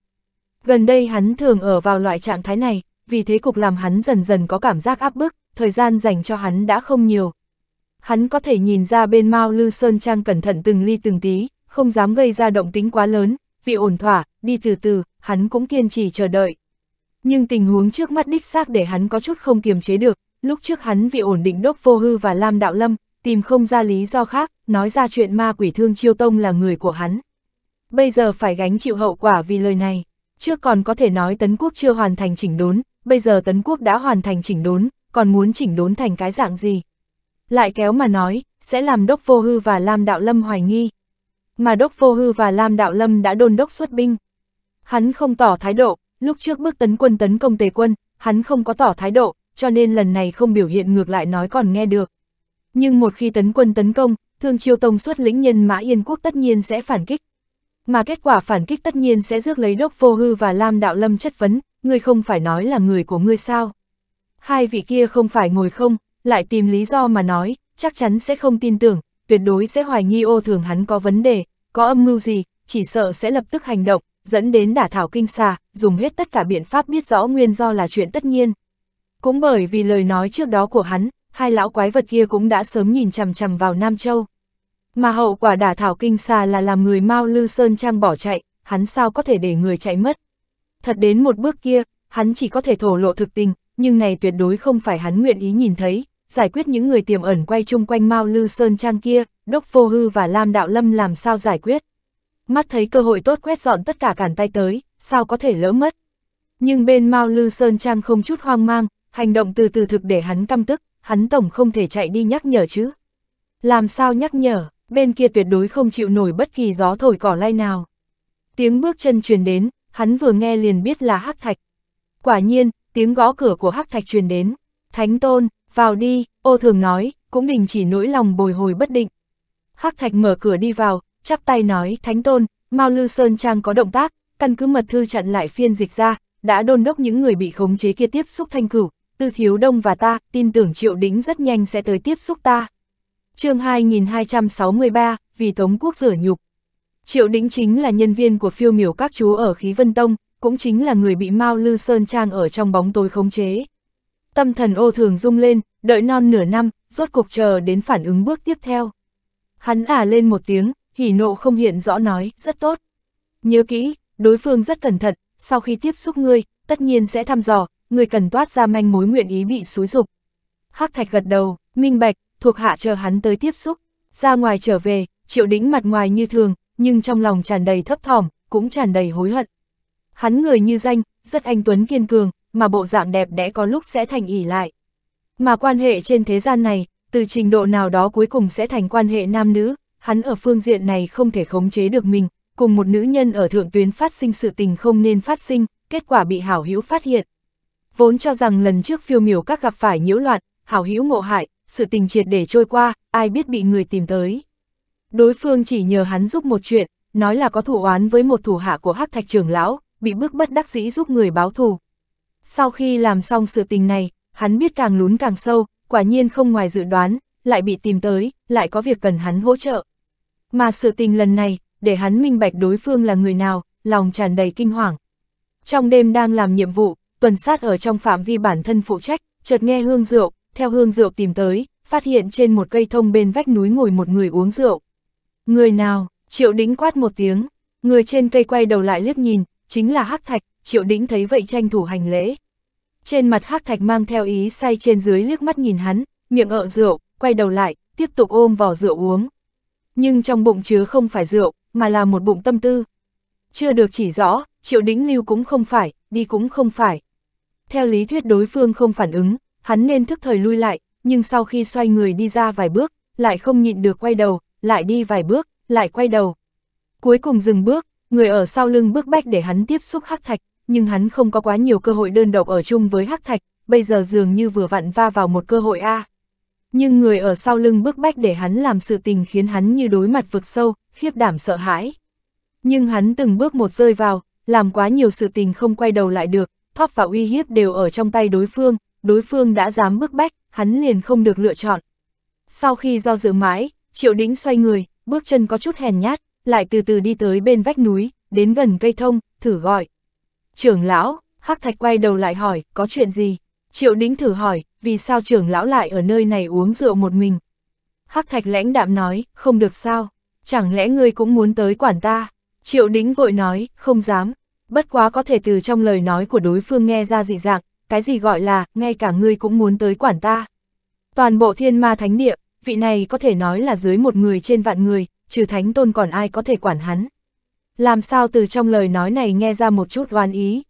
Gần đây hắn thường ở vào loại trạng thái này, vì thế cục làm hắn dần dần có cảm giác áp bức, thời gian dành cho hắn đã không nhiều. Hắn có thể nhìn ra bên Mao Lư Sơn Trang cẩn thận từng ly từng tí, không dám gây ra động tính quá lớn, vì ổn thỏa, đi từ từ, hắn cũng kiên trì chờ đợi. Nhưng tình huống trước mắt đích xác để hắn có chút không kiềm chế được, lúc trước hắn vì ổn định đốc vô hư và Lam Đạo Lâm, tìm không ra lý do khác, nói ra chuyện ma quỷ thương chiêu tông là người của hắn. Bây giờ phải gánh chịu hậu quả vì lời này, trước còn có thể nói Tấn Quốc chưa hoàn thành chỉnh đốn, bây giờ Tấn Quốc đã hoàn thành chỉnh đốn, còn muốn chỉnh đốn thành cái dạng gì. Lại kéo mà nói, sẽ làm Đốc Vô Hư và Lam Đạo Lâm hoài nghi. Mà Đốc Vô Hư và Lam Đạo Lâm đã đôn đốc xuất binh. Hắn không tỏ thái độ, lúc trước bước tấn quân tấn công tề quân, hắn không có tỏ thái độ, cho nên lần này không biểu hiện ngược lại nói còn nghe được. Nhưng một khi tấn quân tấn công, Thương Chiêu Tông xuất lĩnh nhân mã Yên Quốc tất nhiên sẽ phản kích. Mà kết quả phản kích tất nhiên sẽ rước lấy Đốc Vô Hư và Lam Đạo Lâm chất vấn, ngươi không phải nói là người của ngươi sao? hai vị kia không phải ngồi không, lại tìm lý do mà nói, chắc chắn sẽ không tin tưởng, tuyệt đối sẽ hoài nghi ô thường hắn có vấn đề, có âm mưu gì, chỉ sợ sẽ lập tức hành động, dẫn đến đả thảo kinh xà, dùng hết tất cả biện pháp biết rõ nguyên do là chuyện tất nhiên. Cũng bởi vì lời nói trước đó của hắn, hai lão quái vật kia cũng đã sớm nhìn chằm chằm vào Nam Châu. Mà hậu quả đả thảo kinh xà là làm người Mao Lư Sơn Trang bỏ chạy, hắn sao có thể để người chạy mất. Thật đến một bước kia, hắn chỉ có thể thổ lộ thực tình, nhưng này tuyệt đối không phải hắn nguyện ý nhìn thấy, giải quyết những người tiềm ẩn quay chung quanh Mao Lư Sơn Trang kia, Đốc Phô Hư và Lam Đạo Lâm làm sao giải quyết. Mắt thấy cơ hội tốt quét dọn tất cả cản tay tới, sao có thể lỡ mất. Nhưng bên Mao Lư Sơn Trang không chút hoang mang, hành động từ từ thực để hắn căm tức, hắn tổng không thể chạy đi nhắc nhở chứ. Làm sao nhắc nhở, bên kia tuyệt đối không chịu nổi bất kỳ gió thổi cỏ lay nào. Tiếng bước chân truyền đến, hắn vừa nghe liền biết là hắc thạch. Quả nhiên, tiếng gõ cửa của Hắc Thạch truyền đến. Thánh Tôn, vào đi, ô thường nói, cũng đình chỉ nỗi lòng bồi hồi bất định. Hắc Thạch mở cửa đi vào, chắp tay nói, Thánh Tôn, Mao Lư Sơn Trang có động tác, căn cứ mật thư chặn lại phiên dịch ra, đã đôn đốc những người bị khống chế kia tiếp xúc thanh cửu, tư thiếu đông và ta, tin tưởng triệu đính rất nhanh sẽ tới tiếp xúc ta. chương 2263, vì Tống Quốc rửa nhục. Triệu đính chính là nhân viên của phiêu miểu các chú ở Khí Vân Tông, cũng chính là người bị Mao Lư Sơn Trang ở trong bóng tối khống chế. Tâm thần ô thường rung lên, đợi non nửa năm, rốt cục chờ đến phản ứng bước tiếp theo. Hắn ả à lên một tiếng, hỉ nộ không hiện rõ nói, rất tốt. Nhớ kỹ, đối phương rất cẩn thận, sau khi tiếp xúc ngươi, tất nhiên sẽ thăm dò, ngươi cần toát ra manh mối nguyện ý bị xúi dục. Hắc Thạch gật đầu, minh bạch, thuộc hạ chờ hắn tới tiếp xúc, ra ngoài trở về, Triệu Đĩnh mặt ngoài như thường, nhưng trong lòng tràn đầy thấp thỏm, cũng tràn đầy hối hận hắn người như danh, rất anh tuấn kiên cường, mà bộ dạng đẹp đẽ có lúc sẽ thành ỉ lại. Mà quan hệ trên thế gian này, từ trình độ nào đó cuối cùng sẽ thành quan hệ nam nữ, hắn ở phương diện này không thể khống chế được mình, cùng một nữ nhân ở thượng tuyến phát sinh sự tình không nên phát sinh, kết quả bị hảo hữu phát hiện. Vốn cho rằng lần trước phiêu miểu các gặp phải nhiễu loạn, hảo hữu ngộ hại, sự tình triệt để trôi qua, ai biết bị người tìm tới. Đối phương chỉ nhờ hắn giúp một chuyện, nói là có thủ oán với một thủ hạ của hắc thạch trưởng lão, bị bức bất đắc dĩ giúp người báo thù. Sau khi làm xong sự tình này, hắn biết càng lún càng sâu, quả nhiên không ngoài dự đoán, lại bị tìm tới, lại có việc cần hắn hỗ trợ. Mà sự tình lần này, để hắn minh bạch đối phương là người nào, lòng tràn đầy kinh hoàng. Trong đêm đang làm nhiệm vụ, tuần sát ở trong phạm vi bản thân phụ trách, chợt nghe hương rượu, theo hương rượu tìm tới, phát hiện trên một cây thông bên vách núi ngồi một người uống rượu. Người nào, triệu đính quát một tiếng, người trên cây quay đầu lại liếc nhìn, chính là hắc thạch, triệu đĩnh thấy vậy tranh thủ hành lễ. Trên mặt hắc thạch mang theo ý say trên dưới liếc mắt nhìn hắn, miệng ợ rượu, quay đầu lại, tiếp tục ôm vỏ rượu uống. Nhưng trong bụng chứa không phải rượu, mà là một bụng tâm tư. Chưa được chỉ rõ, triệu đĩnh lưu cũng không phải, đi cũng không phải. Theo lý thuyết đối phương không phản ứng, hắn nên thức thời lui lại, nhưng sau khi xoay người đi ra vài bước, lại không nhịn được quay đầu, lại đi vài bước, lại quay đầu. Cuối cùng dừng bước, người ở sau lưng bước bách để hắn tiếp xúc hắc thạch, nhưng hắn không có quá nhiều cơ hội đơn độc ở chung với hắc thạch, bây giờ dường như vừa vặn va vào một cơ hội a. À. Nhưng người ở sau lưng bước bách để hắn làm sự tình khiến hắn như đối mặt vực sâu, khiếp đảm sợ hãi. Nhưng hắn từng bước một rơi vào, làm quá nhiều sự tình không quay đầu lại được, thóp và uy hiếp đều ở trong tay đối phương, đối phương đã dám bước bách, hắn liền không được lựa chọn. Sau khi do dự mãi, triệu đĩnh xoay người, bước chân có chút hèn nhát, lại từ từ đi tới bên vách núi, đến gần cây thông, thử gọi. Trưởng lão, Hắc Thạch quay đầu lại hỏi, có chuyện gì? Triệu Đính thử hỏi, vì sao trưởng lão lại ở nơi này uống rượu một mình? Hắc Thạch lãnh đạm nói, không được sao, chẳng lẽ ngươi cũng muốn tới quản ta? Triệu Đính vội nói, không dám, bất quá có thể từ trong lời nói của đối phương nghe ra dị dạng, cái gì gọi là, ngay cả ngươi cũng muốn tới quản ta. Toàn bộ thiên ma thánh địa, vị này có thể nói là dưới một người trên vạn người, trừ thánh tôn còn ai có thể quản hắn. Làm sao từ trong lời nói này nghe ra một chút oan ý.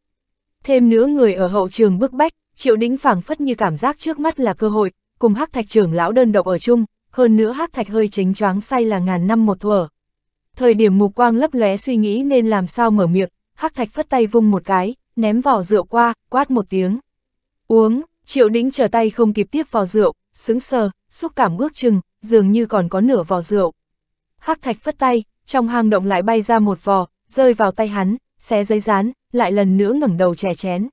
Thêm nữa người ở hậu trường bức bách, triệu đĩnh phảng phất như cảm giác trước mắt là cơ hội, cùng hắc thạch trưởng lão đơn độc ở chung, hơn nữa hắc thạch hơi chính choáng say là ngàn năm một thuở. Thời điểm mục quang lấp lóe suy nghĩ nên làm sao mở miệng, hắc thạch phất tay vung một cái, ném vỏ rượu qua, quát một tiếng. Uống, triệu đĩnh trở tay không kịp tiếp vỏ rượu, sững sờ, xúc cảm ước chừng, dường như còn có nửa vỏ rượu hắc thạch phất tay, trong hang động lại bay ra một vò, rơi vào tay hắn, xé giấy rán, lại lần nữa ngẩng đầu chè chén.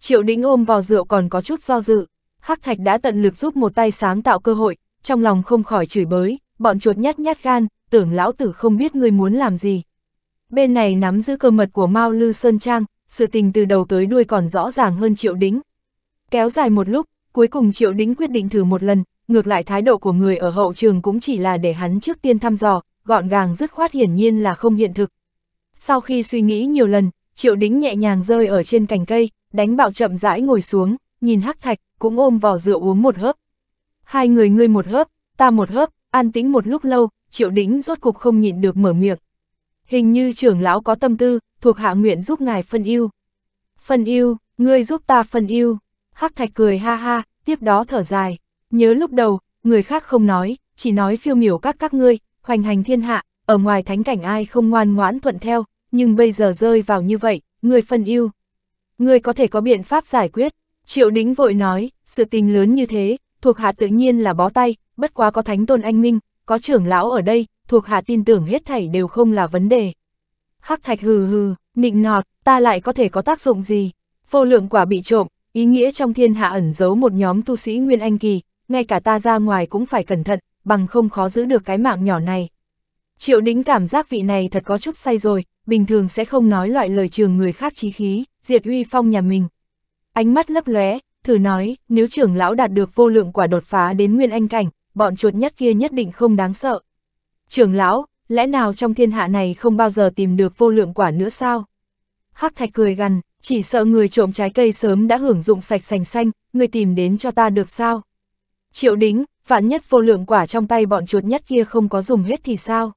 Triệu đĩnh ôm vò rượu còn có chút do dự, hắc thạch đã tận lực giúp một tay sáng tạo cơ hội, trong lòng không khỏi chửi bới, bọn chuột nhát nhát gan, tưởng lão tử không biết người muốn làm gì. Bên này nắm giữ cơ mật của Mao Lư Sơn Trang, sự tình từ đầu tới đuôi còn rõ ràng hơn triệu đính. Kéo dài một lúc, cuối cùng triệu đính quyết định thử một lần, ngược lại thái độ của người ở hậu trường cũng chỉ là để hắn trước tiên thăm dò, gọn gàng dứt khoát hiển nhiên là không hiện thực. Sau khi suy nghĩ nhiều lần, triệu đính nhẹ nhàng rơi ở trên cành cây, đánh bạo chậm rãi ngồi xuống, nhìn hắc thạch, cũng ôm vào rượu uống một hớp. Hai người ngươi một hớp, ta một hớp, an tĩnh một lúc lâu, triệu đính rốt cục không nhịn được mở miệng. Hình như trưởng lão có tâm tư, thuộc hạ nguyện giúp ngài phân yêu. Phân yêu, ngươi giúp ta phân yêu. Hắc thạch cười ha ha, tiếp đó thở dài. Nhớ lúc đầu, người khác không nói, chỉ nói phiêu miểu các các ngươi, hoành hành thiên hạ, ở ngoài thánh cảnh ai không ngoan ngoãn thuận theo, nhưng bây giờ rơi vào như vậy, người phân yêu. Người có thể có biện pháp giải quyết, triệu đính vội nói, sự tình lớn như thế, thuộc hạ tự nhiên là bó tay, bất quá có thánh tôn anh minh, có trưởng lão ở đây, thuộc hạ tin tưởng hết thảy đều không là vấn đề. Hắc thạch hừ hừ, nịnh nọt, ta lại có thể có tác dụng gì? Vô lượng quả bị trộm, ý nghĩa trong thiên hạ ẩn giấu một nhóm tu sĩ Nguyên Anh Kỳ, ngay cả ta ra ngoài cũng phải cẩn thận, bằng không khó giữ được cái mạng nhỏ này. Triệu đính cảm giác vị này thật có chút say rồi, bình thường sẽ không nói loại lời trường người khác chí khí, diệt uy phong nhà mình. Ánh mắt lấp lóe, thử nói, nếu trưởng lão đạt được vô lượng quả đột phá đến nguyên anh cảnh, bọn chuột nhất kia nhất định không đáng sợ. Trưởng lão, lẽ nào trong thiên hạ này không bao giờ tìm được vô lượng quả nữa sao? Hắc thạch cười gằn, chỉ sợ người trộm trái cây sớm đã hưởng dụng sạch sành xanh, người tìm đến cho ta được sao? Triệu đính, vạn nhất vô lượng quả trong tay bọn chuột nhất kia không có dùng hết thì sao?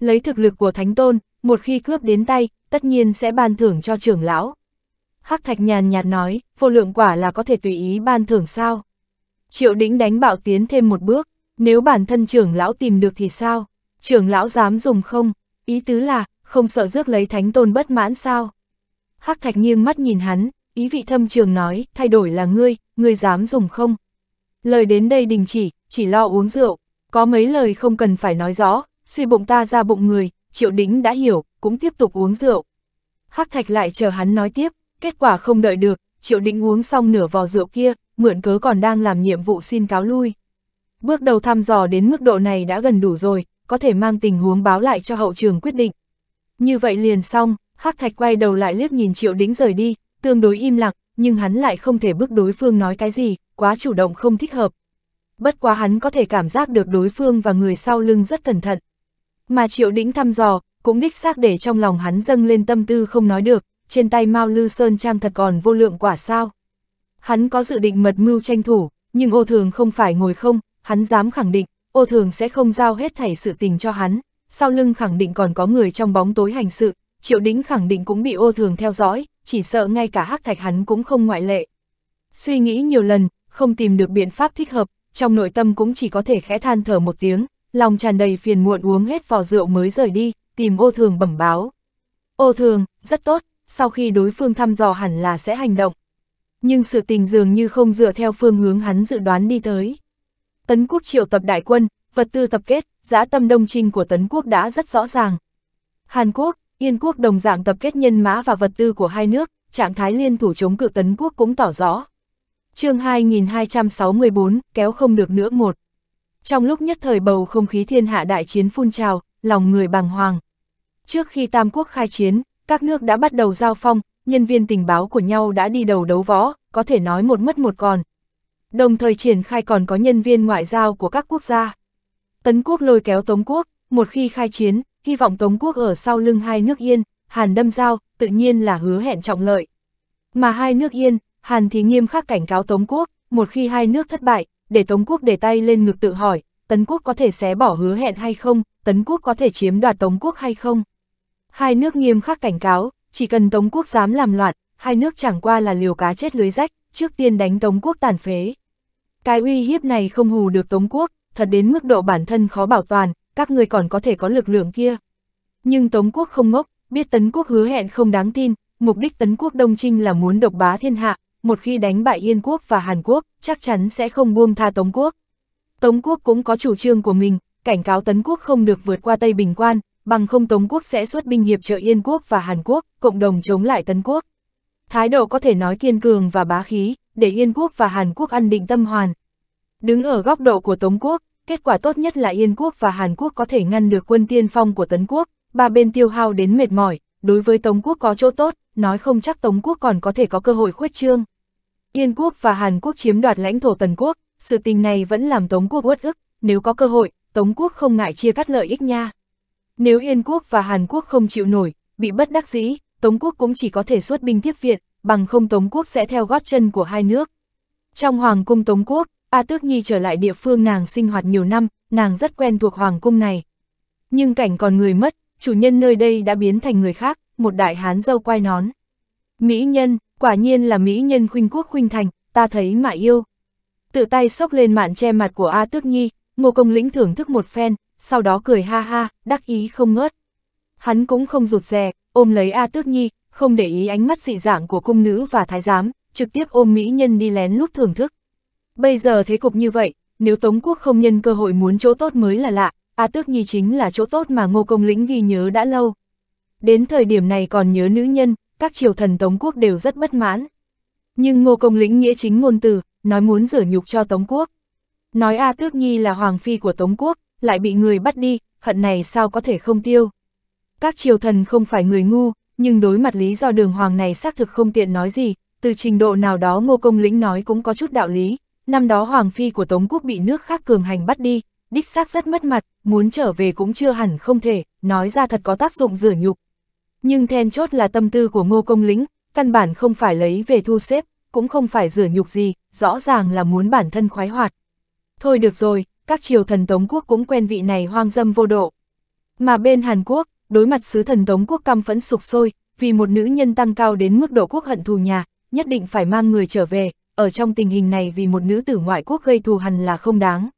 Lấy thực lực của Thánh Tôn, một khi cướp đến tay, tất nhiên sẽ ban thưởng cho trưởng lão. Hắc Thạch nhàn nhạt nói, vô lượng quả là có thể tùy ý ban thưởng sao? Triệu đính đánh bạo tiến thêm một bước, nếu bản thân trưởng lão tìm được thì sao? Trưởng lão dám dùng không? Ý tứ là, không sợ rước lấy Thánh Tôn bất mãn sao? Hắc Thạch nghiêng mắt nhìn hắn, ý vị thâm trường nói, thay đổi là ngươi, ngươi dám dùng không? Lời đến đây đình chỉ, chỉ lo uống rượu, có mấy lời không cần phải nói rõ, suy bụng ta ra bụng người, triệu đính đã hiểu, cũng tiếp tục uống rượu. Hắc thạch lại chờ hắn nói tiếp, kết quả không đợi được, triệu đính uống xong nửa vò rượu kia, mượn cớ còn đang làm nhiệm vụ xin cáo lui. Bước đầu thăm dò đến mức độ này đã gần đủ rồi, có thể mang tình huống báo lại cho hậu trường quyết định. Như vậy liền xong, Hắc Thạch quay đầu lại liếc nhìn Triệu Đính rời đi, tương đối im lặng, nhưng hắn lại không thể bức đối phương nói cái gì, quá chủ động không thích hợp. Bất quá hắn có thể cảm giác được đối phương và người sau lưng rất cẩn thận. Mà triệu đĩnh thăm dò, cũng đích xác để trong lòng hắn dâng lên tâm tư không nói được, trên tay Mao Lư Sơn Trang thật còn vô lượng quả sao. Hắn có dự định mật mưu tranh thủ, nhưng ô thường không phải ngồi không, hắn dám khẳng định, ô thường sẽ không giao hết thảy sự tình cho hắn, sau lưng khẳng định còn có người trong bóng tối hành sự, triệu đĩnh khẳng định cũng bị ô thường theo dõi, chỉ sợ ngay cả hắc thạch hắn cũng không ngoại lệ. Suy nghĩ nhiều lần, không tìm được biện pháp thích hợp, trong nội tâm cũng chỉ có thể khẽ than thở một tiếng, lòng tràn đầy phiền muộn uống hết vò rượu mới rời đi, tìm ô thường bẩm báo. Ô thường, rất tốt, sau khi đối phương thăm dò hẳn là sẽ hành động. Nhưng sự tình dường như không dựa theo phương hướng hắn dự đoán đi tới. Tấn quốc triệu tập đại quân, vật tư tập kết, giã tâm đông trinh của Tấn quốc đã rất rõ ràng. Hàn Quốc, Yên quốc đồng dạng tập kết nhân mã và vật tư của hai nước, trạng thái liên thủ chống cự tấn quốc cũng tỏ rõ. chương 2264, kéo không được nữa một. Trong lúc nhất thời bầu không khí thiên hạ đại chiến phun trào, lòng người bàng hoàng. Trước khi Tam Quốc khai chiến, các nước đã bắt đầu giao phong, nhân viên tình báo của nhau đã đi đầu đấu võ, có thể nói một mất một còn. Đồng thời triển khai còn có nhân viên ngoại giao của các quốc gia. Tấn quốc lôi kéo Tống quốc, một khi khai chiến, hy vọng Tống quốc ở sau lưng hai nước yên, Hàn đâm giao, tự nhiên là hứa hẹn trọng lợi. Mà hai nước yên, Hàn thì nghiêm khắc cảnh cáo Tống quốc, một khi hai nước thất bại, để Tống quốc để tay lên ngực tự hỏi, Tấn quốc có thể xé bỏ hứa hẹn hay không, Tấn quốc có thể chiếm đoạt Tống quốc hay không. Hai nước nghiêm khắc cảnh cáo, chỉ cần Tống quốc dám làm loạn, hai nước chẳng qua là liều cá chết lưới rách, trước tiên đánh Tống quốc tàn phế. Cái uy hiếp này không hù được Tống quốc, thật đến mức độ bản thân khó bảo toàn, các người còn có thể có lực lượng kia. Nhưng Tống quốc không ngốc, biết Tấn quốc hứa hẹn không đáng tin, mục đích Tấn quốc Đông Trinh là muốn độc bá thiên hạ, một khi đánh bại Yên quốc và Hàn quốc, chắc chắn sẽ không buông tha Tống quốc. Tống quốc cũng có chủ trương của mình, cảnh cáo Tấn quốc không được vượt qua Tây Bình Quan, bằng không Tống quốc sẽ xuất binh hiệp trợ Yên quốc và Hàn quốc, cộng đồng chống lại Tấn quốc. Thái độ có thể nói kiên cường và bá khí, để Yên quốc và Hàn quốc ăn định tâm hoàn. Đứng ở góc độ của Tống quốc, kết quả tốt nhất là Yên Quốc và Hàn Quốc có thể ngăn được quân tiên phong của Tấn Quốc, ba bên tiêu hao đến mệt mỏi, đối với Tống Quốc có chỗ tốt, nói không chắc Tống Quốc còn có thể có cơ hội khuyết trương. Yên Quốc và Hàn Quốc chiếm đoạt lãnh thổ Tần Quốc, sự tình này vẫn làm Tống Quốc uất ức, nếu có cơ hội, Tống Quốc không ngại chia cắt lợi ích nha. Nếu Yên Quốc và Hàn Quốc không chịu nổi, bị bất đắc dĩ, Tống Quốc cũng chỉ có thể xuất binh tiếp viện, bằng không Tống Quốc sẽ theo gót chân của hai nước. Trong Hoàng cung Tống Quốc, A Tước Nhi trở lại địa phương nàng sinh hoạt nhiều năm, nàng rất quen thuộc hoàng cung này. Nhưng cảnh còn người mất, chủ nhân nơi đây đã biến thành người khác, một đại hán dâu quai nón. Mỹ nhân, quả nhiên là mỹ nhân khuynh quốc khuynh thành, ta thấy mà yêu. Tự tay xốc lên mạn che mặt của A Tước Nhi, ngô công lĩnh thưởng thức một phen, sau đó cười ha ha, đắc ý không ngớt. Hắn cũng không rụt rè, ôm lấy A Tước Nhi, không để ý ánh mắt dị dạng của cung nữ và thái giám, trực tiếp ôm mỹ nhân đi lén lúc thưởng thức. Bây giờ thế cục như vậy, nếu Tống Quốc không nhân cơ hội muốn chỗ tốt mới là lạ, A Tước Nhi chính là chỗ tốt mà Ngô Công Lĩnh ghi nhớ đã lâu. Đến thời điểm này còn nhớ nữ nhân, các triều thần Tống Quốc đều rất bất mãn. Nhưng Ngô Công Lĩnh nghĩa chính ngôn từ, nói muốn rửa nhục cho Tống Quốc. Nói A Tước Nhi là hoàng phi của Tống Quốc, lại bị người bắt đi, hận này sao có thể không tiêu. Các triều thần không phải người ngu, nhưng đối mặt lý do đường hoàng này xác thực không tiện nói gì, từ trình độ nào đó Ngô Công Lĩnh nói cũng có chút đạo lý, năm đó Hoàng Phi của Tống Quốc bị nước khác cường hành bắt đi, đích xác rất mất mặt, muốn trở về cũng chưa hẳn không thể, nói ra thật có tác dụng rửa nhục. Nhưng then chốt là tâm tư của ngô công lĩnh, căn bản không phải lấy về thu xếp, cũng không phải rửa nhục gì, rõ ràng là muốn bản thân khoái hoạt. Thôi được rồi, các triều thần Tống Quốc cũng quen vị này hoang dâm vô độ. Mà bên Hàn Quốc, đối mặt sứ thần Tống Quốc căm phẫn sục sôi, vì một nữ nhân tăng cao đến mức độ quốc hận thù nhà, nhất định phải mang người trở về, ở trong tình hình này vì một nữ tử ngoại quốc gây thù hằn là không đáng.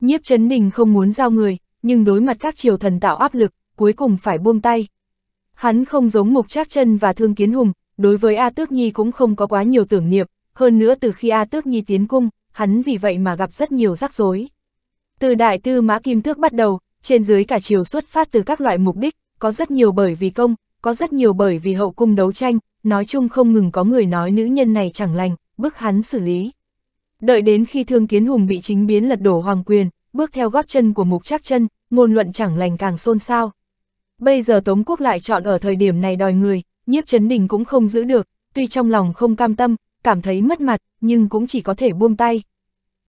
Nhiếp Trấn Đình không muốn giao người, nhưng đối mặt các triều thần tạo áp lực, cuối cùng phải buông tay. Hắn không giống Mục Trác Chân và Thương Kiến Hùng, đối với A Tước Nhi cũng không có quá nhiều tưởng niệm, hơn nữa từ khi A Tước Nhi tiến cung, hắn vì vậy mà gặp rất nhiều rắc rối. Từ đại tư mã kim tước bắt đầu, trên dưới cả triều xuất phát từ các loại mục đích, có rất nhiều bởi vì công, có rất nhiều bởi vì hậu cung đấu tranh, nói chung không ngừng có người nói nữ nhân này chẳng lành, bức hắn xử lý. Đợi đến khi Thương Kiến Hùng bị chính biến lật đổ hoàng quyền, bước theo gót chân của mục trác chân, ngôn luận chẳng lành càng xôn xao. Bây giờ Tống Quốc lại chọn ở thời điểm này đòi người, nhiếp chấn đình cũng không giữ được, tuy trong lòng không cam tâm, cảm thấy mất mặt, nhưng cũng chỉ có thể buông tay.